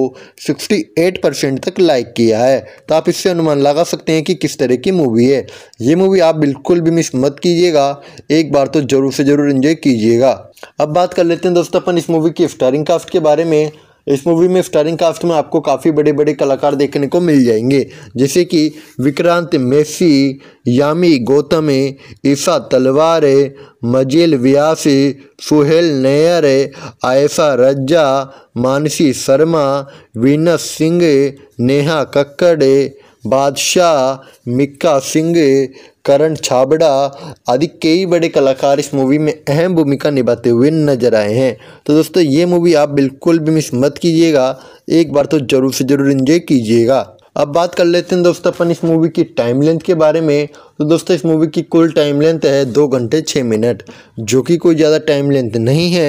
सिक्सटी एट परसेंट तक लाइक किया है तो आप इससे अनुमान लगा सकते हैं कि किस तरह की मूवी है ये मूवी आप बिल्कुल भी मिस मत कीजिएगा एक बार तो ज़रूर से ज़रूर इन्जॉय कीजिएगा अब बात कर लेते हैं दोस्तों अपन इस मूवी की स्टारिंग कास्ट के बारे में इस मूवी में स्टारिंग कास्ट में आपको काफ़ी बड़े बड़े कलाकार देखने को मिल जाएंगे जैसे कि विक्रांत मेसी यामी गौतम ईसा तलवार है व्यास सुहेल नैयर है आयशा रज्जा मानसी शर्मा वीनस सिंह नेहा कक्कड़ बादशाह मिक्का सिंह करण छाबड़ा आदि कई बड़े कलाकार इस मूवी में अहम भूमिका निभाते हुए नजर आए हैं तो दोस्तों ये मूवी आप बिल्कुल भी मिस मत कीजिएगा एक बार तो ज़रूर से ज़रूर इन्जॉय कीजिएगा अब बात कर लेते हैं दोस्तों अपन इस मूवी की टाइम लेंथ के बारे में तो दोस्तों इस मूवी की कुल टाइम लेंथ है दो घंटे छः मिनट जो कि कोई ज़्यादा टाइम लेंथ नहीं है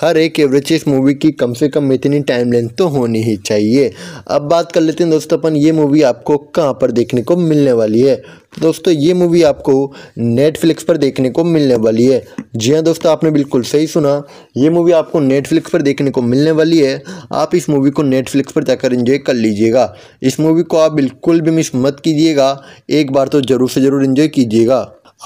हर एक एवरेज इस मूवी की कम से कम इतनी टाइम लेंथ तो होनी ही चाहिए अब बात कर लेते हैं दोस्तों अपन ये मूवी आपको कहाँ पर देखने को मिलने वाली है दोस्तों ये मूवी आपको नेटफ्लिक्स पर देखने को मिलने वाली है जी हाँ दोस्तों आपने बिल्कुल सही सुना ये मूवी आपको नेटफ्लिक्स पर देखने को मिलने वाली है आप इस मूवी को नेटफ्लिक्स पर जाकर इंजॉय कर लीजिएगा इस मूवी को आप बिल्कुल भी मिस मत कीजिएगा एक बार तो ज़रूर से ज़रूर एंजॉय कीजिएगा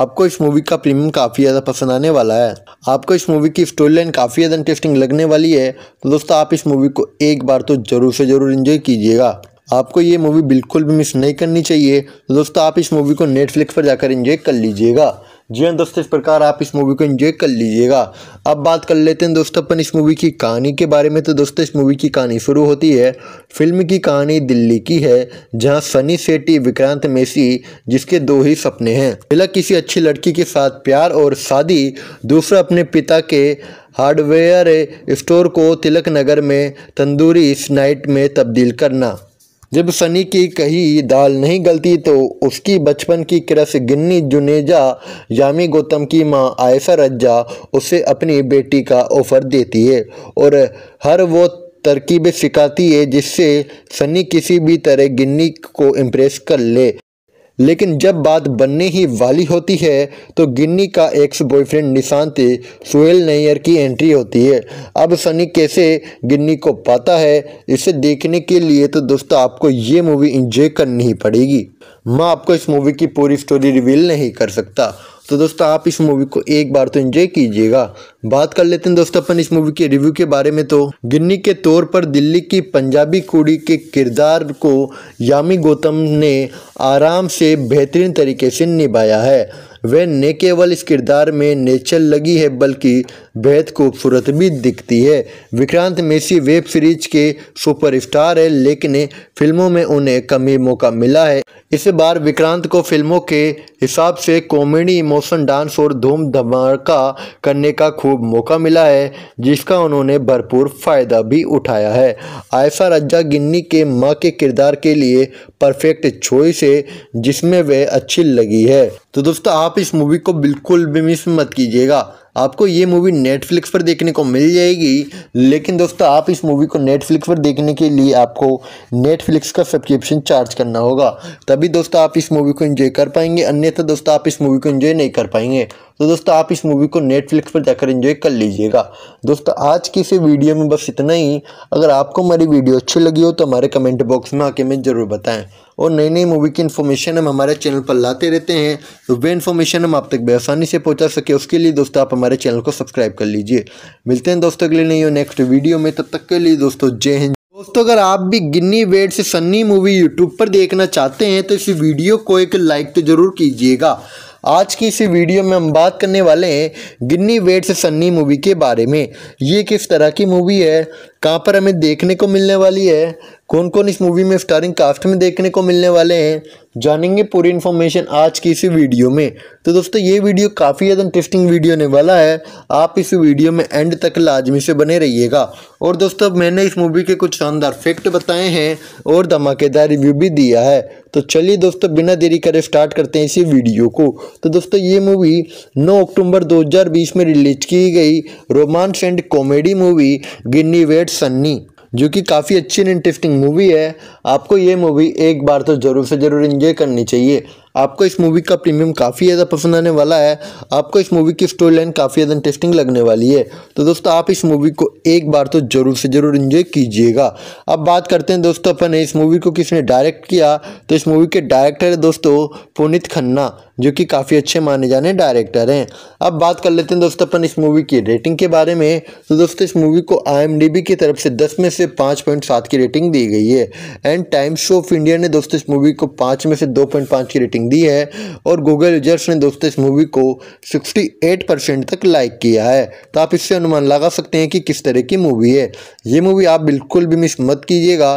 आपको इस मूवी का प्रीमियम काफ़ी ज़्यादा पसंद आने वाला है आपको इस मूवी की स्टोरी लाइन काफ़ी ज़्यादा इंटरेस्टिंग लगने वाली है तो दोस्तों आप इस मूवी को एक बार तो ज़रूर से ज़रूर इन्जॉय कीजिएगा आपको ये मूवी बिल्कुल भी मिस नहीं करनी चाहिए तो दोस्तों आप इस मूवी को नेटफ्लिक्स पर जाकर इन्जॉय कर लीजिएगा जी हाँ दोस्तों इस प्रकार आप इस मूवी को एंजॉय कर लीजिएगा अब बात कर लेते हैं दोस्तों अपन इस मूवी की कहानी के बारे में तो दोस्तों इस मूवी की कहानी शुरू होती है फिल्म की कहानी दिल्ली की है जहाँ सनी सेटी विक्रांत मेसी जिसके दो ही सपने हैं पहला किसी अच्छी लड़की के साथ प्यार और शादी दूसरा अपने पिता के हार्डवेयर स्टोर को तिलक नगर में तंदूरी स्नाइट में तब्दील करना जब सनी की कही दाल नहीं गलती तो उसकी बचपन की क्रस गिन्नी जुनेजा यामी गौतम की मां आयसा रज्जा उसे अपनी बेटी का ऑफर देती है और हर वो तरकीबें सिखाती है जिससे सनी किसी भी तरह गिन्नी को इम्प्रेस कर ले लेकिन जब बात बनने ही वाली होती है तो गिन्नी का एक्स बॉयफ्रेंड निशांति सुहेल नैयर की एंट्री होती है अब सनी कैसे गिन्नी को पाता है इसे देखने के लिए तो दोस्तों आपको ये मूवी इंजॉय करनी ही पड़ेगी मैं आपको इस मूवी की पूरी स्टोरी रिवील नहीं कर सकता तो दोस्तों आप इस मूवी को एक बार तो एंजॉय कीजिएगा बात कर लेते हैं दोस्तों अपन इस मूवी के रिव्यू के बारे में तो गिन्नी के तौर पर दिल्ली की पंजाबी कुड़ी के किरदार को यामी गौतम ने आराम से बेहतरीन तरीके से निभाया है वह न केवल इस किरदार में नेचर लगी है बल्कि बेहद खूबसूरत भी दिखती है विक्रांत मेसी वेब सीरीज के सुपरस्टार है लेकिन फिल्मों में उन्हें कमी मौका मिला है इस बार विक्रांत को फिल्मों के हिसाब से कॉमेडी इमोशन डांस और धूम धमाका करने का खूब मौका मिला है जिसका उन्होंने भरपूर फ़ायदा भी उठाया है आयसा रज्जा गिन्नी के माँ के किरदार के लिए परफेक्ट चॉइस है जिसमें वह अच्छी लगी है तो दोस्तों आप इस मूवी को बिल्कुल भी मिस मत कीजिएगा आपको ये मूवी नेटफ्लिक्स पर देखने को मिल जाएगी लेकिन दोस्तों आप इस मूवी को नेटफ्लिक्स पर देखने के लिए आपको नेटफ्लिक्स का सब्सक्रिप्शन चार्ज करना होगा तभी दोस्तों आप इस मूवी को इन्जॉय कर पाएंगे अन्यथा दोस्तों आप इस मूवी को इन्जॉय नहीं कर पाएंगे तो दोस्तों आप इस मूवी को नेटफ्लिक्स पर जाकर इंजॉय कर लीजिएगा दोस्तों आज की इस वीडियो में बस इतना ही अगर आपको हमारी वीडियो अच्छी लगी हो तो हमारे कमेंट बॉक्स में आके हमें ज़रूर बताएं और नई नई मूवी की इन्फॉर्मेशन हम हमारे चैनल पर लाते रहते हैं तो वे इन्फॉर्मेशन हम आप तक बेसानी से पहुँचा सके उसके लिए दोस्तों आप हमारे चैनल को सब्सक्राइब कर लीजिए मिलते हैं दोस्तों के लिए नहीं हो नेक्स्ट वीडियो में तब तक के लिए दोस्तों जय हिंद दोस्तों अगर आप भी गिन्नी वेट से सन्नी मूवी यूट्यूब पर देखना चाहते हैं तो इस वीडियो को एक लाइक तो ज़रूर कीजिएगा आज की इसी वीडियो में हम बात करने वाले हैं गिन्नी वेट से सन्नी मूवी के बारे में ये किस तरह की मूवी है कहाँ पर हमें देखने को मिलने वाली है कौन कौन इस मूवी में स्टारिंग कास्ट में देखने को मिलने वाले हैं जानेंगे पूरी इन्फॉर्मेशन आज की इसी वीडियो में तो दोस्तों ये वीडियो काफ़ी ज़्यादा इंटरेस्टिंग वीडियो होने वाला है आप इस वीडियो में एंड तक लाजमी से बने रहिएगा और दोस्तों मैंने इस मूवी के कुछ शानदार फैक्ट बताए हैं और धमाकेदार रिव्यू भी दिया है तो चलिए दोस्तों बिना देरी करे स्टार्ट करते हैं इसी वीडियो को तो दोस्तों ये मूवी 9 अक्टूबर 2020 में रिलीज की गई romance and comedy movie Ginny wait Sunny जो कि काफ़ी अच्छी एंड इंटरेस्टिंग मूवी है आपको ये मूवी एक बार तो ज़रूर से ज़रूर इन्जॉय करनी चाहिए आपको इस मूवी का प्रीमियम काफ़ी ज़्यादा पसंद आने वाला है आपको इस मूवी की स्टोरी लाइन काफ़ी ज़्यादा इंटरेस्टिंग लगने वाली है तो दोस्तों आप इस मूवी को एक बार तो ज़रूर से ज़रूर इन्जॉय कीजिएगा अब बात करते हैं दोस्तों अपन इस मूवी को किसने डायरेक्ट किया तो इस मूवी के डायरेक्टर है दोस्तों पुनित खन्ना जो कि काफ़ी अच्छे माने जाने डायरेक्टर हैं अब बात कर लेते हैं दोस्तों अपन इस मूवी की रेटिंग के बारे में तो दोस्तों इस मूवी को आई की तरफ से दस में से पाँच पॉइंट सात की रेटिंग दी गई है एंड टाइम्स ऑफ इंडिया ने दोस्तों इस मूवी को पाँच में से दो पॉइंट पाँच की रेटिंग दी है और गूगल यूजर्स ने दोस्तों इस मूवी को सिक्सटी एट परसेंट तक लाइक किया है तो आप इससे अनुमान लगा सकते हैं कि किस तरह की मूवी है ये मूवी आप बिल्कुल भी मिस मत कीजिएगा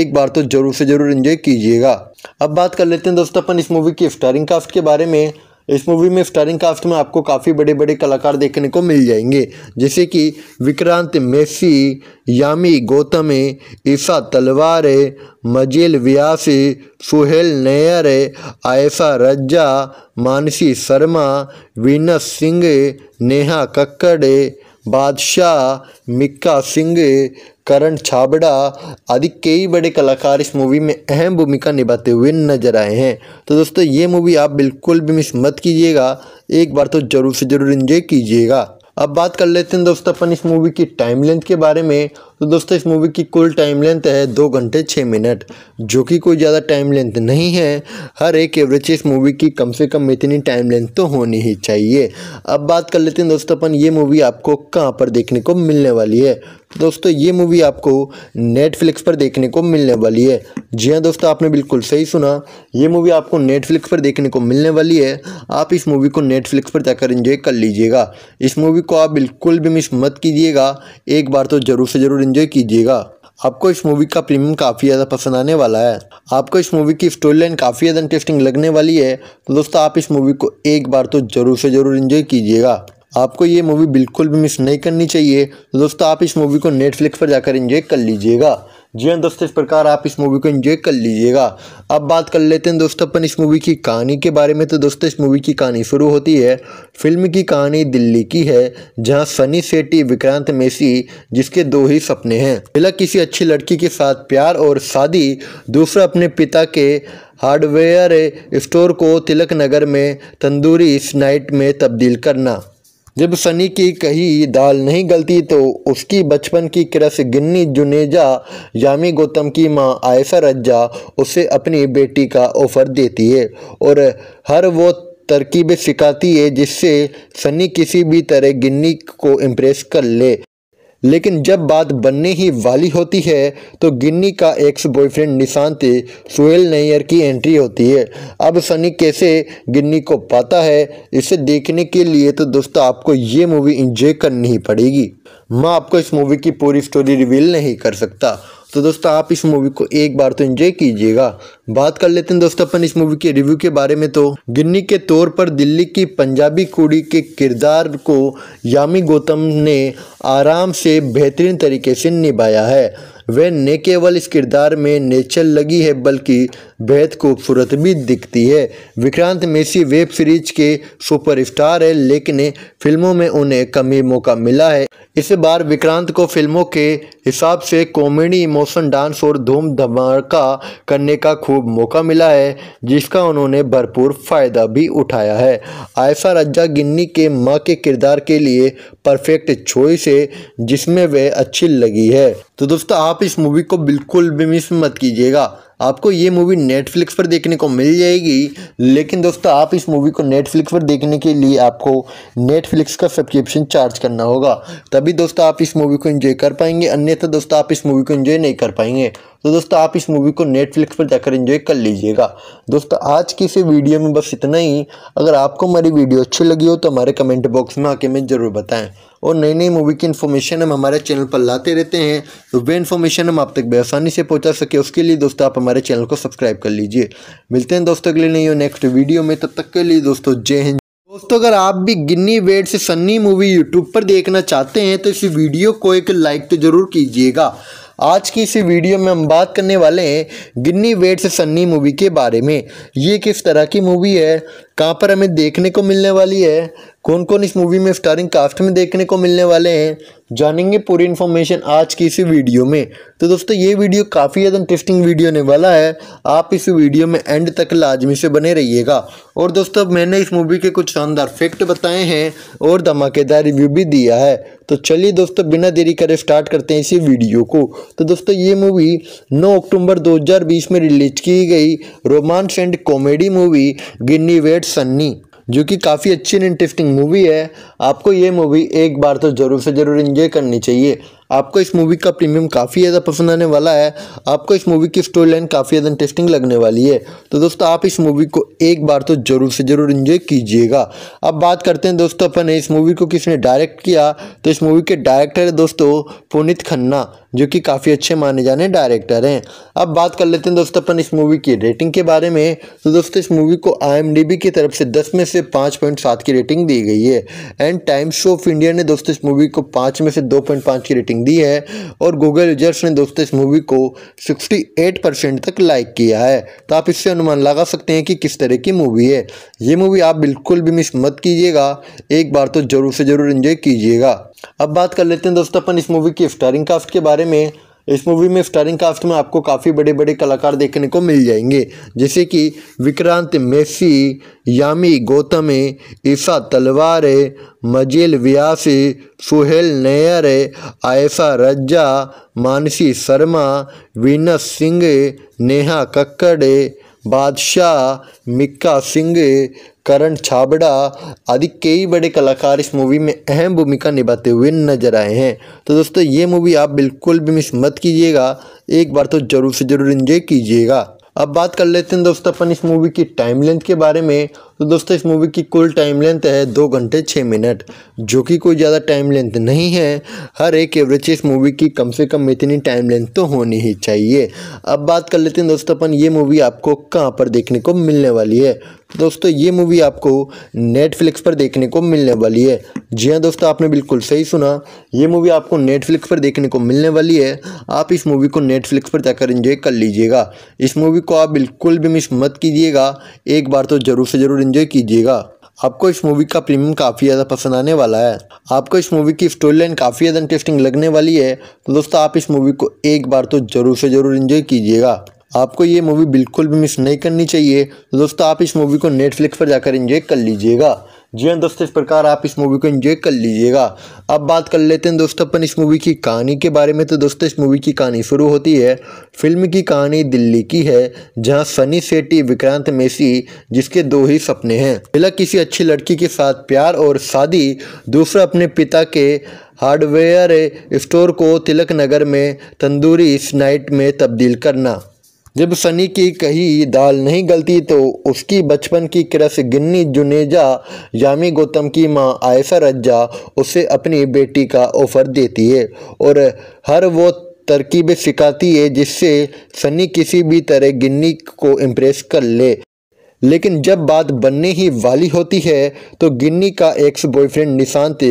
एक बार तो ज़रूर से ज़रूर इन्जॉय कीजिएगा अब बात कर लेते हैं दोस्तों अपन इस मूवी की स्टारिंग कास्ट के बारे में इस मूवी में स्टारिंग कास्ट में आपको काफ़ी बड़े बड़े कलाकार देखने को मिल जाएंगे जैसे कि विक्रांत मेसी यामी गौतम ईसा तलवार है व्यास सुहेल नैयर है आयशा रज्जा मानसी शर्मा वीनस सिंह नेहा कक्कड़ बादशाह मिक्का सिंह करण छाबड़ा आदि कई बड़े कलाकार इस मूवी में अहम भूमिका निभाते हुए नजर आए हैं तो दोस्तों ये मूवी आप बिल्कुल भी मिस मत कीजिएगा एक बार तो ज़रूर से ज़रूर इन्जॉय कीजिएगा अब बात कर लेते हैं दोस्तों अपन इस मूवी की टाइम लेंथ के बारे में तो दोस्तों इस मूवी की कुल टाइम लेंथ है दो घंटे छः मिनट जो कि कोई ज़्यादा टाइम लेंथ नहीं है हर एक एवरेज इस मूवी की कम से कम इतनी टाइम लेंथ तो होनी ही चाहिए अब बात कर लेते हैं दोस्तों अपन ये मूवी आपको कहाँ पर देखने को मिलने वाली है तो दोस्तों ये मूवी आपको नेटफ्लिक्स पर देखने को मिलने वाली है जी हाँ दोस्तों आपने बिल्कुल सही सुना ये मूवी आपको नेटफ्लिक्स पर देखने को मिलने वाली है आप इस मूवी को नेटफ्लिक्स पर जाकर इन्जॉय कर लीजिएगा इस मूवी को आप बिल्कुल भी मिस मत कीजिएगा एक बार तो ज़रूर से ज़रूर इन्जॉय कीजिएगा आपको इस मूवी का प्रीमियम काफ़ी ज़्यादा पसंद आने वाला है आपको इस मूवी की स्टोरी लाइन काफ़ी ज़्यादा इंटरेस्टिंग लगने वाली है तो दोस्तों आप इस मूवी को एक बार तो ज़रूर से ज़रूर इन्जॉय कीजिएगा आपको ये मूवी बिल्कुल भी मिस नहीं करनी चाहिए तो दोस्तों आप इस मूवी को नेटफ्लिक्स पर जाकर इंजॉय कर लीजिएगा जी हाँ दोस्तों इस प्रकार आप इस मूवी को एंजॉय कर लीजिएगा अब बात कर लेते हैं दोस्तों अपन इस मूवी की कहानी के बारे में तो दोस्तों इस मूवी की कहानी शुरू होती है फिल्म की कहानी दिल्ली की है जहां सनी सेट्टी विक्रांत मेसी जिसके दो ही सपने हैं पहला किसी अच्छी लड़की के साथ प्यार और शादी दूसरा अपने पिता के हार्डवेयर स्टोर को तिलक नगर में तंदूरी स्नाइट में तब्दील करना जब सनी की कही दाल नहीं गलती तो उसकी बचपन की क्रस गिन्नी जुनेजा यामी गौतम की माँ आयशा रज्जा उसे अपनी बेटी का ऑफर देती है और हर वो तरकीबें सिखाती है जिससे सनी किसी भी तरह गिन्नी को इम्प्रेस कर ले लेकिन जब बात बनने ही वाली होती है तो गिन्नी का एक्स बॉयफ्रेंड निशांत सुहेल नैयर की एंट्री होती है अब सनी कैसे गिन्नी को पाता है इसे देखने के लिए तो दोस्तों आपको ये मूवी इंजॉय करनी ही पड़ेगी मैं आपको इस मूवी की पूरी स्टोरी रिवील नहीं कर सकता तो दोस्तों आप इस मूवी को एक बार तो एंजॉय कीजिएगा बात कर लेते हैं दोस्तों अपन इस मूवी के रिव्यू के बारे में तो गिन्नी के तौर पर दिल्ली की पंजाबी कुड़ी के किरदार को यामी गौतम ने आराम से बेहतरीन तरीके से निभाया है वह न केवल इस किरदार में नेचर लगी है बल्कि बेहद खूबसूरत भी दिखती है विक्रांत मेसी वेब सीरीज के सुपरस्टार है लेकिन फिल्मों में उन्हें कमी मौका मिला है इस बार विक्रांत को फिल्मों के हिसाब से कॉमेडी इमोशन डांस और धूम धमाका करने का खूब मौका मिला है जिसका उन्होंने भरपूर फ़ायदा भी उठाया है आयशा रज्जा गिन्नी के माँ के किरदार के लिए परफेक्ट चॉइस है जिसमें वह अच्छी लगी है तो दोस्तों आप इस मूवी को बिल्कुल भी मिस मत कीजिएगा आपको ये मूवी नेटफ्लिक्स पर देखने को मिल जाएगी लेकिन दोस्तों आप इस मूवी को नेटफ्लिक्स पर देखने के लिए आपको नेटफ्लिक्स का सब्सक्रिप्शन चार्ज करना होगा तभी दोस्तों आप इस मूवी को एंजॉय कर पाएंगे अन्यथा दोस्तों आप इस मूवी को एंजॉय नहीं कर पाएंगे तो दोस्तों आप इस मूवी को नेटफ्लिक्स पर जाकर एंजॉय कर लीजिएगा दोस्तों आज की इस वीडियो में बस इतना ही अगर आपको हमारी वीडियो अच्छी लगी हो तो हमारे कमेंट बॉक्स में आके हमें ज़रूर बताएं और नई नई मूवी की इन्फॉर्मेशन हम हमारे चैनल पर लाते रहते हैं तो वे इन्फॉर्मेशन हम आप तक बेआसानी से पहुंचा सके उसके लिए दोस्तों आप हमारे चैनल को सब्सक्राइब कर लीजिए मिलते हैं दोस्तों के लिए नहीं हो नेक्स्ट वीडियो में तब तक के लिए दोस्तों जय हिंद दोस्तों अगर आप भी गिन्नी वेड से सन्नी मूवी यूट्यूब पर देखना चाहते हैं तो इस वीडियो को एक लाइक तो ज़रूर कीजिएगा आज की इसी वीडियो में हम बात करने वाले हैं गिन्नी वेट से सन्नी मूवी के बारे में ये किस तरह की मूवी है कहाँ पर हमें देखने को मिलने वाली है कौन कौन इस मूवी में स्टारिंग कास्ट में देखने को मिलने वाले हैं जानेंगे पूरी इन्फॉर्मेशन आज की इसी वीडियो में तो दोस्तों ये वीडियो काफ़ी ज़्यादा इंटरेस्टिंग वीडियो होने वाला है आप इस वीडियो में एंड तक लाजमी से बने रहिएगा और दोस्तों मैंने इस मूवी के कुछ शानदार फैक्ट बताए हैं और धमाकेदार रिव्यू भी दिया है तो चलिए दोस्तों बिना देरी करे स्टार्ट करते हैं इसी वीडियो को तो दोस्तों ये मूवी नौ अक्टूबर दो में रिलीज की गई romance and comedy movie Ginny wait Sunny जो कि काफ़ी अच्छी एंड इंटरेस्टिंग मूवी है आपको ये मूवी एक बार तो ज़रूर से ज़रूर इन्जॉय करनी चाहिए आपको इस मूवी का प्रीमियम काफ़ी ज़्यादा पसंद आने वाला है आपको इस मूवी की स्टोरी लाइन काफ़ी ज़्यादा इंटरेस्टिंग लगने वाली है तो दोस्तों आप इस मूवी को एक बार तो ज़रूर से ज़रूर इन्जॉय कीजिएगा अब बात करते हैं दोस्तों अपन इस मूवी को किसने डायरेक्ट किया तो इस मूवी के डायरेक्टर है दोस्तों पुनित खन्ना जो कि काफ़ी अच्छे माने जाने डायरेक्टर हैं अब बात कर लेते हैं दोस्तों अपन इस मूवी की रेटिंग के बारे में तो दोस्तों इस मूवी को आई की तरफ से दस में से पाँच पॉइंट सात की रेटिंग दी गई है एंड टाइम्स ऑफ इंडिया ने दोस्तों इस मूवी को पाँच में से दो पॉइंट पाँच की रेटिंग रेटिंग दी है और गूगल यूजर्स ने दोस्तों इस मूवी को 68 परसेंट तक लाइक किया है तो आप इससे अनुमान लगा सकते हैं कि किस तरह की मूवी है ये मूवी आप बिल्कुल भी मिस मत कीजिएगा एक बार तो ज़रूर से ज़रूर इन्जॉय कीजिएगा अब बात कर लेते हैं दोस्तों अपन इस मूवी की स्टारिंग कास्ट के बारे में इस मूवी में स्टारिंग कास्ट में आपको काफ़ी बड़े बड़े कलाकार देखने को मिल जाएंगे जैसे कि विक्रांत मेसी यामी गौतम ईसा तलवार है मजील व्यासी सुहेल नैयर आयशा रज्जा मानसी शर्मा वीनस सिंह नेहा कक्कड़ बादशाह मिक्का सिंह करण छाबड़ा आदि कई बड़े कलाकार इस मूवी में अहम भूमिका निभाते हुए नजर आए हैं तो दोस्तों ये मूवी आप बिल्कुल भी मिस मत कीजिएगा एक बार तो ज़रूर से ज़रूर इंजॉय कीजिएगा अब बात कर लेते हैं दोस्तों अपन इस मूवी की टाइम लेंथ के बारे में तो दोस्तों इस मूवी की कुल टाइम लेंथ है दो घंटे छः मिनट जो कि कोई ज़्यादा टाइम लेंथ नहीं है हर एक एवरेज इस मूवी की कम से कम इतनी टाइम लेंथ तो होनी ही चाहिए अब बात कर लेते हैं दोस्तों अपन ये मूवी आपको कहाँ पर देखने को मिलने वाली है दोस्तों ये मूवी आपको नेटफ्लिक्स पर देखने को मिलने वाली है जी हाँ दोस्तों आपने बिल्कुल सही सुना ये मूवी आपको नेटफ्लिक्स पर देखने को मिलने वाली है आप इस मूवी को नेटफ्लिक्स पर जाकर इंजॉय कर लीजिएगा इस मूवी को आप बिल्कुल भी मिस मत कीजिएगा एक बार तो ज़रूर से ज़रूर इन्जॉय कीजिएगा आपको इस मूवी का प्रीमियम काफ़ी ज़्यादा पसंद आने वाला है आपको इस मूवी की स्टोरी लाइन काफ़ी ज़्यादा इंटरेस्टिंग लगने वाली है तो दोस्तों आप इस मूवी को एक बार तो ज़रूर से ज़रूर इन्जॉय कीजिएगा आपको ये मूवी बिल्कुल भी मिस नहीं करनी चाहिए दोस्तों आप इस मूवी को नेटफ्लिक्स पर जाकर इन्जॉय कर लीजिएगा जी हाँ दोस्तों इस प्रकार आप इस मूवी को एंजॉय कर लीजिएगा अब बात कर लेते हैं दोस्तों अपन इस मूवी की कहानी के बारे में तो दोस्तों इस मूवी की कहानी शुरू होती है फिल्म की कहानी दिल्ली की है जहां सनी सेटी विक्रांत मेसी जिसके दो ही सपने हैं पहला किसी अच्छी लड़की के साथ प्यार और शादी दूसरा अपने पिता के हार्डवेयर स्टोर को तिलक नगर में तंदूरी स्नाइट में तब्दील करना जब सनी की कही दाल नहीं गलती तो उसकी बचपन की क्रस गिन्नी जुनेजा यामी गौतम की माँ आयशा रज्जा उसे अपनी बेटी का ऑफर देती है और हर वो तरकीबें सिखाती है जिससे सनी किसी भी तरह गिन्नी को इम्प्रेस कर ले लेकिन जब बात बनने ही वाली होती है तो गिन्नी का एक्स बॉयफ्रेंड निशांत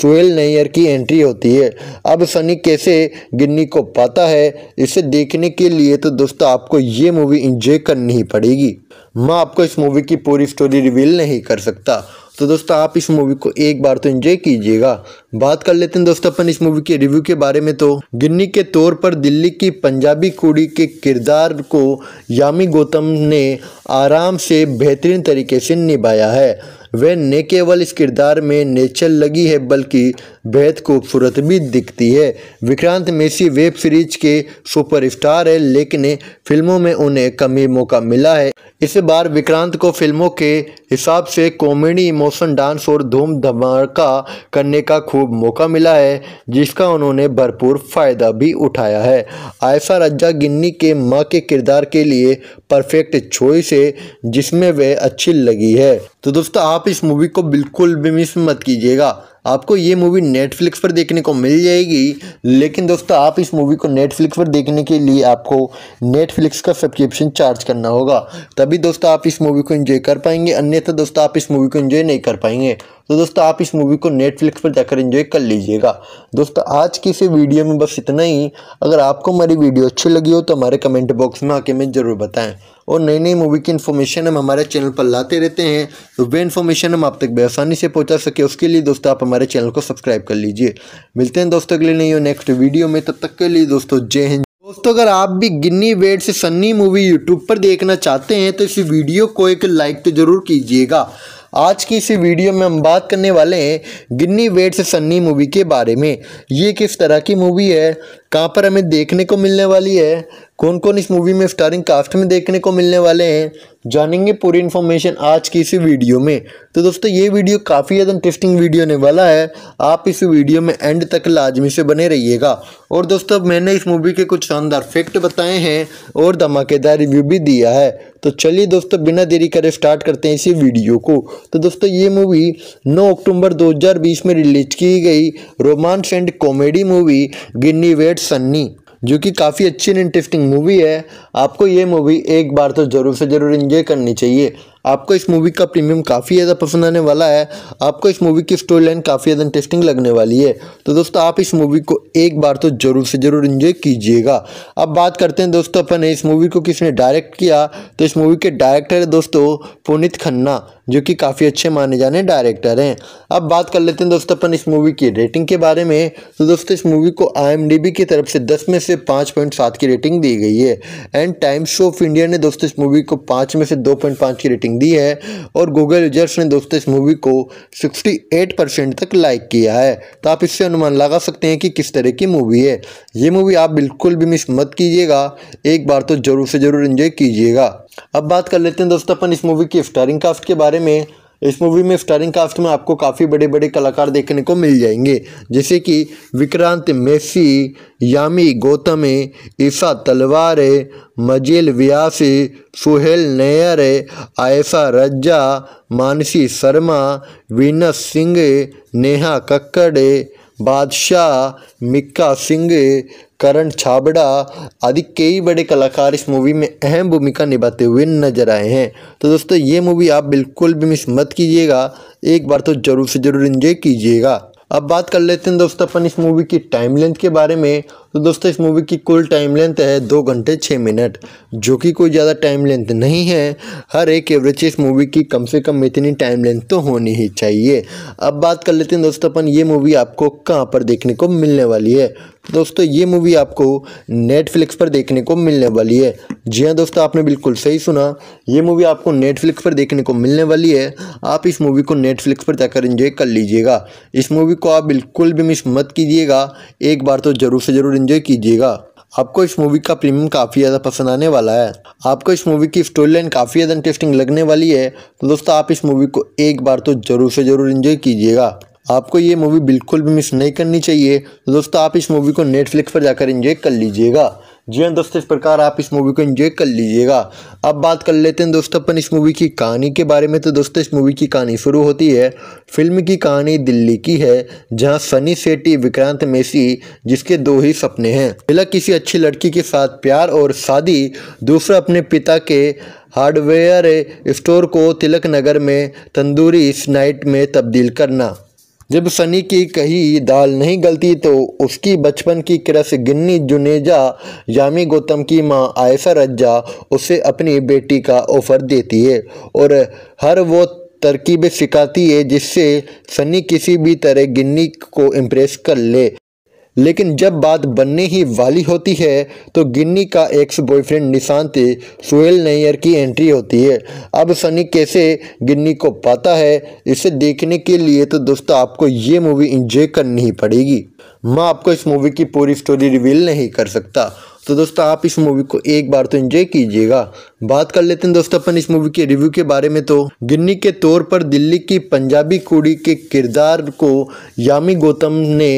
सुहेल नैयर की एंट्री होती है अब सनी कैसे गिन्नी को पाता है इसे देखने के लिए तो दोस्तों आपको ये मूवी इंजॉय करनी ही पड़ेगी मैं आपको इस मूवी की पूरी स्टोरी रिवील नहीं कर सकता तो दोस्तों आप इस मूवी को एक बार तो एंजॉय कीजिएगा बात कर लेते हैं दोस्तों अपन इस मूवी के रिव्यू के बारे में तो गिन्नी के तौर पर दिल्ली की पंजाबी कुड़ी के किरदार को यामी गौतम ने आराम से बेहतरीन तरीके से निभाया है वह न केवल इस किरदार में नेचर लगी है बल्कि बेहद खूबसूरत भी दिखती है विक्रांत मेसी वेब सीरीज के सुपरस्टार है लेकिन फिल्मों में उन्हें कमी मौका मिला है इस बार विक्रांत को फिल्मों के हिसाब से कॉमेडी इमोशन डांस और धूम धमाका करने का खूब मौका मिला है जिसका उन्होंने भरपूर फ़ायदा भी उठाया है आयशा रज्जा गिन्नी के माँ के किरदार के लिए परफेक्ट चॉइस है जिसमें वह अच्छी लगी है तो दोस्तों आप इस मूवी को बिल्कुल भी मिस मत कीजिएगा आपको ये मूवी नेटफ्लिक्स पर देखने को मिल जाएगी लेकिन दोस्तों आप इस मूवी को नेटफ्लिक्स पर देखने के लिए आपको नेटफ्लिक्स का सब्सक्रिप्शन चार्ज करना होगा तभी दोस्तों आप इस मूवी को एंजॉय कर पाएंगे अन्यथा दोस्तों आप इस मूवी को एंजॉय नहीं कर पाएंगे तो दोस्तों आप इस मूवी को नेटफ्लिक्स पर जाकर एंजॉय कर लीजिएगा दोस्तों आज की इस वीडियो में बस इतना ही अगर आपको हमारी वीडियो अच्छी लगी हो तो हमारे कमेंट बॉक्स में आके हमें ज़रूर बताएं और नई नई मूवी की इन्फॉर्मेशन हम हमारे चैनल पर लाते रहते हैं तो वे इन्फॉर्मेशन हम आप तक बेसानी से पहुँचा सके उसके लिए दोस्तों आप हमारे चैनल को सब्सक्राइब कर लीजिए मिलते हैं दोस्तों के लिए नहीं हो नेक्स्ट वीडियो में तब तक के लिए दोस्तों जय हिंद दोस्तों अगर आप भी गिन्नी वेड से सन्नी मूवी यूट्यूब पर देखना चाहते हैं तो इस वीडियो को एक लाइक तो ज़रूर कीजिएगा आज की इसी वीडियो में हम बात करने वाले हैं गिन्नी वेट्स सन्नी मूवी के बारे में ये किस तरह की मूवी है कहाँ पर हमें देखने को मिलने वाली है कौन कौन इस मूवी में स्टारिंग कास्ट में देखने को मिलने वाले हैं जानेंगे पूरी इन्फॉर्मेशन आज की इसी वीडियो में तो दोस्तों ये वीडियो काफ़ी ज़्यादा इंटरेस्टिंग वीडियो होने वाला है आप इस वीडियो में एंड तक लाजमी से बने रहिएगा और दोस्तों मैंने इस मूवी के कुछ शानदार फैक्ट बताए हैं और धमाकेदार रिव्यू भी दिया है तो चलिए दोस्तों बिना देरी करे स्टार्ट करते हैं इसी वीडियो को तो दोस्तों ये मूवी नौ अक्टूबर दो में रिलीज की गई romance and comedy movie Ginny wait Sunny जो कि काफ़ी अच्छी एंड इंटरेस्टिंग मूवी है आपको ये मूवी एक बार तो ज़रूर से ज़रूर इन्जॉय करनी चाहिए आपको इस मूवी का प्रीमियम काफ़ी ज़्यादा पसंद आने वाला है आपको इस मूवी की स्टोरी लाइन काफ़ी ज़्यादा इंटरेस्टिंग लगने वाली है तो दोस्तों आप इस मूवी को एक बार तो ज़रूर से ज़रूर इन्जॉय कीजिएगा अब बात करते हैं दोस्तों अपन इस मूवी को किसने डायरेक्ट किया तो इस मूवी के डायरेक्टर है दोस्तों पुनित खन्ना जो कि काफ़ी अच्छे माने जाने डायरेक्टर हैं अब बात कर लेते हैं दोस्तों अपन इस मूवी की रेटिंग के बारे में तो दोस्तों इस मूवी को आई की तरफ से दस में से पाँच पॉइंट सात की रेटिंग दी गई है एंड टाइम्स ऑफ इंडिया ने दोस्तों इस मूवी को पाँच में से दो पॉइंट पाँच की रेटिंग रेटिंग दी है और गूगल यूजर्स ने दोस्तों इस मूवी को 68 परसेंट तक लाइक किया है तो आप इससे अनुमान लगा सकते हैं कि किस तरह की मूवी है ये मूवी आप बिल्कुल भी मिस मत कीजिएगा एक बार तो ज़रूर से ज़रूर इन्जॉय कीजिएगा अब बात कर लेते हैं दोस्तों अपन इस मूवी की स्टारिंग कास्ट के बारे में इस मूवी में स्टारिंग कास्ट में आपको काफ़ी बड़े बड़े कलाकार देखने को मिल जाएंगे जैसे कि विक्रांत मेसी यामी गौतम ईसा तलवार मजील व्यास सुहेल नैयर आयशा रज्जा मानसी शर्मा वीनस सिंह नेहा कक्कड़ बादशाह मिक्का सिंह करण छाबड़ा आदि कई बड़े कलाकार इस मूवी में अहम भूमिका निभाते हुए नजर आए हैं तो दोस्तों ये मूवी आप बिल्कुल भी मिस मत कीजिएगा एक बार तो ज़रूर से ज़रूर इंजॉय कीजिएगा अब बात कर लेते हैं दोस्तों अपन इस मूवी की टाइम लेंथ के बारे में तो दोस्तों इस मूवी की कुल टाइम लेंथ है दो घंटे छः मिनट जो कि कोई ज़्यादा टाइम लेंथ नहीं है हर एक एवरेज इस मूवी की कम से कम इतनी टाइम लेंथ तो होनी ही चाहिए अब बात कर लेते हैं दोस्तों अपन ये मूवी आपको कहाँ पर देखने को मिलने वाली है दोस्तों ये मूवी आपको नेटफ्लिक्स पर देखने को मिलने वाली है जी हाँ दोस्तों आपने बिल्कुल सही सुना ये मूवी आपको नेटफ्लिक्स पर देखने को मिलने वाली है आप इस मूवी को नेटफ्लिक्स पर जाकर इंजॉय कर लीजिएगा इस मूवी को आप बिल्कुल भी मिस मत कीजिएगा एक बार तो ज़रूर से ज़रूर इन्जॉय कीजिएगा आपको इस मूवी का प्रीमियम काफ़ी ज़्यादा पसंद आने वाला है आपको इस मूवी की स्टोरी लाइन काफ़ी ज़्यादा इंटरेस्टिंग लगने वाली है तो दोस्तों आप इस मूवी को एक बार तो ज़रूर से ज़रूर इन्जॉय कीजिएगा आपको ये मूवी बिल्कुल भी मिस नहीं करनी चाहिए दोस्तों आप इस मूवी को नेटफ्लिक्स पर जाकर इन्जॉय कर लीजिएगा जी हाँ दोस्तों इस प्रकार आप इस मूवी को एंजॉय कर लीजिएगा अब बात कर लेते हैं दोस्तों अपन इस मूवी की कहानी के बारे में तो दोस्तों इस मूवी की कहानी शुरू होती है फिल्म की कहानी दिल्ली की है जहाँ सनी सेटी विक्रांत मेसी जिसके दो ही सपने हैं पहला किसी अच्छी लड़की के साथ प्यार और शादी दूसरा अपने पिता के हार्डवेयर स्टोर को तिलक नगर में तंदूरी स्नाइट में तब्दील करना जब सनी की कही दाल नहीं गलती तो उसकी बचपन की क्रस गिन्नी जुनेजा यामी गौतम की माँ आयशा रज्जा उसे अपनी बेटी का ऑफर देती है और हर वो तरकीबें सिखाती है जिससे सनी किसी भी तरह गिन्नी को इम्प्रेस कर ले लेकिन जब बात बनने ही वाली होती है तो गिन्नी का एक्स बॉयफ्रेंड निशांति सुहेल नैयर की एंट्री होती है अब सनी कैसे गिन्नी को पाता है इसे देखने के लिए तो दोस्तों आपको ये मूवी इंजॉय करनी ही पड़ेगी मैं आपको इस मूवी की पूरी स्टोरी रिवील नहीं कर सकता तो दोस्तों आप इस मूवी को एक बार तो एंजॉय कीजिएगा बात कर लेते हैं दोस्तों अपन इस मूवी के रिव्यू के बारे में तो गिन्नी के तौर पर दिल्ली की पंजाबी कुड़ी के किरदार को यामी गौतम ने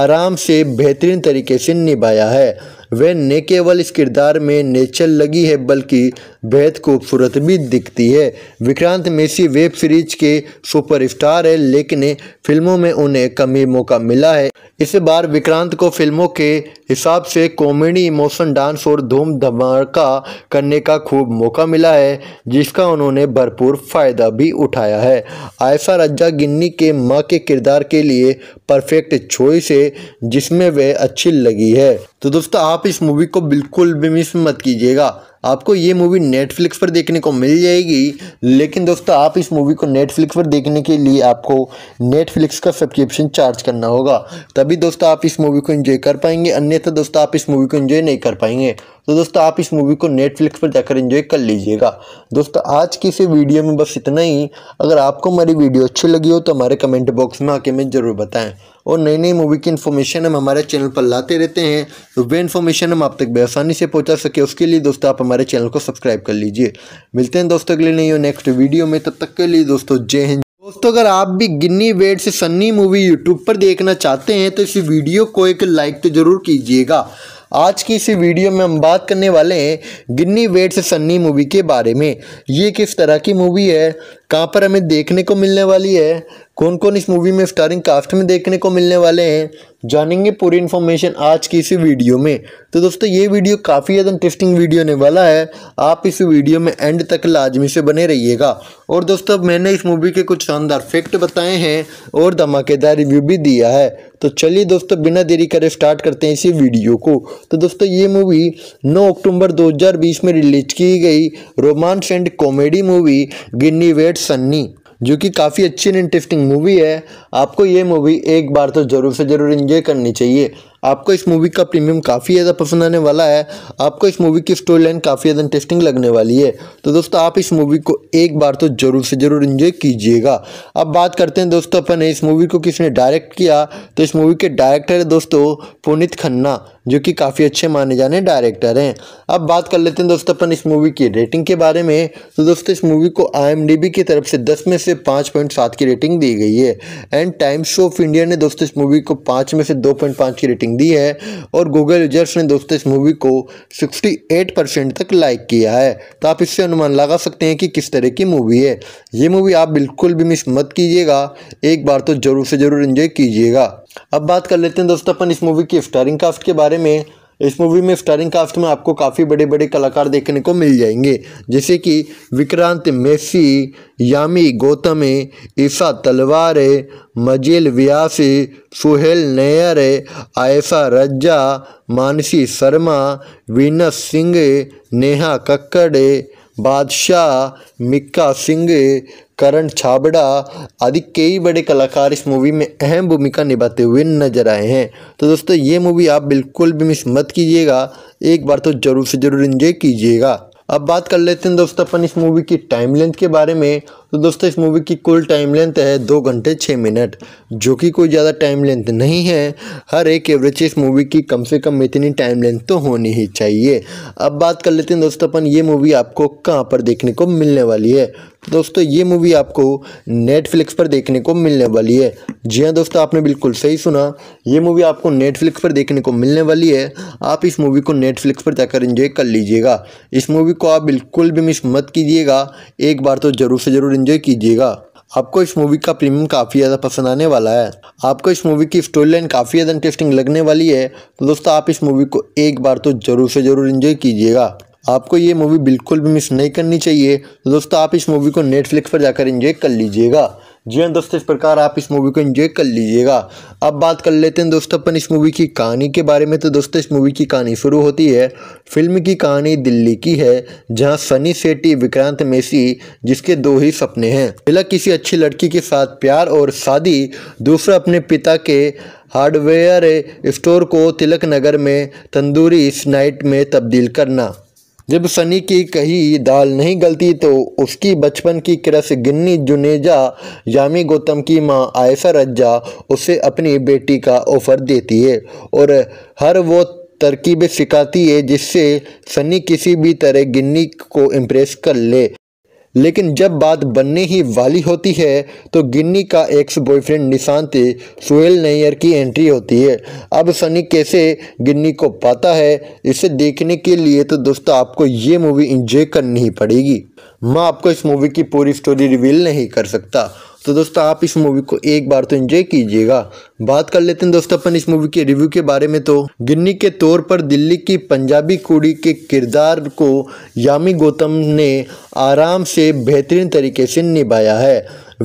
आराम से बेहतरीन तरीके से निभाया है वह न केवल इस किरदार में नेचर लगी है बल्कि बेहद खूबसूरत भी दिखती है विक्रांत मेसी वेब सीरीज के सुपरस्टार है लेकिन फिल्मों में उन्हें कमी मौका मिला है इस बार विक्रांत को फिल्मों के हिसाब से कॉमेडी इमोशन डांस और धूम धमाका करने का खूब मौका मिला है जिसका उन्होंने भरपूर फ़ायदा भी उठाया है आयशा रज्जा गिन्नी के माँ के किरदार के लिए परफेक्ट चॉइस है जिसमें वह अच्छी लगी है तो दोस्तों आप इस मूवी को बिल्कुल भी मिस मत कीजिएगा आपको ये मूवी नेटफ्लिक्स पर देखने को मिल जाएगी लेकिन दोस्तों आप इस मूवी को नेटफ्लिक्स पर देखने के लिए आपको नेटफ्लिक्स का सब्सक्रिप्शन चार्ज करना होगा तभी दोस्तों आप इस मूवी को एंजॉय कर पाएंगे अन्यथा दोस्तों आप इस मूवी को एंजॉय नहीं कर पाएंगे तो दोस्तों आप इस मूवी को नेटफ्लिक्स पर जाकर एंजॉय कर लीजिएगा दोस्तों आज की इस वीडियो में बस इतना ही अगर आपको हमारी वीडियो अच्छी लगी हो तो हमारे कमेंट बॉक्स में आके हमें ज़रूर बताएं और नई नई मूवी की इन्फॉर्मेशन हम हमारे चैनल पर लाते रहते हैं तो वे इन्फॉर्मेशन हम आप तक बेसानी से पहुँचा सके उसके लिए दोस्तों आप हमारे चैनल को सब्सक्राइब कर लीजिए मिलते हैं दोस्तों के लिए नहीं हो नेक्स्ट वीडियो में तब तक के लिए दोस्तों जय हिंद दोस्तों अगर आप भी गिन्नी वेड से सन्नी मूवी यूट्यूब पर देखना चाहते हैं तो इस वीडियो को एक लाइक तो ज़रूर कीजिएगा आज की इसी वीडियो में हम बात करने वाले हैं गिन्नी वेट्स सन्नी मूवी के बारे में ये किस तरह की मूवी है कहाँ पर हमें देखने को मिलने वाली है कौन कौन इस मूवी में स्टारिंग कास्ट में देखने को मिलने वाले हैं जानेंगे पूरी इन्फॉर्मेशन आज की इसी वीडियो में तो दोस्तों ये वीडियो काफ़ी ज़्यादा इंटरेस्टिंग वीडियो होने वाला है आप इस वीडियो में एंड तक लाजमी से बने रहिएगा और दोस्तों मैंने इस मूवी के कुछ शानदार फैक्ट बताए हैं और धमाकेदार रिव्यू भी दिया है तो चलिए दोस्तों बिना देरी करे स्टार्ट करते हैं इसी वीडियो को तो दोस्तों ये मूवी 9 अक्टूबर 2020 में रिलीज की गई romance and comedy movie Ginny wait Sunny जो कि काफ़ी अच्छी एंड इंटरेस्टिंग मूवी है आपको ये मूवी एक बार तो ज़रूर से ज़रूर इन्जॉय करनी चाहिए आपको इस मूवी का प्रीमियम काफ़ी ज़्यादा पसंद आने वाला है आपको इस मूवी की स्टोरी लाइन काफ़ी ज़्यादा इंटरेस्टिंग लगने वाली है तो दोस्तों आप इस मूवी को एक बार तो ज़रूर से ज़रूर इन्जॉय कीजिएगा अब बात करते हैं दोस्तों अपन इस मूवी को किसने डायरेक्ट किया तो इस मूवी के डायरेक्टर है दोस्तों पुनित खन्ना जो कि काफ़ी अच्छे माने जाने डायरेक्टर हैं अब बात कर लेते हैं दोस्तों अपन इस मूवी की रेटिंग के बारे में तो दोस्तों इस मूवी को आई की तरफ से दस में से पाँच पॉइंट सात की रेटिंग दी गई है एंड टाइम्स ऑफ इंडिया ने दोस्तों इस मूवी को पाँच में से दो पॉइंट पाँच की रेटिंग दी है और गूगल यूजर्स ने दोस्तों इस मूवी को 68 परसेंट तक लाइक किया है तो आप इससे अनुमान लगा सकते हैं कि किस तरह की मूवी है ये मूवी आप बिल्कुल भी मिस मत कीजिएगा एक बार तो ज़रूर से ज़रूर इन्जॉय कीजिएगा अब बात कर लेते हैं दोस्तों अपन इस मूवी की स्टारिंग कास्ट के बारे में इस मूवी में स्टारिंग कास्ट में आपको काफ़ी बड़े बड़े कलाकार देखने को मिल जाएंगे जैसे कि विक्रांत मेसी यामी गौतम ईसा तलवार मजिल व्यास सुहेल नैयर आयशा रज्जा मानसी शर्मा वीनस सिंह नेहा कक्कड़ बादशाह मिक्का सिंह करण छाबड़ा आदि कई बड़े कलाकार इस मूवी में अहम भूमिका निभाते हुए नजर आए हैं तो दोस्तों ये मूवी आप बिल्कुल भी मिस मत कीजिएगा एक बार तो ज़रूर से ज़रूर इंजॉय कीजिएगा अब बात कर लेते हैं दोस्तों अपन इस मूवी की टाइम लेंथ के बारे में तो दोस्तों इस मूवी की कुल टाइम लेंथ है दो घंटे छः मिनट जो कि कोई ज़्यादा टाइम लेंथ नहीं है हर एक एवरेज इस मूवी की कम से कम इतनी टाइम लेंथ तो होनी ही चाहिए अब बात कर लेते हैं दोस्तों अपन ये मूवी आपको कहाँ पर देखने को मिलने वाली है दोस्तों ये मूवी आपको नेटफ्लिक्स पर देखने को मिलने वाली है जी हाँ दोस्तों आपने बिल्कुल सही सुना ये मूवी आपको नेटफ्लिक्स पर देखने को मिलने वाली है आप इस मूवी को नेटफ्लिक्स पर जाकर एंजॉय कर लीजिएगा इस मूवी को आप बिल्कुल भी मिस मत कीजिएगा एक बार तो ज़रूर से ज़रूर एंजॉय कीजिएगा आपको इस मूवी का प्रीमियम काफ़ी ज़्यादा पसंद आने वाला है आपको इस मूवी की स्टोरी लाइन काफ़ी ज़्यादा इंटरेस्टिंग लगने वाली है तो दोस्तों आप इस मूवी को एक बार तो ज़रूर से ज़रूर इन्जॉय कीजिएगा आपको ये मूवी बिल्कुल भी मिस नहीं करनी चाहिए दोस्तों आप इस मूवी को नेटफ्लिक्स पर जाकर इन्जॉय कर लीजिएगा जी हाँ दोस्तों इस प्रकार आप इस मूवी को एंजॉय कर लीजिएगा अब बात कर लेते हैं दोस्तों अपन इस मूवी की कहानी के बारे में तो दोस्तों इस मूवी की कहानी शुरू होती है फिल्म की कहानी दिल्ली की है जहाँ सनी सेटी विक्रांत मेसी जिसके दो ही सपने हैं पहला किसी अच्छी लड़की के साथ प्यार और शादी दूसरा अपने पिता के हार्डवेयर स्टोर को तिलक नगर में तंदूरी स्नाइट में तब्दील करना जब सनी की कही दाल नहीं गलती तो उसकी बचपन की क्रस गिन्नी जुनेजा यामी गौतम की मां आयसा रज्जा उसे अपनी बेटी का ऑफर देती है और हर वो तरकीब सिखाती है जिससे सनी किसी भी तरह गिन्नी को इम्प्रेस कर ले लेकिन जब बात बनने ही वाली होती है तो गिन्नी का एक्स बॉयफ्रेंड निशांति सुहेल नैयर की एंट्री होती है अब सनी कैसे गिन्नी को पाता है इसे देखने के लिए तो दोस्तों आपको ये मूवी इंजॉय करनी ही पड़ेगी मैं आपको इस मूवी की पूरी स्टोरी रिवील नहीं कर सकता तो दोस्तों आप इस मूवी को एक बार तो एंजॉय कीजिएगा बात कर लेते हैं दोस्तों अपन इस मूवी के रिव्यू के बारे में तो गिन्नी के तौर पर दिल्ली की पंजाबी कुड़ी के किरदार को यामी गौतम ने आराम से बेहतरीन तरीके से निभाया है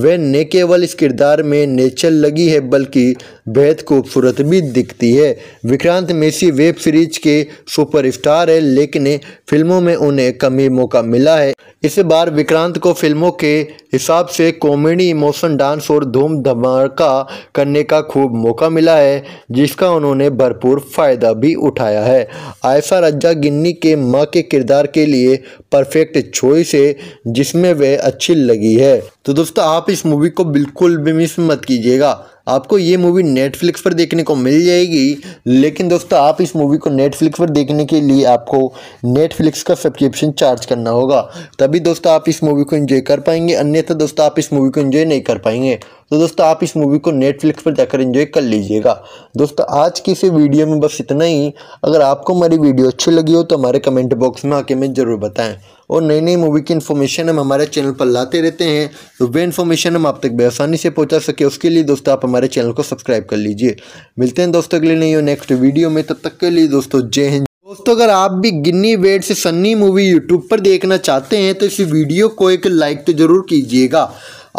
वह न केवल इस किरदार में नेचर लगी है बल्कि बेहद खूबसूरत भी दिखती है विक्रांत मेसी वेब सीरीज के सुपरस्टार है लेकिन फिल्मों में उन्हें कमी मौका मिला है इस बार विक्रांत को फिल्मों के हिसाब से कॉमेडी इमोशन डांस और धूम धमाका करने का खूब मौका मिला है जिसका उन्होंने भरपूर फ़ायदा भी उठाया है आयशा रज्जा गिन्नी के माँ के किरदार के लिए परफेक्ट चॉइस है जिसमें वह अच्छी लगी है तो दोस्तों आप इस मूवी को बिल्कुल भी मिस मत कीजिएगा आपको ये मूवी नेटफ्लिक्स पर देखने को मिल जाएगी लेकिन दोस्तों आप इस मूवी को नेटफ्लिक्स पर देखने के लिए आपको नेटफ्लिक्स का सब्सक्रिप्शन चार्ज करना होगा तभी दोस्तों आप इस मूवी को इन्जॉय कर पाएंगे अन्यथा दोस्तों आप इस मूवी को इन्जॉय नहीं कर पाएंगे तो दोस्तों आप इस मूवी को नेटफ्लिक्स पर जाकर एंजॉय कर लीजिएगा दोस्तों आज की इस वीडियो में बस इतना ही अगर आपको हमारी वीडियो अच्छी लगी हो तो हमारे कमेंट बॉक्स में आके हमें ज़रूर बताएं और नई नई मूवी की इन्फॉर्मेशन हम हमारे चैनल पर लाते रहते हैं तो वे इन्फॉर्मेशन हम आप तक बेसानी से पहुँचा सके उसके लिए दोस्तों आप हमारे चैनल को सब्सक्राइब कर लीजिए मिलते हैं दोस्तों अगले नई नहीं हो नेक्स्ट वीडियो में तब तक के लिए दोस्तों जय हिंद दोस्तों अगर आप भी गिन्नी वेट से सन्नी मूवी यूट्यूब पर देखना चाहते हैं तो इस वीडियो को एक लाइक तो ज़रूर कीजिएगा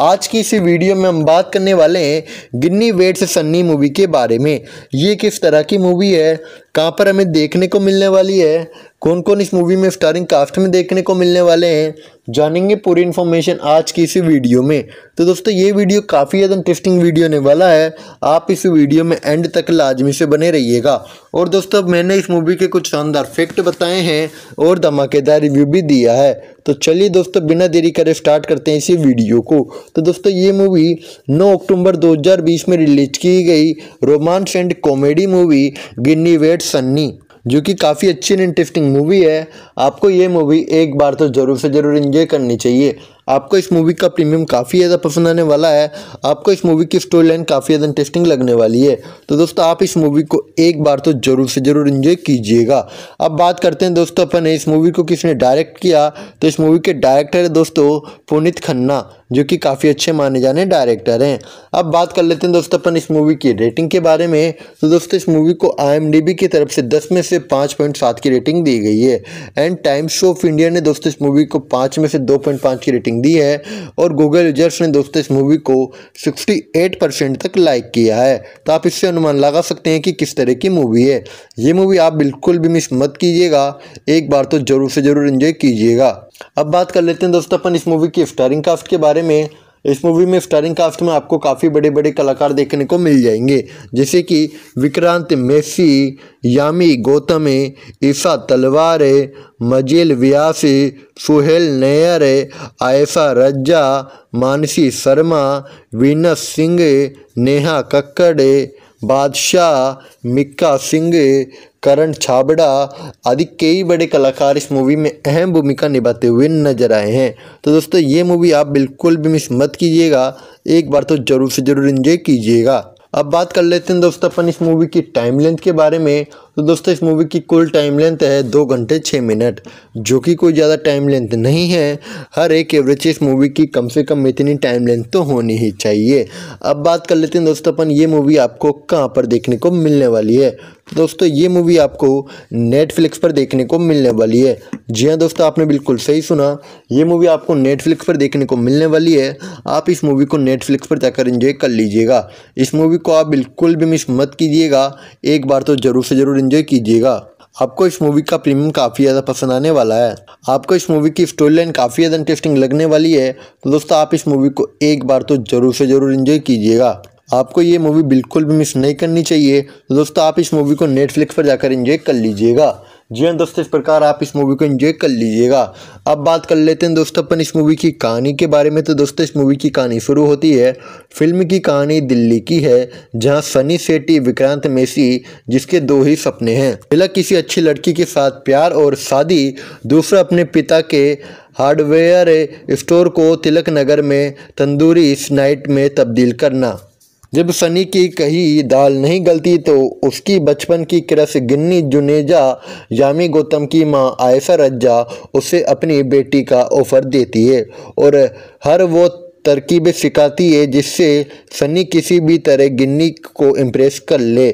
आज की इसी वीडियो में हम बात करने वाले हैं गिन्नी वेट्स सन्नी मूवी के बारे में ये किस तरह की मूवी है कहाँ पर हमें देखने को मिलने वाली है कौन कौन इस मूवी में स्टारिंग कास्ट में देखने को मिलने वाले हैं जानेंगे पूरी इन्फॉर्मेशन आज की इसी वीडियो में तो दोस्तों ये वीडियो काफ़ी ज़्यादा इंटरेस्टिंग वीडियो होने वाला है आप इस वीडियो में एंड तक लाजमी से बने रहिएगा और दोस्तों मैंने इस मूवी के कुछ शानदार फैक्ट बताए हैं और धमाकेदार रिव्यू भी दिया है तो चलिए दोस्तों बिना देरी करे स्टार्ट करते हैं इसी वीडियो को तो दोस्तों ये मूवी नौ अक्टूबर दो में रिलीज की गई romance and comedy movie Ginny Weds Sunny जो कि काफ़ी अच्छी इंटरेस्टिंग मूवी है आपको ये मूवी एक बार तो ज़रूर से ज़रूर इन्जॉय करनी चाहिए आपको इस मूवी का प्रीमियम काफ़ी ज़्यादा पसंद आने वाला है आपको इस मूवी की स्टोरी लाइन काफ़ी ज़्यादा इंटरेस्टिंग लगने वाली है तो दोस्तों आप इस मूवी को एक बार तो ज़रूर से ज़रूर इन्जॉय कीजिएगा अब बात करते हैं दोस्तों अपन इस मूवी को किसने डायरेक्ट किया तो इस मूवी के डायरेक्टर है दोस्तों पुनित खन्ना जो कि काफ़ी अच्छे माने जाने डायरेक्टर हैं अब बात कर लेते हैं दोस्तों अपन इस मूवी की रेटिंग के बारे में तो दोस्तों इस मूवी को आई की तरफ से दस में से पाँच पॉइंट सात की रेटिंग दी गई है एंड टाइम्स ऑफ इंडिया ने दोस्तों इस मूवी को पाँच में से दो पॉइंट पाँच की रेटिंग रेटिंग दी है और गूगल यूजर्स ने दोस्तों इस मूवी को 68 परसेंट तक लाइक किया है तो आप इससे अनुमान लगा सकते हैं कि किस तरह की मूवी है ये मूवी आप बिल्कुल भी मिस मत कीजिएगा एक बार तो ज़रूर से ज़रूर इन्जॉय कीजिएगा अब बात कर लेते हैं दोस्तों अपन इस मूवी की स्टारिंग कास्ट के बारे में इस मूवी में स्टारिंग कास्ट में आपको काफ़ी बड़े बड़े कलाकार देखने को मिल जाएंगे जैसे कि विक्रांत मेसी यामी गौतम ईसा तलवार मजेल व्यास सुहेल नैयर आयशा रज्जा मानसी शर्मा वीनस सिंह नेहा कक्कड़ बादशाह मिक्का सिंह करण छाबड़ा आदि कई बड़े कलाकार इस मूवी में अहम भूमिका निभाते हुए नजर आए हैं तो दोस्तों ये मूवी आप बिल्कुल भी मिस मत कीजिएगा एक बार तो ज़रूर से ज़रूर इंजॉय कीजिएगा अब बात कर लेते हैं दोस्तों अपन इस मूवी की टाइम लेंथ के बारे में तो दोस्तों इस मूवी की कुल टाइम लेंथ है दो घंटे छः मिनट जो कि कोई ज़्यादा टाइम लेंथ नहीं है हर एक एवरेज इस मूवी की कम से कम इतनी टाइम लेंथ तो होनी ही चाहिए अब बात कर लेते हैं दोस्तों अपन ये मूवी आपको कहाँ पर देखने को मिलने वाली है तो दोस्तों ये मूवी आपको नेटफ्लिक्स पर देखने को मिलने वाली है जी हाँ दोस्तों आपने बिल्कुल सही सुना ये मूवी आपको नेटफ्लिक्स पर देखने को मिलने वाली है आप इस मूवी को नेटफ्लिक्स पर जाकर इंजॉय कर लीजिएगा इस मूवी को आप बिल्कुल भी मिस मत कीजिएगा एक बार तो ज़रूर से ज़रूर एंजॉय कीजिएगा आपको इस मूवी का प्रीमियम काफ़ी ज़्यादा पसंद आने वाला है आपको इस मूवी की स्टोरी लाइन काफ़ी ज़्यादा इंटरेस्टिंग लगने वाली है तो दोस्तों आप इस मूवी को एक बार तो ज़रूर से ज़रूर इन्जॉय कीजिएगा आपको ये मूवी बिल्कुल भी मिस नहीं करनी चाहिए दोस्तों आप इस मूवी को नेटफ्लिक्स पर जाकर इन्जॉय कर लीजिएगा जी हाँ दोस्तों इस प्रकार आप इस मूवी को एंजॉय कर लीजिएगा अब बात कर लेते हैं दोस्तों अपन इस मूवी की कहानी के बारे में तो दोस्तों इस मूवी की कहानी शुरू होती है फिल्म की कहानी दिल्ली की है जहां सनी सेटी विक्रांत मेसी जिसके दो ही सपने हैं पहला किसी अच्छी लड़की के साथ प्यार और शादी दूसरा अपने पिता के हार्डवेयर स्टोर को तिलक नगर में तंदूरी स्नाइट में तब्दील करना जब सनी की कही दाल नहीं गलती तो उसकी बचपन की क्रस गिन्नी जुनेजा यामी गौतम की मां आयसा रज्जा उसे अपनी बेटी का ऑफर देती है और हर वो तरकीबें सिखाती है जिससे सनी किसी भी तरह गिन्नी को इम्प्रेस कर ले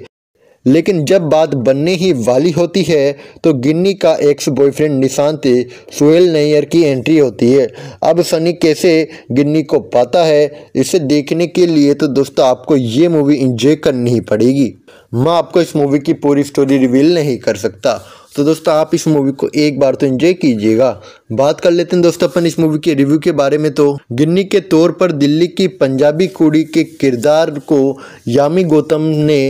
लेकिन जब बात बनने ही वाली होती है तो गिन्नी का एक्स बॉयफ्रेंड निशांति सुहेल नैयर की एंट्री होती है अब सनी कैसे गिन्नी को पाता है इसे देखने के लिए तो दोस्तों आपको ये मूवी इंजॉय करनी ही पड़ेगी मैं आपको इस मूवी की पूरी स्टोरी रिवील नहीं कर सकता तो दोस्तों आप इस मूवी को एक बार तो एंजॉय कीजिएगा बात कर लेते हैं दोस्तों अपन इस मूवी के रिव्यू के बारे में तो गिन्नी के तौर पर दिल्ली की पंजाबी कुड़ी के किरदार को यामी गौतम ने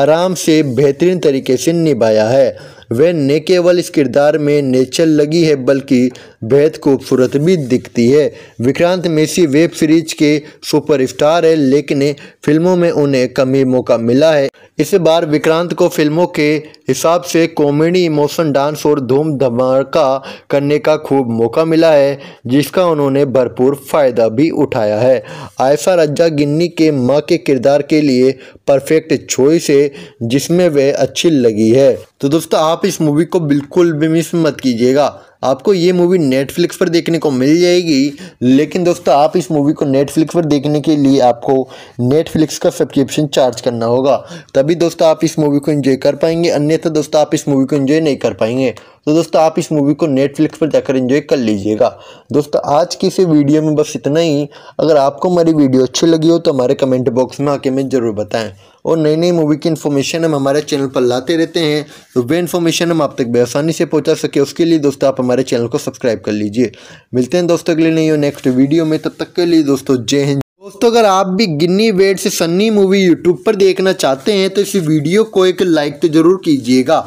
आराम से बेहतरीन तरीके से निभाया है वह न केवल इस किरदार में नेचर लगी है बल्कि बेहद खूबसूरत भी दिखती है विक्रांत मेसी वेब सीरीज के सुपरस्टार है लेकिन फिल्मों में उन्हें कमी मौका मिला है इस बार विक्रांत को फिल्मों के हिसाब से कॉमेडी इमोशन डांस और धूम धमाका करने का खूब मौका मिला है जिसका उन्होंने भरपूर फ़ायदा भी उठाया है आयसा रज्जा गिन्नी के माँ के किरदार के लिए परफेक्ट चॉइस है जिसमें वह अच्छी लगी है तो दोस्तों आप इस मूवी को बिल्कुल भी मिस मत कीजिएगा आपको ये मूवी नेटफ्लिक्स पर देखने को मिल जाएगी लेकिन दोस्तों आप इस मूवी को नेटफ्लिक्स पर देखने के लिए आपको नेटफ्लिक्स का सब्सक्रिप्शन चार्ज करना होगा तभी दोस्तों आप इस मूवी को इन्जॉय कर पाएंगे अन्यथा दोस्तों आप इस मूवी को इन्जॉय नहीं कर पाएंगे तो दोस्तों आप इस मूवी को नेटफ्लिक्स पर जाकर इंजॉय कर लीजिएगा दोस्तों आज की इस वीडियो में बस इतना ही अगर आपको हमारी वीडियो अच्छी लगी हो तो हमारे कमेंट बॉक्स में आके हमें ज़रूर बताएं और नई नई मूवी की इन्फॉर्मेशन हम हमारे चैनल पर लाते रहते हैं तो वे इन्फॉर्मेशन हम आप तक बेसानी से पहुँचा सके उसके लिए दोस्तों आप हमारे चैनल को सब्सक्राइब कर लीजिए मिलते हैं दोस्तों अगले नहीं हो नेक्स्ट वीडियो में तब तक के लिए दोस्तों जय हिंद दोस्तों अगर आप भी गिन्नी वेट से सन्नी मूवी यूट्यूब पर देखना चाहते हैं तो इस वीडियो को एक लाइक तो ज़रूर कीजिएगा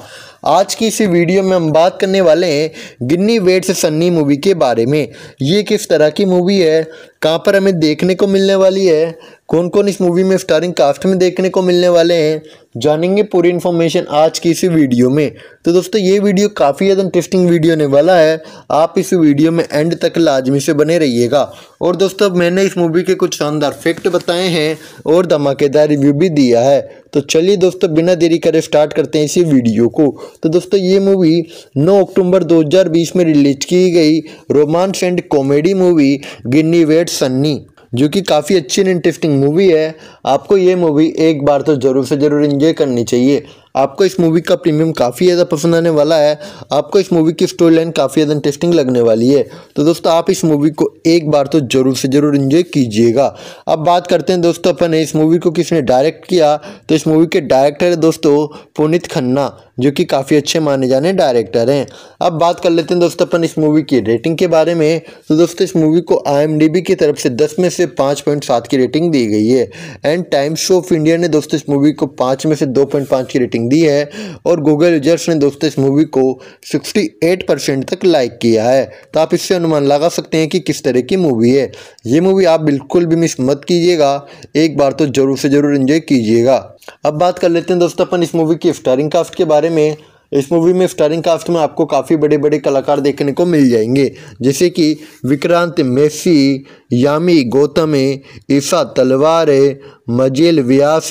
आज की इसी वीडियो में हम बात करने वाले हैं गिन्नी वेट्स सन्नी मूवी के बारे में ये किस तरह की मूवी है कहाँ पर हमें देखने को मिलने वाली है कौन कौन इस मूवी में स्टारिंग कास्ट में देखने को मिलने वाले हैं जानेंगे पूरी इन्फॉर्मेशन आज की इसी वीडियो में तो दोस्तों ये वीडियो काफ़ी ज़्यादा इंटरेस्टिंग वीडियो होने वाला है आप इस वीडियो में एंड तक लाजमी से बने रहिएगा और दोस्तों मैंने इस मूवी के कुछ शानदार फैक्ट बताए हैं और धमाकेदार रिव्यू भी दिया है तो चलिए दोस्तों बिना देरी करे स्टार्ट करते हैं इसी वीडियो को तो दोस्तों ये मूवी 9 अक्टूबर 2020 में रिलीज की गई romance and comedy movie Ginny wait Sunny जो कि काफ़ी अच्छी एंड इंटरेस्टिंग मूवी है आपको ये मूवी एक बार तो ज़रूर से ज़रूर इन्जॉय करनी चाहिए आपको इस मूवी का प्रीमियम काफ़ी ज़्यादा पसंद आने वाला है आपको इस मूवी की स्टोरी लाइन काफ़ी ज़्यादा इंटरेस्टिंग लगने वाली है तो दोस्तों आप इस मूवी को एक बार तो ज़रूर से ज़रूर इन्जॉय कीजिएगा अब बात करते हैं दोस्तों अपन इस मूवी को किसने डायरेक्ट किया तो इस मूवी के डायरेक्टर है दोस्तों पुनित खन्ना जो कि काफ़ी अच्छे माने जाने डायरेक्टर हैं अब बात कर लेते हैं दोस्तों अपन इस मूवी की रेटिंग के बारे में तो दोस्तों इस मूवी को आई की तरफ से दस में से पाँच पॉइंट सात की रेटिंग दी गई है एंड टाइम्स ऑफ इंडिया ने दोस्तों इस मूवी को पाँच में से दो पॉइंट पाँच की रेटिंग दी है और गूगल यूजर्स ने दोस्तों इस मूवी को सिक्सटी एट परसेंट तक लाइक किया है तो आप इससे अनुमान लगा सकते हैं कि किस तरह की मूवी है ये मूवी आप बिल्कुल भी मिस मत कीजिएगा एक बार तो ज़रूर से ज़रूर इन्जॉय कीजिएगा अब बात कर लेते हैं दोस्तों अपन इस मूवी की स्टारिंग कास्ट के बारे में इस मूवी में स्टारिंग कास्ट में आपको काफ़ी बड़े बड़े कलाकार देखने को मिल जाएंगे जैसे कि विक्रांत मेसी यामी गौतम ईसा तलवार है व्यास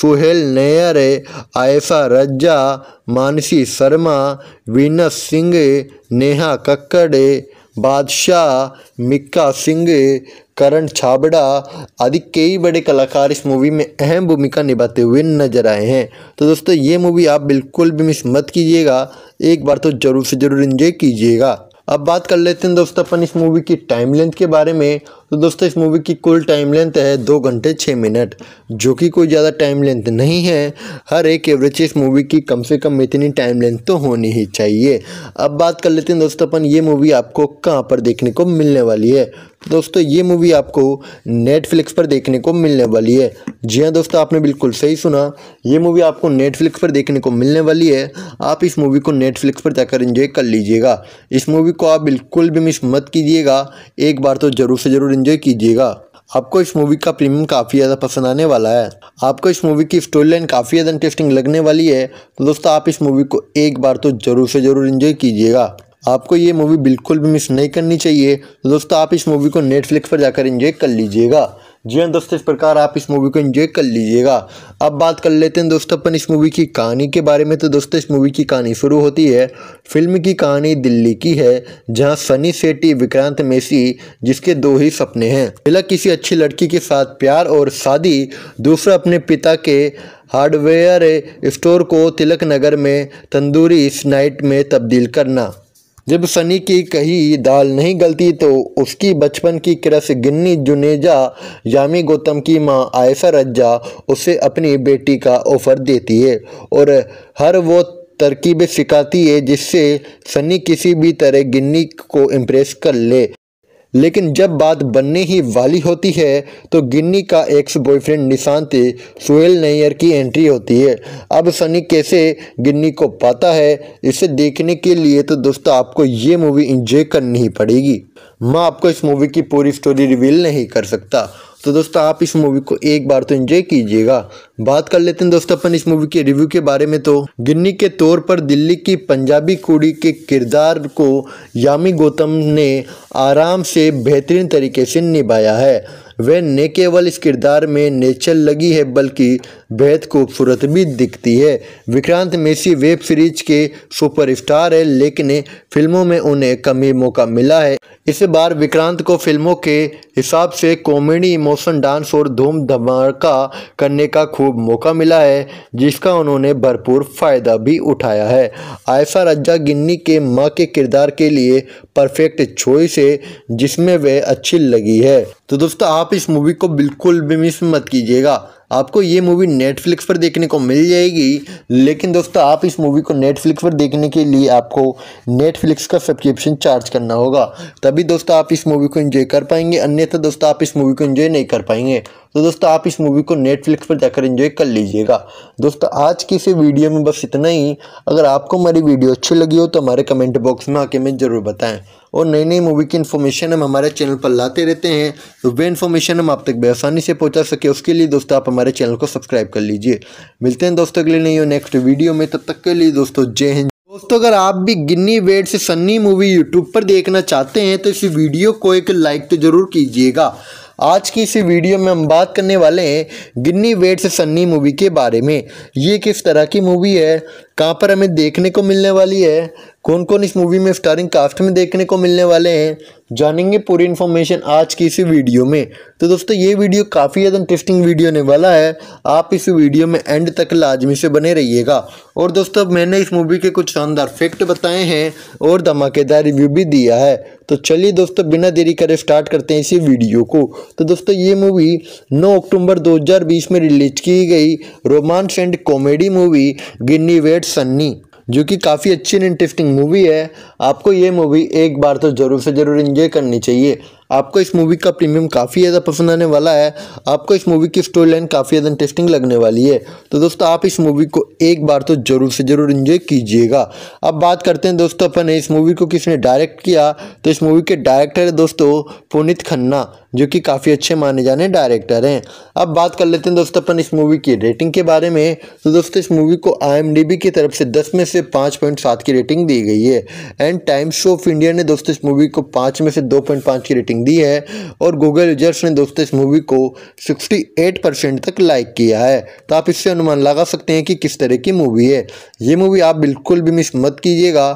सुहेल नैयर है आयशा रज्जा मानसी शर्मा वीनस सिंह नेहा कक्कड़ बादशाह मिक्का सिंह करण छाबड़ा आदि कई बड़े कलाकार इस मूवी में अहम भूमिका निभाते हुए नजर आए हैं तो दोस्तों ये मूवी आप बिल्कुल भी मिस मत कीजिएगा एक बार तो ज़रूर से ज़रूर इन्जॉय कीजिएगा अब बात कर लेते हैं दोस्तों अपन इस मूवी की टाइम लेंथ के बारे में तो दोस्तों इस मूवी की कुल टाइम लेंथ है दो घंटे छः मिनट जो कि कोई ज़्यादा टाइम लेंथ नहीं है हर एक एवरेज इस मूवी की कम से कम इतनी टाइम लेंथ तो होनी ही चाहिए अब बात कर लेते हैं दोस्तों अपन ये मूवी आपको कहाँ पर देखने को मिलने वाली है तो दोस्तों ये मूवी आपको नेटफ्लिक्स पर देखने को मिलने वाली है जी हाँ दोस्तों आपने बिल्कुल सही सुना ये मूवी आपको नेटफ्लिक्स पर देखने को मिलने वाली है आप इस मूवी को नेटफ्लिक्स पर जाकर एंजॉय कर लीजिएगा इस मूवी को आप बिल्कुल भी मिस मत कीजिएगा एक बार तो ज़रूर से ज़रूर इन्जॉय कीजिएगा आपको इस मूवी का प्रीमियम काफ़ी ज़्यादा पसंद आने वाला है आपको इस मूवी की स्टोरी लाइन काफ़ी ज़्यादा इंटरेस्टिंग लगने वाली है तो दोस्तों आप इस मूवी को एक बार तो ज़रूर से ज़रूर इन्जॉय कीजिएगा आपको ये मूवी बिल्कुल भी मिस नहीं करनी चाहिए दोस्तों आप इस मूवी को नेटफ्लिक्स पर जाकर इंजॉय कर लीजिएगा जी हाँ दोस्तों इस प्रकार आप इस मूवी को एंजॉय कर लीजिएगा अब बात कर लेते हैं दोस्तों अपन इस मूवी की कहानी के बारे में तो दोस्तों इस मूवी की कहानी शुरू होती है फिल्म की कहानी दिल्ली की है जहाँ सनी सेटी विक्रांत मेसी जिसके दो ही सपने हैं पहला किसी अच्छी लड़की के साथ प्यार और शादी दूसरा अपने पिता के हार्डवेयर स्टोर को तिलक नगर में तंदूरी स्नाइट में तब्दील करना जब सनी की कही दाल नहीं गलती तो उसकी बचपन की क्रस गिन्नी जुनेजा यामी गौतम की मां आयसा रज्जा उसे अपनी बेटी का ऑफर देती है और हर वो तरकीबें सिखाती है जिससे सनी किसी भी तरह गिन्नी को इम्प्रेस कर ले लेकिन जब बात बनने ही वाली होती है तो गिन्नी का एक्स बॉयफ्रेंड निशांति सुहेल नैयर की एंट्री होती है अब सनी कैसे गिन्नी को पाता है इसे देखने के लिए तो दोस्तों आपको ये मूवी इंजॉय करनी ही पड़ेगी मैं आपको इस मूवी की पूरी स्टोरी रिवील नहीं कर सकता तो दोस्तों आप इस मूवी को एक बार तो एंजॉय कीजिएगा बात कर लेते हैं दोस्तों अपन इस मूवी के रिव्यू के बारे में तो गिन्नी के तौर पर दिल्ली की पंजाबी कुड़ी के किरदार को यामी गौतम ने आराम से बेहतरीन तरीके से निभाया है वह न केवल इस किरदार में नेचर लगी है बल्कि बेहद खूबसूरत भी दिखती है विक्रांत मेसी वेब सीरीज के सुपरस्टार है लेकिन फिल्मों में उन्हें कमी मौका मिला है इस बार विक्रांत को फिल्मों के हिसाब से कॉमेडी इमोशन डांस और धूम धमाका करने का खूब मौका मिला है जिसका उन्होंने भरपूर फ़ायदा भी उठाया है आयशा रज्जा गिन्नी के माँ के किरदार के लिए परफेक्ट चॉइस है जिसमें वह अच्छी लगी है तो दोस्तों आप इस मूवी को बिल्कुल भी मिस मत कीजिएगा आपको ये मूवी नेटफ्लिक्स पर देखने को मिल जाएगी लेकिन दोस्तों आप इस मूवी को नेटफ्लिक्स पर देखने के लिए आपको नेटफ्लिक्स का सब्सक्रिप्शन चार्ज करना होगा तभी दोस्तों आप इस मूवी को इन्जॉय कर पाएंगे अन्यथा दोस्तों आप इस मूवी को इन्जॉय नहीं कर पाएंगे तो दोस्तों आप इस मूवी को नेटफ्लिक्स पर जाकर इंजॉय कर लीजिएगा दोस्तों आज की इस वीडियो में बस इतना ही अगर आपको हमारी वीडियो अच्छी लगी हो तो हमारे कमेंट बॉक्स में आके हमें ज़रूर बताएं और नई नई मूवी की इन्फॉर्मेशन हम हमारे चैनल पर लाते रहते हैं तो वे इन्फॉर्मेशन हम आप तक बेसानी से पहुँचा सके उसके लिए दोस्तों आप हमारे चैनल को सब्सक्राइब कर लीजिए मिलते हैं दोस्तों अगले नई नेक्स्ट वीडियो में तब तक के लिए दोस्तों जय हिंद दोस्तों अगर आप भी गिन्नी वेट से सन्नी मूवी यूट्यूब पर देखना चाहते हैं तो इस वीडियो को एक लाइक तो ज़रूर कीजिएगा आज की इसी वीडियो में हम बात करने वाले हैं गिन्नी वेट से सन्नी मूवी के बारे में ये किस तरह की मूवी है कहाँ पर हमें देखने को मिलने वाली है कौन कौन इस मूवी में स्टारिंग कास्ट में देखने को मिलने वाले हैं जानेंगे पूरी इन्फॉर्मेशन आज की इसी वीडियो में तो दोस्तों ये वीडियो काफ़ी ज़्यादा इंटरेस्टिंग वीडियो होने वाला है आप इस वीडियो में एंड तक लाजमी से बने रहिएगा और दोस्तों मैंने इस मूवी के कुछ शानदार फैक्ट बताए हैं और धमाकेदार रिव्यू भी दिया है तो चलिए दोस्तों बिना देरी करे स्टार्ट करते हैं इसी वीडियो को तो दोस्तों ये मूवी 9 अक्टूबर 2020 में रिलीज की गई romance and comedy movie Ginny wait Sunny जो कि काफ़ी अच्छी एंड इंटरेस्टिंग मूवी है आपको ये मूवी एक बार तो ज़रूर से ज़रूर इन्जॉय करनी चाहिए आपको इस मूवी का प्रीमियम काफ़ी ज़्यादा पसंद आने वाला है आपको इस मूवी की स्टोरी लाइन काफ़ी ज़्यादा इंटरेस्टिंग लगने वाली है तो दोस्तों आप इस मूवी को एक बार तो ज़रूर से ज़रूर इन्जॉय कीजिएगा अब बात करते हैं दोस्तों अपन इस मूवी को किसने डायरेक्ट किया तो इस मूवी के डायरेक्टर है दोस्तों पुनित खन्ना जो कि काफ़ी अच्छे माने जाने डायरेक्टर हैं अब बात कर लेते हैं दोस्तों अपन इस मूवी की रेटिंग के बारे में तो दोस्तों इस मूवी को आई की तरफ से दस में से पाँच पॉइंट सात की रेटिंग दी गई है एंड टाइम्स ऑफ इंडिया ने दोस्तों इस मूवी को पाँच में से दो पॉइंट पाँच की रेटिंग दी है और गूगल यूजर्स ने दोस्तों इस मूवी को सिक्सटी एट परसेंट तक लाइक किया है तो आप इससे अनुमान लगा सकते हैं कि किस तरह की मूवी है ये मूवी आप बिल्कुल भी मिस मत कीजिएगा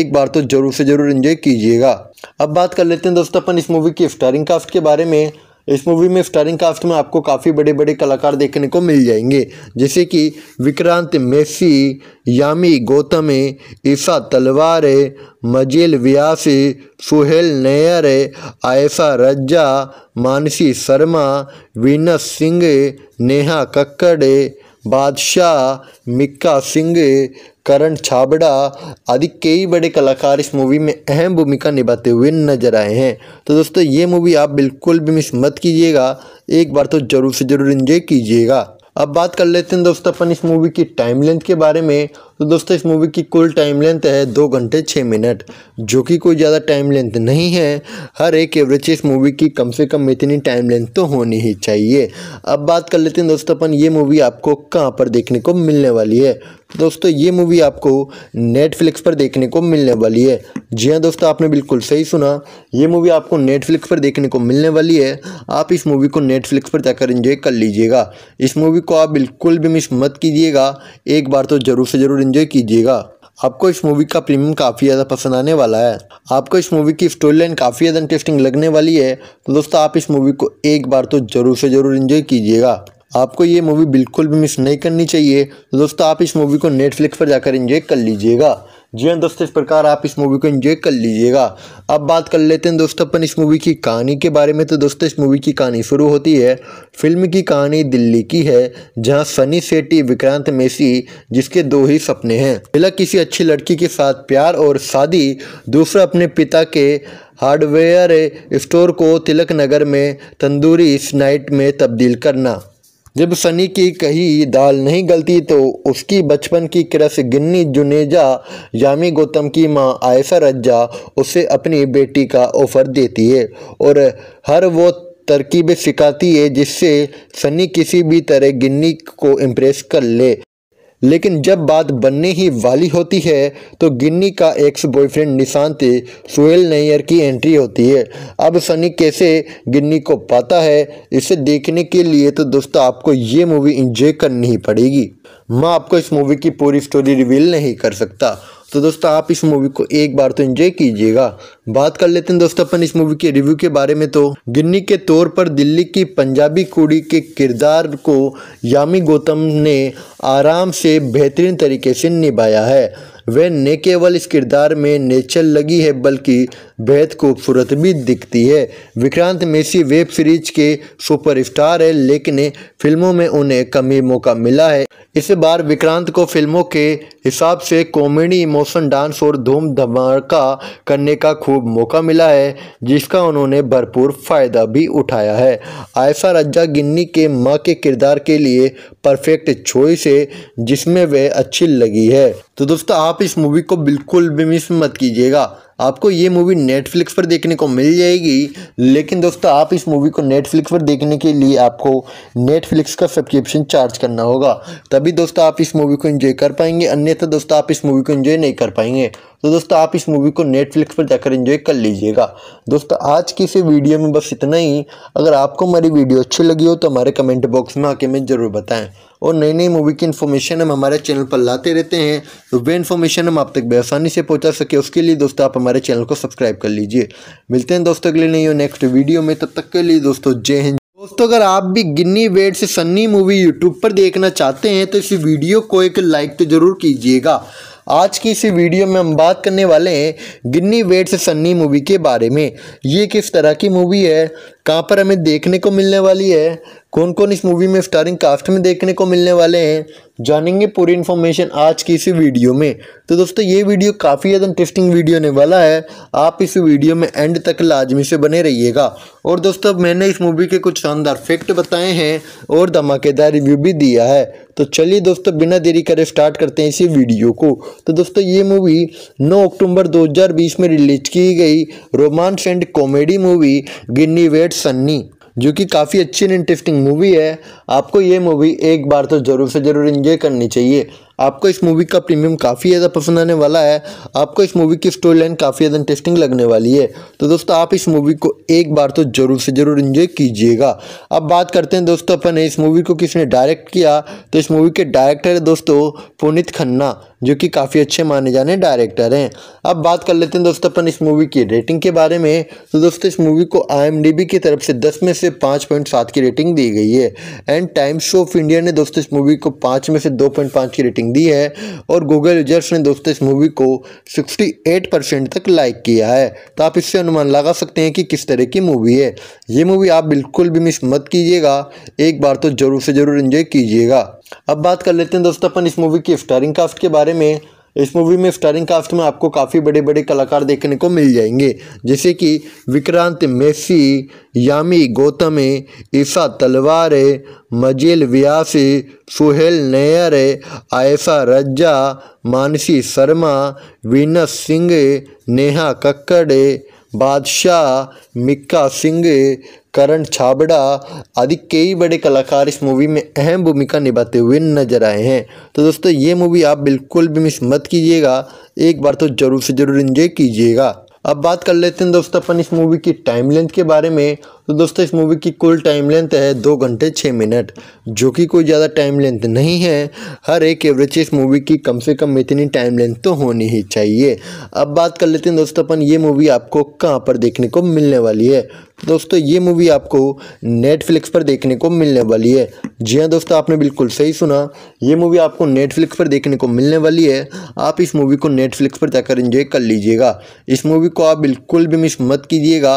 एक बार तो ज़रूर से ज़रूर इन्जॉय कीजिएगा अब बात कर लेते हैं दोस्तों अपन इस मूवी की स्टारिंग कास्ट के बारे में इस मूवी में स्टारिंग कास्ट में आपको काफ़ी बड़े बड़े कलाकार देखने को मिल जाएंगे जैसे कि विक्रांत मेसी यामी गौतम ईसा तलवार मजेल व्यास सुहेल नैयर आयशा रज्जा मानसी शर्मा वीनस सिंह नेहा कक्कड़ बादशाह मिक्का सिंह करण छाबड़ा आदि कई बड़े कलाकार इस मूवी में अहम भूमिका निभाते हुए नजर आए हैं तो दोस्तों ये मूवी आप बिल्कुल भी मिस मत कीजिएगा एक बार तो ज़रूर से ज़रूर इन्जॉय कीजिएगा अब बात कर लेते हैं दोस्तों अपन इस मूवी की टाइम लेंथ के बारे में तो दोस्तों इस मूवी की कुल टाइम लेंथ है दो घंटे छः मिनट जो कि कोई ज़्यादा टाइम लेंथ नहीं है हर एक एवरेज इस मूवी की कम से कम इतनी टाइम लेंथ तो होनी ही चाहिए अब बात कर लेते हैं दोस्तों अपन ये मूवी आपको कहाँ पर देखने को मिलने वाली है दोस्तों ये मूवी आपको नेटफ्लिक्स पर देखने को मिलने वाली है जी हाँ दोस्तों आपने बिल्कुल सही सुना ये मूवी आपको नेटफ्लिक्स पर देखने को मिलने वाली है आप इस मूवी को नेटफ्लिक्स पर जाकर इंजॉय कर लीजिएगा इस मूवी को आप बिल्कुल भी मिस मत कीजिएगा एक बार तो ज़रूर से ज़रूर एंजॉय कीजिएगा आपको इस मूवी का प्रीमियम काफ़ी ज़्यादा पसंद आने वाला है आपको इस मूवी की स्टोरी लाइन काफ़ी ज़्यादा इंटरेस्टिंग लगने वाली है तो दोस्तों आप इस मूवी को एक बार तो ज़रूर से ज़रूर इन्जॉय कीजिएगा आपको ये मूवी बिल्कुल भी मिस नहीं करनी चाहिए तो दोस्तों आप इस मूवी को नेटफ्लिक्स पर जाकर इन्जॉय कर लीजिएगा जी हाँ दोस्तों इस प्रकार आप इस मूवी को एंजॉय कर लीजिएगा अब बात कर लेते हैं दोस्तों अपन इस मूवी की कहानी के बारे में तो दोस्तों इस मूवी की कहानी शुरू होती है फिल्म की कहानी दिल्ली की है जहाँ सनी सेटी विक्रांत मेसी जिसके दो ही सपने हैं पहला किसी अच्छी लड़की के साथ प्यार और शादी दूसरा अपने पिता के हार्डवेयर स्टोर को तिलक नगर में तंदूरी स्नाइट में तब्दील करना जब सनी की कही दाल नहीं गलती तो उसकी बचपन की क्रस गिन्नी जुनेजा यामी गौतम की मां आयसा रज्जा उसे अपनी बेटी का ऑफर देती है और हर वो तरकीबें सिखाती है जिससे सनी किसी भी तरह गिन्नी को इम्प्रेस कर ले लेकिन जब बात बनने ही वाली होती है तो गिन्नी का एक्स बॉयफ्रेंड निशांति सुहेल नैयर की एंट्री होती है अब सनी कैसे गिन्नी को पाता है इसे देखने के लिए तो दोस्तों आपको ये मूवी इंजॉय करनी ही पड़ेगी मैं आपको इस मूवी की पूरी स्टोरी रिवील नहीं कर सकता तो दोस्तों आप इस मूवी को एक बार तो एंजॉय कीजिएगा बात कर लेते हैं दोस्तों अपन इस मूवी के रिव्यू के बारे में तो गिन्नी के तौर पर दिल्ली की पंजाबी कुड़ी के किरदार को यामी गौतम ने आराम से बेहतरीन तरीके से निभाया है वह न केवल इस किरदार में नेचर लगी है बल्कि बेहद खूबसूरत भी दिखती है विक्रांत मेसी वेब सीरीज के सुपरस्टार है लेकिन फिल्मों में उन्हें कमी मौका मिला है इस बार विक्रांत को फिल्मों के हिसाब से कॉमेडी इमोशन डांस और धूम धमाका करने का खूब मौका मिला है जिसका उन्होंने भरपूर फ़ायदा भी उठाया है आयसा रज्जा गिन्नी के माँ के किरदार के लिए परफेक्ट चॉइस है जिसमें वह अच्छी लगी है तो दोस्तों आप इस मूवी को बिल्कुल भी मिस मत कीजिएगा आपको ये मूवी नेटफ्लिक्स पर देखने को मिल जाएगी लेकिन दोस्तों आप इस मूवी को नेटफ्लिक्स पर देखने के लिए आपको नेटफ्लिक्स का सब्सक्रिप्शन चार्ज करना होगा तभी दोस्तों आप इस मूवी को इन्जॉय कर पाएंगे अन्यथा दोस्तों आप इस मूवी को इन्जॉय नहीं कर पाएंगे तो दोस्तों आप इस मूवी को नेटफ्लिक्स पर जाकर इन्जॉय कर लीजिएगा दोस्तों आज की इस वीडियो में बस इतना ही अगर आपको हमारी वीडियो अच्छी लगी हो तो हमारे कमेंट बॉक्स में आके हमें ज़रूर बताएँ और नई नई मूवी की इन्फॉर्मेशन हम हमारे चैनल पर लाते रहते हैं तो वे इन्फॉर्मेशन हम आप तक बेसानी से पहुँचा सके उसके लिए दोस्तों आप हमारे चैनल को सब्सक्राइब कर लीजिए मिलते हैं दोस्तों अगले नई नेक्स्ट वीडियो में तब तक के लिए दोस्तों जय हिंद दोस्तों अगर आप भी गिन्नी वेट से सन्नी मूवी यूट्यूब पर देखना चाहते हैं तो इस वीडियो को एक लाइक तो ज़रूर कीजिएगा आज की इस वीडियो में हम बात करने वाले हैं गिन्नी वेट से सन्नी मूवी के बारे में ये किस तरह की मूवी है कहाँ पर हमें देखने को मिलने वाली है कौन कौन इस मूवी में स्टारिंग कास्ट में देखने को मिलने वाले हैं जानेंगे पूरी इन्फॉर्मेशन आज की इसी वीडियो में तो दोस्तों ये वीडियो काफ़ी ज़्यादा इंटरेस्टिंग वीडियो होने वाला है आप इस वीडियो में एंड तक लाजमी से बने रहिएगा और दोस्तों मैंने इस मूवी के कुछ शानदार फैक्ट बताए हैं और धमाकेदार रिव्यू भी दिया है तो चलिए दोस्तों बिना देरी करे स्टार्ट करते हैं इसी वीडियो को तो दोस्तों ये मूवी 9 अक्टूबर 2020 में रिलीज की गई romance and comedy movie Ginny wait Sunny जो कि काफ़ी अच्छी एंड इंटरेस्टिंग मूवी है आपको ये मूवी एक बार तो ज़रूर से ज़रूर इन्जॉय करनी चाहिए आपको इस मूवी का प्रीमियम काफ़ी ज़्यादा पसंद आने वाला है आपको इस मूवी की स्टोरी लाइन काफ़ी ज़्यादा इंटरेस्टिंग लगने वाली है तो दोस्तों आप इस मूवी को एक बार तो ज़रूर से ज़रूर इन्जॉय कीजिएगा अब बात करते हैं दोस्तों अपन इस मूवी को किसने डायरेक्ट किया तो इस मूवी के डायरेक्टर है दोस्तों पुनित खन्ना जो कि काफ़ी अच्छे माने जाने डायरेक्टर हैं अब बात कर लेते हैं दोस्तों अपन इस मूवी की रेटिंग के बारे में तो दोस्तों इस मूवी को आई की तरफ से दस में से पाँच पॉइंट सात की रेटिंग दी गई है एंड टाइम्स ऑफ इंडिया ने दोस्तों इस मूवी को पाँच में से दो पॉइंट पाँच की रेटिंग रेटिंग दी है और गूगल यूजर्स ने दोस्तों इस मूवी को 68 परसेंट तक लाइक किया है तो आप इससे अनुमान लगा सकते हैं कि किस तरह की मूवी है ये मूवी आप बिल्कुल भी मिस मत कीजिएगा एक बार तो ज़रूर से ज़रूर इन्जॉय कीजिएगा अब बात कर लेते हैं दोस्तों अपन इस मूवी की स्टारिंग कास्ट के बारे में इस मूवी में स्टारिंग कास्ट में आपको काफ़ी बड़े बड़े कलाकार देखने को मिल जाएंगे जैसे कि विक्रांत मेसी यामी गौतम ईसा तलवार मजेल व्यासी सुहेल नैयर आयशा रज्जा मानसी शर्मा वीनस सिंह नेहा कक्कड़ बादशाह मिक्का सिंह करण छाबड़ा आदि कई बड़े कलाकार इस मूवी में अहम भूमिका निभाते हुए नजर आए हैं तो दोस्तों ये मूवी आप बिल्कुल भी मिस मत कीजिएगा एक बार तो ज़रूर से ज़रूर इन्जॉय कीजिएगा अब बात कर लेते हैं दोस्तों अपन इस मूवी की टाइम लेंथ के बारे में तो दोस्तों इस मूवी की कुल टाइम लेंथ है दो घंटे छः मिनट जो कि कोई ज़्यादा टाइम लेंथ नहीं है हर एक एवरेज इस मूवी की कम से कम इतनी टाइम लेंथ तो होनी ही चाहिए अब बात कर लेते हैं दोस्तों अपन ये मूवी आपको कहाँ पर देखने को मिलने वाली है दोस्तों ये मूवी आपको नेटफ्लिक्स पर देखने को मिलने वाली है जी हाँ दोस्तों आपने बिल्कुल सही सुना ये मूवी आपको नेटफ्लिक्स पर देखने को मिलने वाली है आप इस मूवी को नेटफ्लिक्स पर जाकर इंजॉय कर लीजिएगा इस मूवी को आप बिल्कुल भी मिस मत कीजिएगा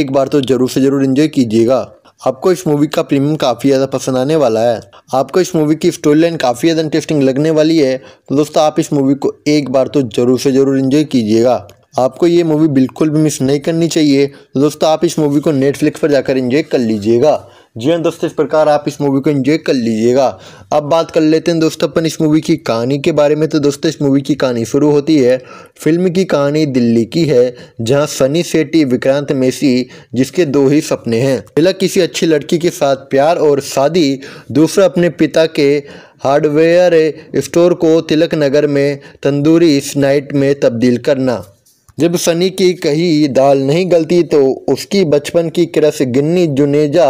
एक बार तो ज़रूर से ज़रूर इन्जॉय कीजिएगा आपको इस मूवी का प्रीमियम काफ़ी ज़्यादा पसंद आने वाला है आपको इस मूवी की स्टोरी लाइन काफ़ी ज़्यादा इंटरेस्टिंग लगने वाली है तो दोस्तों आप इस मूवी को एक बार तो ज़रूर से ज़रूर इन्जॉय कीजिएगा आपको ये मूवी बिल्कुल भी मिस नहीं करनी चाहिए दोस्तों आप इस मूवी को नेटफ्लिक्स पर जाकर इन्जॉय कर लीजिएगा जी हाँ दोस्तों इस प्रकार आप इस मूवी को एंजॉय कर लीजिएगा अब बात कर लेते हैं दोस्तों अपन इस मूवी की कहानी के बारे में तो दोस्तों इस मूवी की कहानी शुरू होती है फिल्म की कहानी दिल्ली की है जहां सनी सेटी विक्रांत मेसी जिसके दो ही सपने हैं पहला किसी अच्छी लड़की के साथ प्यार और शादी दूसरा अपने पिता के हार्डवेयर स्टोर को तिलक नगर में तंदूरी स्नाइट में तब्दील करना जब सनी की कही दाल नहीं गलती तो उसकी बचपन की क्रस गिन्नी जुनेजा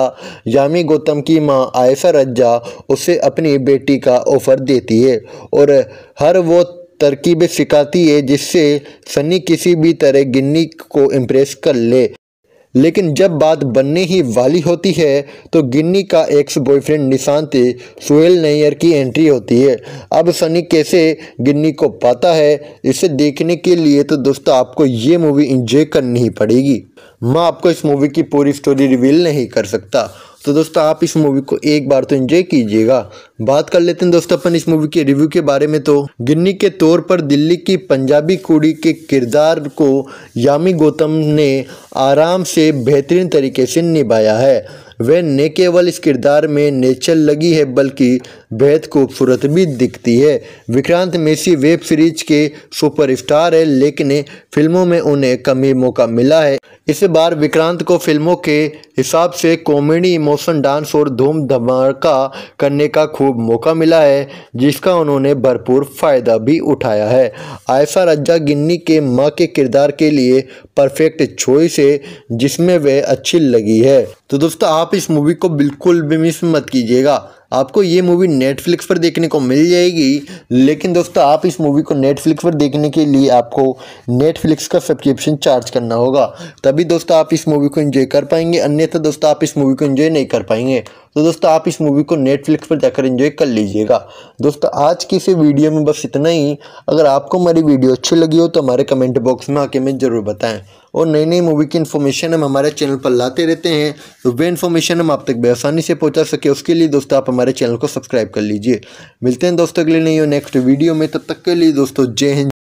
यामी गौतम की माँ आयशा रज्जा उसे अपनी बेटी का ऑफर देती है और हर वो तरकीब सिखाती है जिससे सनी किसी भी तरह गिन्नी को इम्प्रेस कर ले लेकिन जब बात बनने ही वाली होती है तो गिन्नी का एक्स बॉयफ्रेंड निशांत सुहेल नैयर की एंट्री होती है अब सनी कैसे गिन्नी को पाता है इसे देखने के लिए तो दोस्तों आपको ये मूवी इंजॉय करनी ही पड़ेगी मैं आपको इस मूवी की पूरी स्टोरी रिवील नहीं कर सकता तो दोस्तों आप इस मूवी को एक बार तो एंजॉय कीजिएगा बात कर लेते हैं दोस्तों अपन इस मूवी के रिव्यू के बारे में तो गिन्नी के तौर पर दिल्ली की पंजाबी कुड़ी के किरदार को यामी गौतम ने आराम से बेहतरीन तरीके से निभाया है वह न केवल इस किरदार में नेचर लगी है बल्कि बेहद खूबसूरत भी दिखती है विक्रांत मेसी वेब सीरीज के सुपरस्टार है लेकिन फिल्मों में उन्हें कमी मौका मिला है इस बार विक्रांत को फिल्मों के हिसाब से कॉमेडी इमोशन डांस और धूम धमाका करने का खूब मौका मिला है जिसका उन्होंने भरपूर फ़ायदा भी उठाया है आयशा रज्जा गिन्नी के माँ के किरदार के लिए परफेक्ट चॉइस है जिसमें वह अच्छी लगी है तो दोस्तों आप इस मूवी को बिल्कुल भी मिस मत कीजिएगा आपको ये मूवी नेटफ्लिक्स पर देखने को मिल जाएगी लेकिन दोस्तों आप इस मूवी को नेटफ्लिक्स पर देखने के लिए आपको नेटफ्लिक्स का सब्सक्रिप्शन चार्ज करना होगा तभी दोस्तों आप इस मूवी को इन्जॉय कर पाएंगे अन्यथा दोस्तों आप इस मूवी को इन्जॉय नहीं कर पाएंगे तो दोस्तों आप इस मूवी को नेटफ्लिक्स पर जाकर इन्जॉय कर लीजिएगा दोस्तों आज की इस वीडियो में बस इतना ही अगर आपको हमारी वीडियो अच्छी लगी हो तो हमारे कमेंट बॉक्स में आके हमें ज़रूर बताएँ और नई नई मूवी की इन्फॉर्मेशन हम हमारे चैनल पर लाते रहते हैं तो वे इन्फॉर्मेशन हम आप तक बेसानी से पहुँचा सके उसके लिए दोस्तों आप हमारे चैनल को सब्सक्राइब कर लीजिए मिलते हैं दोस्तों के लिए नहीं हो नेक्स्ट वीडियो में तब तक के लिए दोस्तों जय हिंद